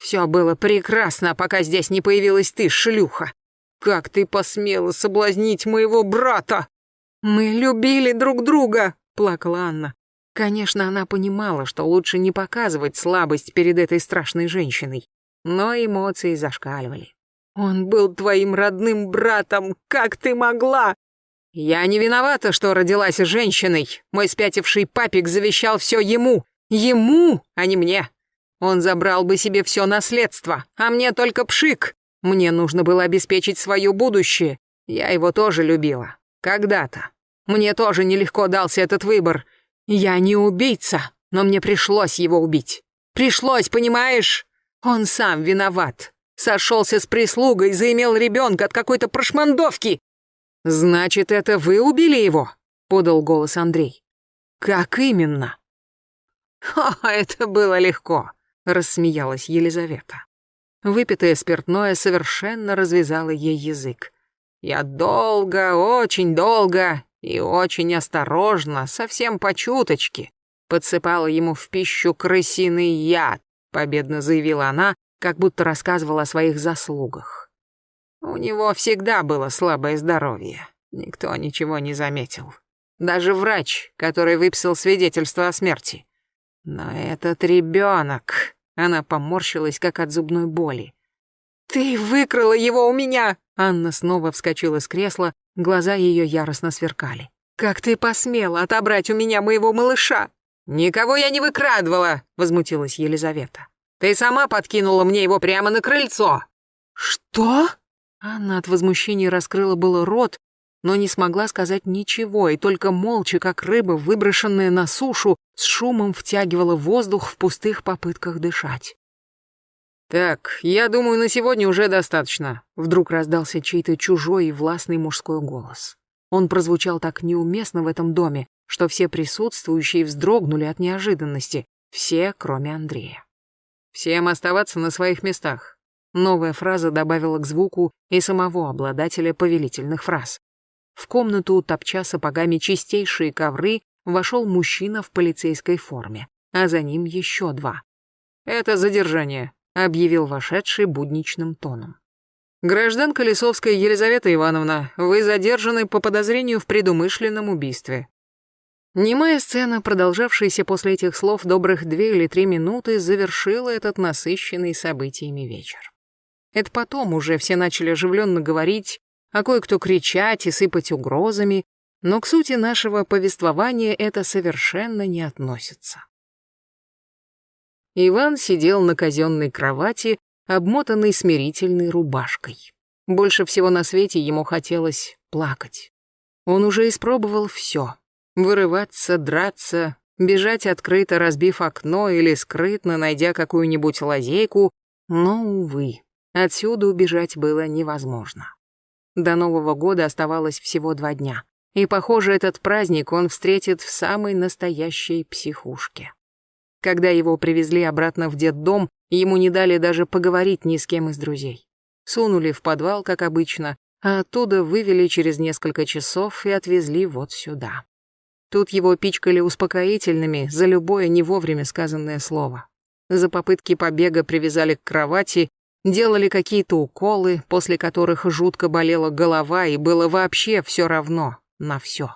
A: Все было прекрасно, а пока здесь не появилась ты, шлюха. Как ты посмела соблазнить моего брата? Мы любили друг друга, плакала Анна. Конечно, она понимала, что лучше не показывать слабость перед этой страшной женщиной, но эмоции зашкаливали. Он был твоим родным братом, как ты могла? Я не виновата, что родилась женщиной. Мой спятивший папик завещал все ему. Ему, а не мне. Он забрал бы себе все наследство, а мне только пшик. Мне нужно было обеспечить свое будущее. Я его тоже любила. Когда-то. Мне тоже нелегко дался этот выбор. Я не убийца, но мне пришлось его убить. Пришлось, понимаешь? Он сам виноват. Сошелся с прислугой, заимел ребенка от какой-то прошмандовки. «Значит, это вы убили его?» — подал голос Андрей. «Как именно?» «О, это было легко. — рассмеялась Елизавета. Выпитое спиртное совершенно развязало ей язык. «Я долго, очень долго и очень осторожно, совсем по чуточке, подсыпала ему в пищу крысиный яд», — победно заявила она, как будто рассказывала о своих заслугах. У него всегда было слабое здоровье. Никто ничего не заметил. Даже врач, который выписал свидетельство о смерти. Но этот ребенок... Она поморщилась, как от зубной боли. «Ты выкрала его у меня!» Анна снова вскочила с кресла, глаза ее яростно сверкали. «Как ты посмела отобрать у меня моего малыша?» «Никого я не выкрадывала!» — возмутилась Елизавета. «Ты сама подкинула мне его прямо на крыльцо!» «Что?» Анна от возмущения раскрыла было рот, но не смогла сказать ничего и только молча, как рыба, выброшенная на сушу, с шумом втягивала воздух в пустых попытках дышать. «Так, я думаю, на сегодня уже достаточно», — вдруг раздался чей-то чужой и властный мужской голос. Он прозвучал так неуместно в этом доме, что все присутствующие вздрогнули от неожиданности, все, кроме Андрея. «Всем оставаться на своих местах», — новая фраза добавила к звуку и самого обладателя повелительных фраз. В комнату, топча сапогами чистейшие ковры, вошел мужчина в полицейской форме, а за ним еще два. «Это задержание», — объявил вошедший будничным тоном. «Гражданка Лисовская Елизавета Ивановна, вы задержаны по подозрению в предумышленном убийстве. Немая сцена, продолжавшаяся после этих слов добрых две или три минуты, завершила этот насыщенный событиями вечер. Это потом уже все начали оживленно говорить, а кое-кто кричать и сыпать угрозами, но к сути нашего повествования это совершенно не относится. Иван сидел на казенной кровати, обмотанной смирительной рубашкой. Больше всего на свете ему хотелось плакать. Он уже испробовал все. Вырываться, драться, бежать открыто, разбив окно или скрытно, найдя какую-нибудь лазейку, но, увы, отсюда убежать было невозможно. До Нового года оставалось всего два дня. И, похоже, этот праздник он встретит в самой настоящей психушке. Когда его привезли обратно в детдом, ему не дали даже поговорить ни с кем из друзей. Сунули в подвал, как обычно, а оттуда вывели через несколько часов и отвезли вот сюда. Тут его пичкали успокоительными за любое не вовремя сказанное слово. За попытки побега привязали к кровати делали какие-то уколы, после которых жутко болела голова и было вообще все равно на все.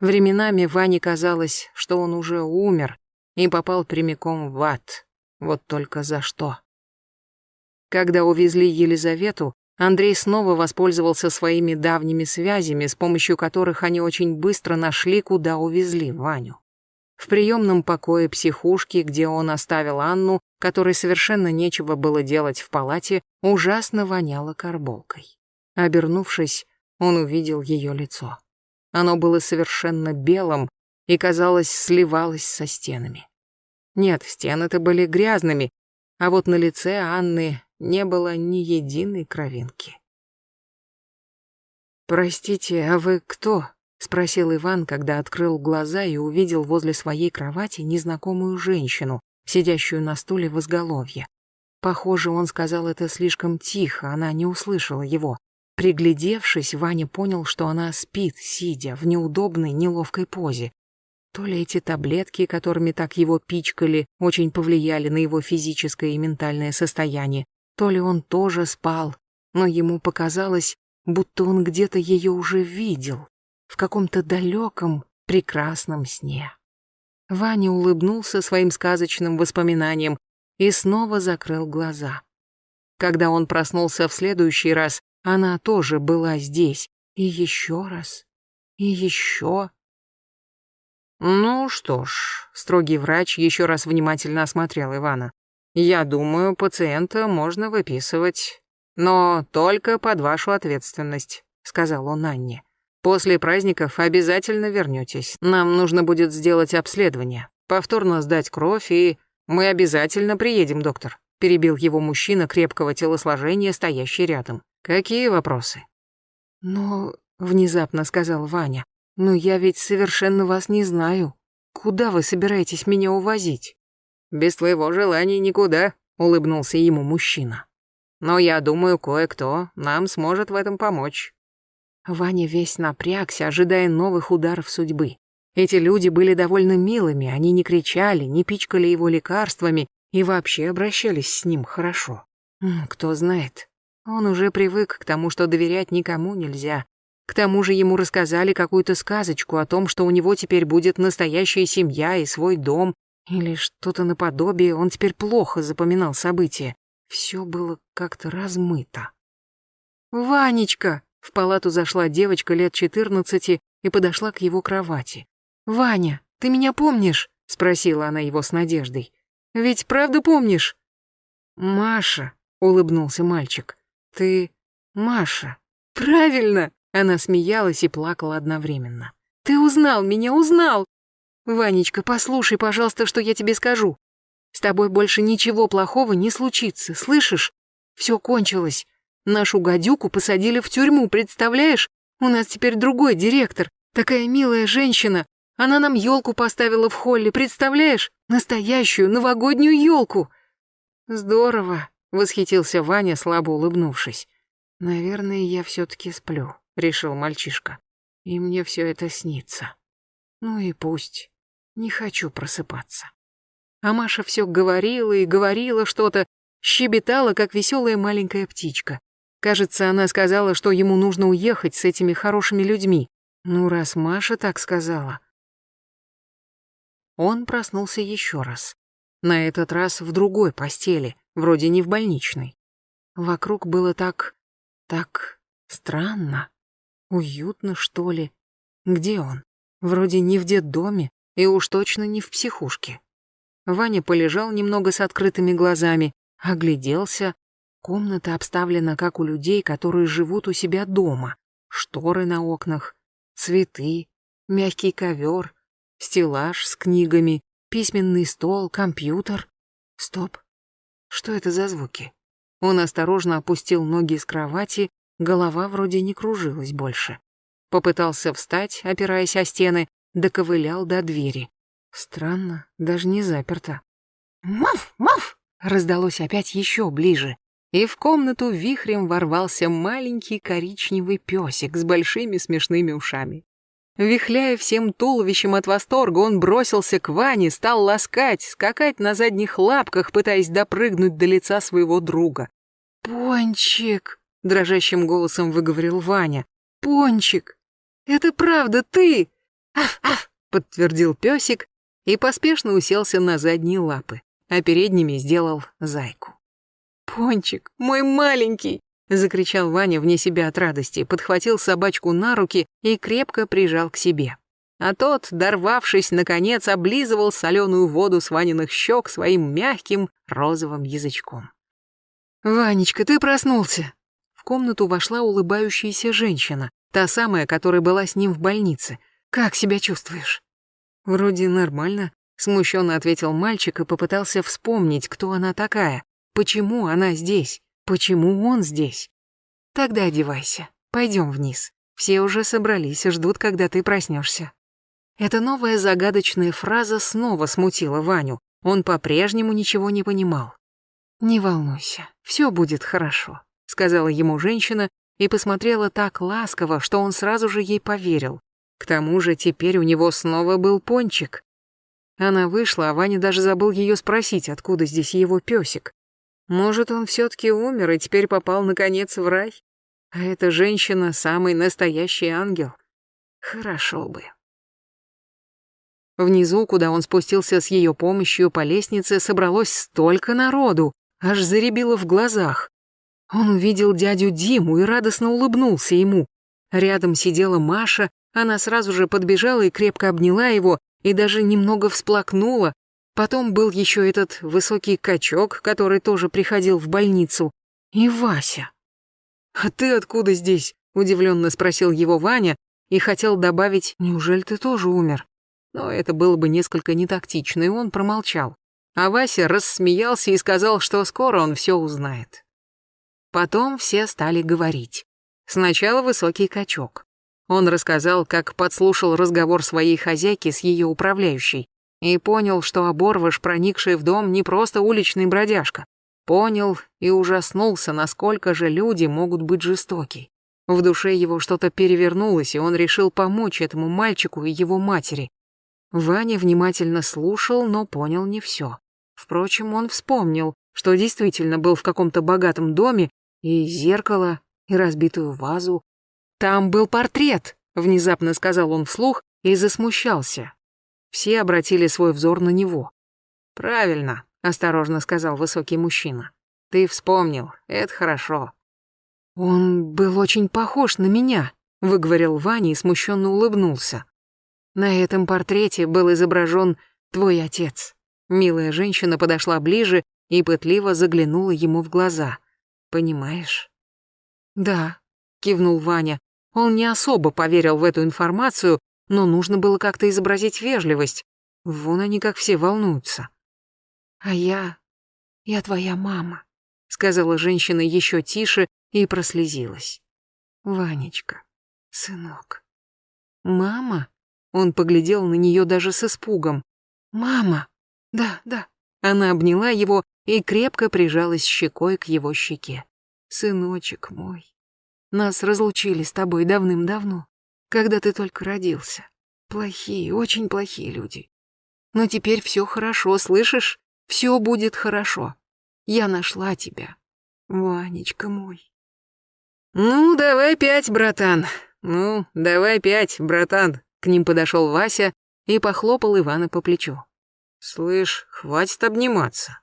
A: Временами Ване казалось, что он уже умер и попал прямиком в ад. Вот только за что. Когда увезли Елизавету, Андрей снова воспользовался своими давними связями, с помощью которых они очень быстро нашли, куда увезли Ваню в приемном покое психушки, где он оставил Анну, которой совершенно нечего было делать в палате, ужасно воняло карболкой. Обернувшись, он увидел ее лицо. Оно было совершенно белым и, казалось, сливалось со стенами. Нет, стены-то были грязными, а вот на лице Анны не было ни единой кровинки. «Простите, а вы кто?» — спросил Иван, когда открыл глаза и увидел возле своей кровати незнакомую женщину, сидящую на стуле в изголовье. Похоже, он сказал это слишком тихо, она не услышала его. Приглядевшись, Ваня понял, что она спит, сидя, в неудобной, неловкой позе. То ли эти таблетки, которыми так его пичкали, очень повлияли на его физическое и ментальное состояние, то ли он тоже спал, но ему показалось, будто он где-то ее уже видел в каком-то далеком, прекрасном сне. Ваня улыбнулся своим сказочным воспоминаниям и снова закрыл глаза. Когда он проснулся в следующий раз, она тоже была здесь. И еще раз. И еще. «Ну что ж», — строгий врач еще раз внимательно осмотрел Ивана. «Я думаю, пациента можно выписывать. Но только под вашу ответственность», — сказал он Анне. После праздников обязательно вернётесь. Нам нужно будет сделать обследование, повторно сдать кровь и... Мы обязательно приедем, доктор», — перебил его мужчина крепкого телосложения, стоящий рядом. «Какие вопросы?» «Ну...» — внезапно сказал Ваня. «Но «ну, я ведь совершенно вас не знаю. Куда вы собираетесь меня увозить?» «Без твоего желания никуда», — улыбнулся ему мужчина. «Но я думаю, кое-кто нам сможет в этом помочь. Ваня весь напрягся, ожидая новых ударов судьбы. Эти люди были довольно милыми, они не кричали, не пичкали его лекарствами и вообще обращались с ним хорошо. Кто знает. Он уже привык к тому, что доверять никому нельзя. К тому же ему рассказали какую-то сказочку о том, что у него теперь будет настоящая семья и свой дом, или что-то наподобие, он теперь плохо запоминал события. Все было как-то размыто. «Ванечка!» В палату зашла девочка лет 14 и подошла к его кровати. «Ваня, ты меня помнишь?» — спросила она его с надеждой. «Ведь правда помнишь?» «Маша», — улыбнулся мальчик, — «ты Маша». «Правильно!» — она смеялась и плакала одновременно. «Ты узнал меня, узнал! Ванечка, послушай, пожалуйста, что я тебе скажу. С тобой больше ничего плохого не случится, слышишь? Все кончилось. Нашу гадюку посадили в тюрьму, представляешь? У нас теперь другой директор. Такая милая женщина. Она нам елку поставила в холле, представляешь? Настоящую новогоднюю елку. Здорово, восхитился Ваня, слабо улыбнувшись. Наверное, я все-таки сплю, решил мальчишка. И мне все это снится. Ну и пусть. Не хочу просыпаться. А Маша все говорила и говорила что-то, щебетала, как веселая маленькая птичка. Кажется, она сказала, что ему нужно уехать с этими хорошими людьми. Ну, раз Маша так сказала. Он проснулся еще раз. На этот раз в другой постели, вроде не в больничной. Вокруг было так... так... странно. Уютно, что ли? Где он? Вроде не в детдоме и уж точно не в психушке. Ваня полежал немного с открытыми глазами, огляделся, Комната обставлена как у людей, которые живут у себя дома. Шторы на окнах, цветы, мягкий ковер, стеллаж с книгами, письменный стол, компьютер. Стоп. Что это за звуки? Он осторожно опустил ноги с кровати, голова вроде не кружилась больше. Попытался встать, опираясь о стены, доковылял до двери. Странно, даже не заперто. «Маф! Маф!» раздалось опять еще ближе и в комнату вихрем ворвался маленький коричневый песик с большими смешными ушами. Вихляя всем туловищем от восторга, он бросился к Ване, стал ласкать, скакать на задних лапках, пытаясь допрыгнуть до лица своего друга. «Пончик!» — дрожащим голосом выговорил Ваня. «Пончик! Это правда ты!» «Аф-аф!» — подтвердил песик и поспешно уселся на задние лапы, а передними сделал зайку. «Пончик, мой маленький!» — закричал Ваня вне себя от радости, подхватил собачку на руки и крепко прижал к себе. А тот, дорвавшись, наконец, облизывал соленую воду с Ваниных щек своим мягким розовым язычком. «Ванечка, ты проснулся!» В комнату вошла улыбающаяся женщина, та самая, которая была с ним в больнице. «Как себя чувствуешь?» «Вроде нормально», — смущенно ответил мальчик и попытался вспомнить, кто она такая, Почему она здесь? Почему он здесь? Тогда одевайся. Пойдем вниз. Все уже собрались и ждут, когда ты проснешься. Эта новая загадочная фраза снова смутила Ваню. Он по-прежнему ничего не понимал. «Не волнуйся, все будет хорошо», — сказала ему женщина и посмотрела так ласково, что он сразу же ей поверил. К тому же теперь у него снова был пончик. Она вышла, а Ваня даже забыл ее спросить, откуда здесь его песик. Может, он все-таки умер и теперь попал, наконец, в рай? А эта женщина — самый настоящий ангел. Хорошо бы. Внизу, куда он спустился с ее помощью по лестнице, собралось столько народу, аж заребило в глазах. Он увидел дядю Диму и радостно улыбнулся ему. Рядом сидела Маша, она сразу же подбежала и крепко обняла его, и даже немного всплакнула, Потом был еще этот высокий качок, который тоже приходил в больницу. И Вася. «А ты откуда здесь?» — удивленно спросил его Ваня и хотел добавить «Неужели ты тоже умер?» Но это было бы несколько нетактично, и он промолчал. А Вася рассмеялся и сказал, что скоро он все узнает. Потом все стали говорить. Сначала высокий качок. Он рассказал, как подслушал разговор своей хозяйки с ее управляющей и понял, что оборвыш, проникший в дом, не просто уличный бродяжка. Понял и ужаснулся, насколько же люди могут быть жестоки. В душе его что-то перевернулось, и он решил помочь этому мальчику и его матери. Ваня внимательно слушал, но понял не все. Впрочем, он вспомнил, что действительно был в каком-то богатом доме, и зеркало, и разбитую вазу. «Там был портрет», — внезапно сказал он вслух и засмущался, все обратили свой взор на него. «Правильно», — осторожно сказал высокий мужчина. «Ты вспомнил, это хорошо». «Он был очень похож на меня», — выговорил Ваня и смущенно улыбнулся. «На этом портрете был изображен твой отец». Милая женщина подошла ближе и пытливо заглянула ему в глаза. «Понимаешь?» «Да», — кивнул Ваня. Он не особо поверил в эту информацию, но нужно было как-то изобразить вежливость. Вон они как все волнуются. «А я... я твоя мама», — сказала женщина еще тише и прослезилась. «Ванечка, сынок». «Мама?» — он поглядел на нее даже с испугом. «Мама! Да, да». Она обняла его и крепко прижалась щекой к его щеке. «Сыночек мой, нас разлучили с тобой давным-давно когда ты только родился. Плохие, очень плохие люди. Но теперь все хорошо, слышишь? Все будет хорошо. Я нашла тебя. Ванечка мой. Ну, давай пять, братан. Ну, давай пять, братан. К ним подошел Вася и похлопал Ивана по плечу. Слышь, хватит обниматься.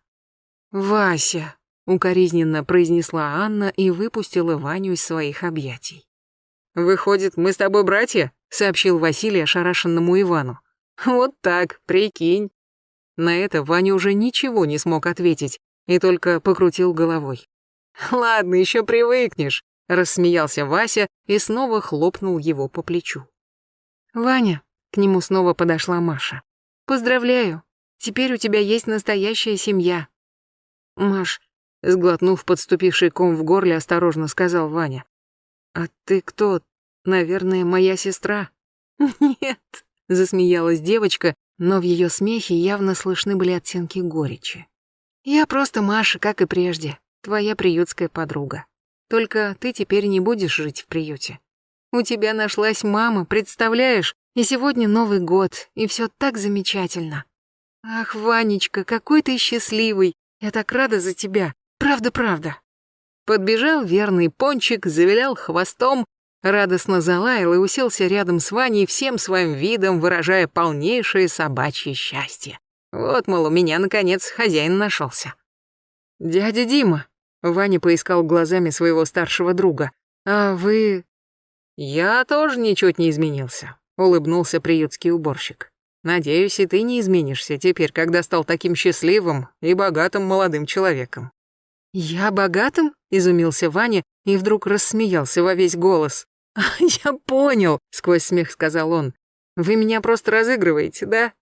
A: Вася, укоризненно произнесла Анна и выпустила Ваню из своих объятий. «Выходит, мы с тобой братья?» — сообщил Василий ошарашенному Ивану. «Вот так, прикинь». На это Ваня уже ничего не смог ответить и только покрутил головой. «Ладно, еще привыкнешь», — рассмеялся Вася и снова хлопнул его по плечу. «Ваня», — к нему снова подошла Маша, — «поздравляю, теперь у тебя есть настоящая семья». «Маш», — сглотнув подступивший ком в горле, осторожно сказал Ваня, «А ты кто? Наверное, моя сестра?» «Нет», — засмеялась девочка, но в ее смехе явно слышны были оттенки горечи. «Я просто Маша, как и прежде, твоя приютская подруга. Только ты теперь не будешь жить в приюте. У тебя нашлась мама, представляешь? И сегодня Новый год, и все так замечательно. Ах, Ванечка, какой ты счастливый! Я так рада за тебя. Правда-правда. Подбежал верный пончик, завилял хвостом, радостно залаял и уселся рядом с Ваней всем своим видом, выражая полнейшее собачье счастье. Вот, мол, у меня, наконец, хозяин нашелся. «Дядя Дима», — Ваня поискал глазами своего старшего друга, — «а вы...» «Я тоже ничуть не изменился», — улыбнулся приютский уборщик. «Надеюсь, и ты не изменишься теперь, когда стал таким счастливым и богатым молодым человеком». «Я богатым?» — изумился Ваня и вдруг рассмеялся во весь голос. «А, «Я понял», — сквозь смех сказал он. «Вы меня просто разыгрываете, да?»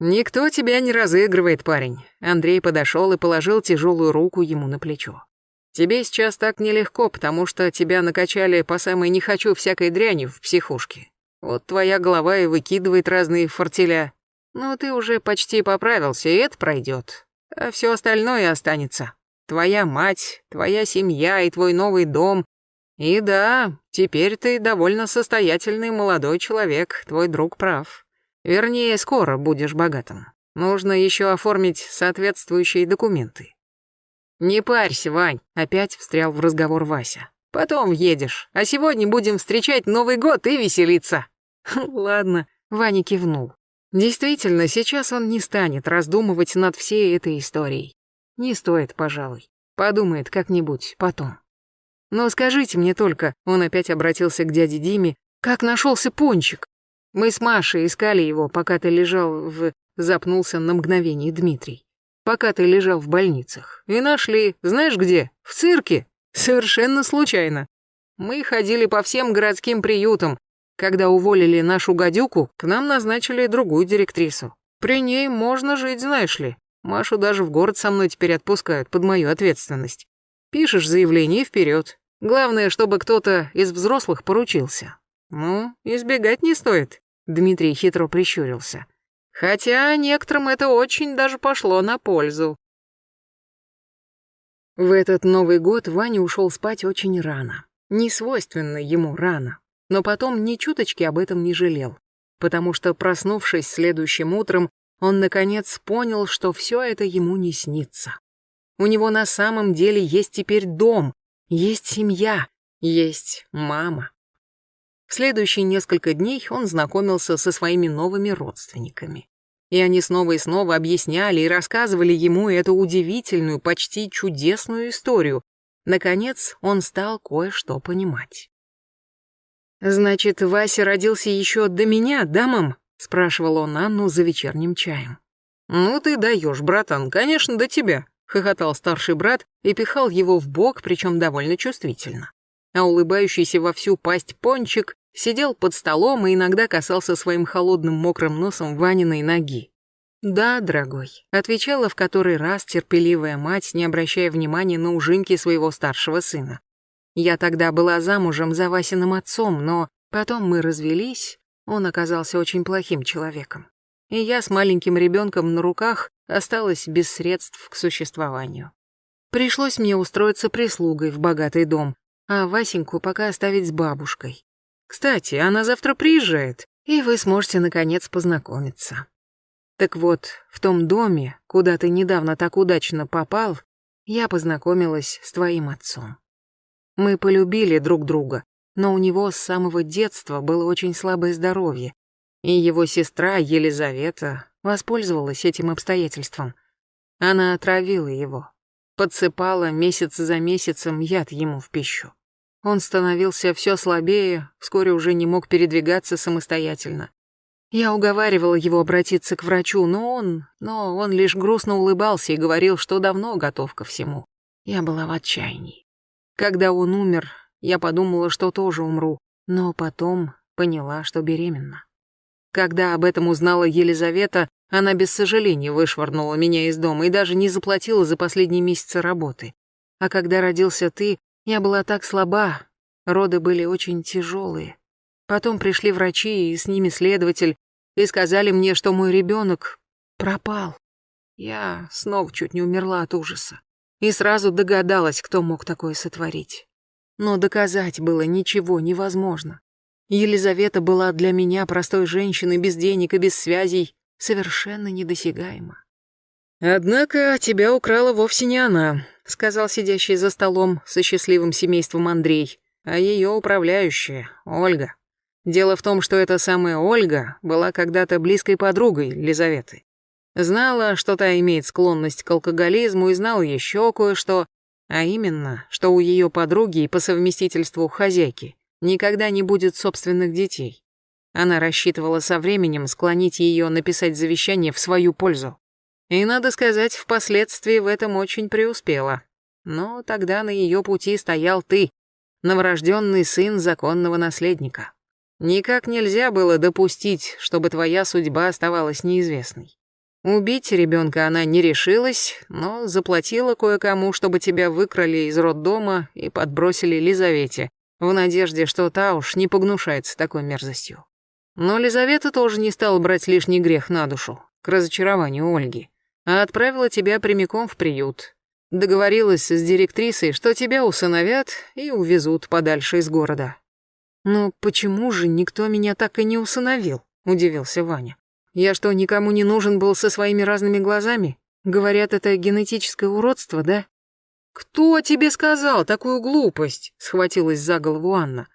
A: «Никто тебя не разыгрывает, парень». Андрей подошел и положил тяжелую руку ему на плечо. «Тебе сейчас так нелегко, потому что тебя накачали по самой «не хочу» всякой дряни в психушке. Вот твоя голова и выкидывает разные фортеля. Но ну, ты уже почти поправился, и это пройдет. А все остальное останется» твоя мать, твоя семья и твой новый дом. И да, теперь ты довольно состоятельный молодой человек, твой друг прав. Вернее, скоро будешь богатым. Нужно еще оформить соответствующие документы. Не парься, Вань, опять встрял в разговор Вася. Потом едешь, а сегодня будем встречать Новый год и веселиться. Ладно, Ваня кивнул. Действительно, сейчас он не станет раздумывать над всей этой историей. Не стоит, пожалуй. Подумает как-нибудь потом. Но скажите мне только, он опять обратился к дяде Диме, как нашелся пончик? Мы с Машей искали его, пока ты лежал в... Запнулся на мгновение Дмитрий. Пока ты лежал в больницах. И нашли, знаешь где? В цирке. Совершенно случайно. Мы ходили по всем городским приютам. Когда уволили нашу гадюку, к нам назначили другую директрису. При ней можно жить, знаешь ли. Машу даже в город со мной теперь отпускают под мою ответственность. Пишешь заявление и вперед. Главное, чтобы кто-то из взрослых поручился. Ну, избегать не стоит. Дмитрий хитро прищурился. Хотя некоторым это очень даже пошло на пользу. В этот Новый год Ваня ушел спать очень рано. Не свойственно ему рано. Но потом ни чуточки об этом не жалел. Потому что, проснувшись следующим утром, он, наконец, понял, что все это ему не снится. У него на самом деле есть теперь дом, есть семья, есть мама. В следующие несколько дней он знакомился со своими новыми родственниками. И они снова и снова объясняли и рассказывали ему эту удивительную, почти чудесную историю. Наконец, он стал кое-что понимать. «Значит, Вася родился еще до меня, да, мам?» спрашивал он Анну за вечерним чаем. «Ну ты даешь, братан, конечно, до тебя», — хохотал старший брат и пихал его в бок, причем довольно чувствительно. А улыбающийся во всю пасть пончик сидел под столом и иногда касался своим холодным мокрым носом Ваниной ноги. «Да, дорогой», — отвечала в который раз терпеливая мать, не обращая внимания на ужинки своего старшего сына. «Я тогда была замужем за Васиным отцом, но потом мы развелись, он оказался очень плохим человеком. И я с маленьким ребенком на руках осталась без средств к существованию. Пришлось мне устроиться прислугой в богатый дом, а Васеньку пока оставить с бабушкой. Кстати, она завтра приезжает, и вы сможете наконец познакомиться. Так вот, в том доме, куда ты недавно так удачно попал, я познакомилась с твоим отцом. Мы полюбили друг друга, но у него с самого детства было очень слабое здоровье, и его сестра Елизавета воспользовалась этим обстоятельством. Она отравила его, подсыпала месяц за месяцем яд ему в пищу. Он становился все слабее, вскоре уже не мог передвигаться самостоятельно. Я уговаривала его обратиться к врачу, но он... Но он лишь грустно улыбался и говорил, что давно готов ко всему. Я была в отчаянии. Когда он умер, я подумала, что тоже умру, но потом поняла, что беременна. Когда об этом узнала Елизавета, она без сожаления вышвырнула меня из дома и даже не заплатила за последние месяцы работы. А когда родился ты, я была так слаба, роды были очень тяжелые. Потом пришли врачи и с ними следователь, и сказали мне, что мой ребенок пропал. Я снова чуть не умерла от ужаса и сразу догадалась, кто мог такое сотворить но доказать было ничего невозможно. Елизавета была для меня, простой женщиной, без денег и без связей, совершенно недосягаема. «Однако тебя украла вовсе не она», — сказал сидящий за столом со счастливым семейством Андрей, а ее управляющая, Ольга. Дело в том, что эта самая Ольга была когда-то близкой подругой Елизаветы, Знала, что та имеет склонность к алкоголизму, и знала еще кое-что, а именно, что у ее подруги и по совместительству хозяйки никогда не будет собственных детей. Она рассчитывала со временем склонить ее написать завещание в свою пользу. И, надо сказать, впоследствии в этом очень преуспела. Но тогда на ее пути стоял ты, новорожденный сын законного наследника. Никак нельзя было допустить, чтобы твоя судьба оставалась неизвестной. Убить ребенка она не решилась, но заплатила кое-кому, чтобы тебя выкрали из роддома и подбросили Лизавете, в надежде, что та уж не погнушается такой мерзостью. Но Лизавета тоже не стала брать лишний грех на душу, к разочарованию Ольги, а отправила тебя прямиком в приют. Договорилась с директрисой, что тебя усыновят и увезут подальше из города. «Но почему же никто меня так и не усыновил?» – удивился Ваня. Я что, никому не нужен был со своими разными глазами? Говорят, это генетическое уродство, да? Кто тебе сказал такую глупость? Схватилась за голову Анна.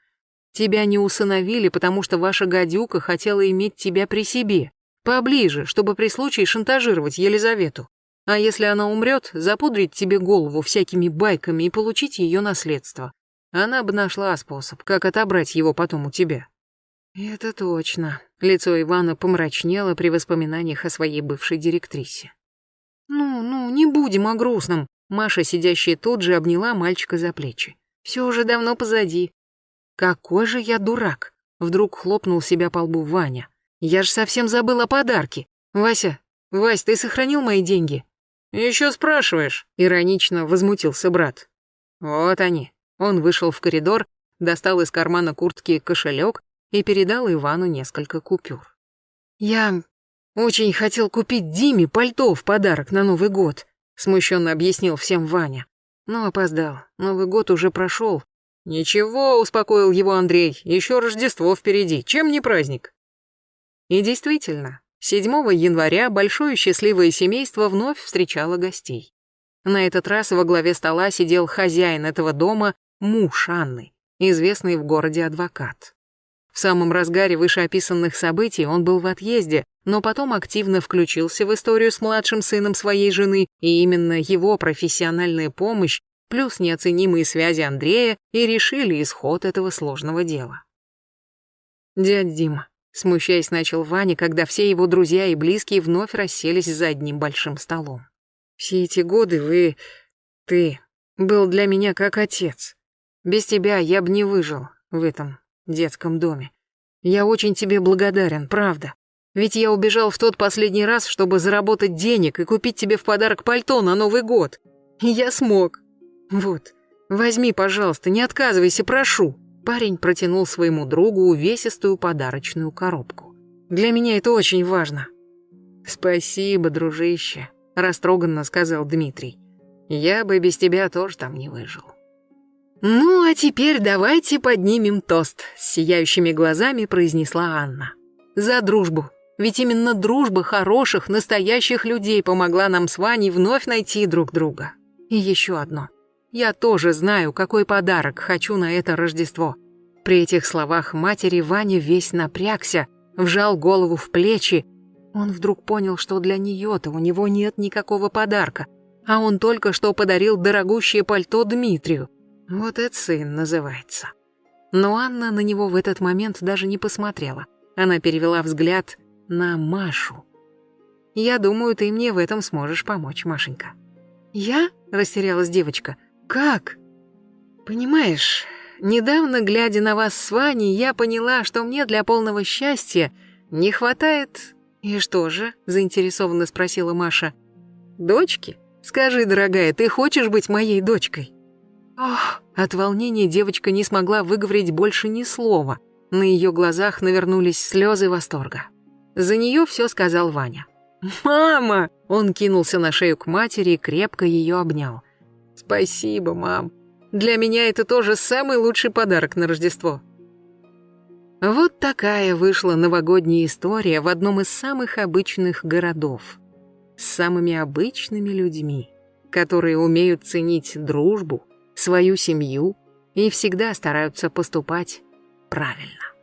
A: Тебя не усыновили, потому что ваша гадюка хотела иметь тебя при себе, поближе, чтобы при случае шантажировать Елизавету. А если она умрет, запудрить тебе голову всякими байками и получить ее наследство. Она бы нашла способ, как отобрать его потом у тебя. Это точно. Лицо Ивана помрачнело при воспоминаниях о своей бывшей директрисе. Ну, ну, не будем о грустном. Маша, сидящая тут же, обняла мальчика за плечи. Все уже давно позади. Какой же я дурак! Вдруг хлопнул себя по лбу Ваня. Я же совсем забыл о подарке. Вася, Вась, ты сохранил мои деньги? Еще спрашиваешь? Иронично возмутился брат. Вот они. Он вышел в коридор, достал из кармана куртки кошелек, и передал Ивану несколько купюр. «Я очень хотел купить Диме пальто в подарок на Новый год», смущенно объяснил всем Ваня. Но опоздал. Новый год уже прошел. «Ничего», — успокоил его Андрей, — «еще Рождество впереди. Чем не праздник?» И действительно, 7 января большое счастливое семейство вновь встречало гостей. На этот раз во главе стола сидел хозяин этого дома, муж Анны, известный в городе адвокат. В самом разгаре вышеописанных событий он был в отъезде, но потом активно включился в историю с младшим сыном своей жены, и именно его профессиональная помощь плюс неоценимые связи Андрея и решили исход этого сложного дела. «Дядь Дима», — смущаясь начал Ваня, когда все его друзья и близкие вновь расселись за одним большим столом. «Все эти годы вы... ты... был для меня как отец. Без тебя я бы не выжил в этом детском доме. Я очень тебе благодарен, правда. Ведь я убежал в тот последний раз, чтобы заработать денег и купить тебе в подарок пальто на Новый год. И я смог. Вот, возьми, пожалуйста, не отказывайся, прошу». Парень протянул своему другу увесистую подарочную коробку. «Для меня это очень важно». «Спасибо, дружище», – растроганно сказал Дмитрий. «Я бы без тебя тоже там не выжил». «Ну, а теперь давайте поднимем тост», — с сияющими глазами произнесла Анна. «За дружбу. Ведь именно дружба хороших, настоящих людей помогла нам с Ваней вновь найти друг друга. И еще одно. Я тоже знаю, какой подарок хочу на это Рождество». При этих словах матери Ваня весь напрягся, вжал голову в плечи. Он вдруг понял, что для нее-то у него нет никакого подарка, а он только что подарил дорогущее пальто Дмитрию. Вот это сын называется. Но Анна на него в этот момент даже не посмотрела. Она перевела взгляд на Машу. «Я думаю, ты мне в этом сможешь помочь, Машенька». «Я?» – растерялась девочка. «Как?» «Понимаешь, недавно, глядя на вас с Ваней, я поняла, что мне для полного счастья не хватает...» «И что же?» – заинтересованно спросила Маша. «Дочки? Скажи, дорогая, ты хочешь быть моей дочкой?» Ах! От волнения девочка не смогла выговорить больше ни слова. На ее глазах навернулись слезы восторга. За нее все сказал Ваня. «Мама!» Он кинулся на шею к матери и крепко ее обнял. «Спасибо, мам. Для меня это тоже самый лучший подарок на Рождество». Вот такая вышла новогодняя история в одном из самых обычных городов. С самыми обычными людьми, которые умеют ценить дружбу, свою семью и всегда стараются поступать правильно.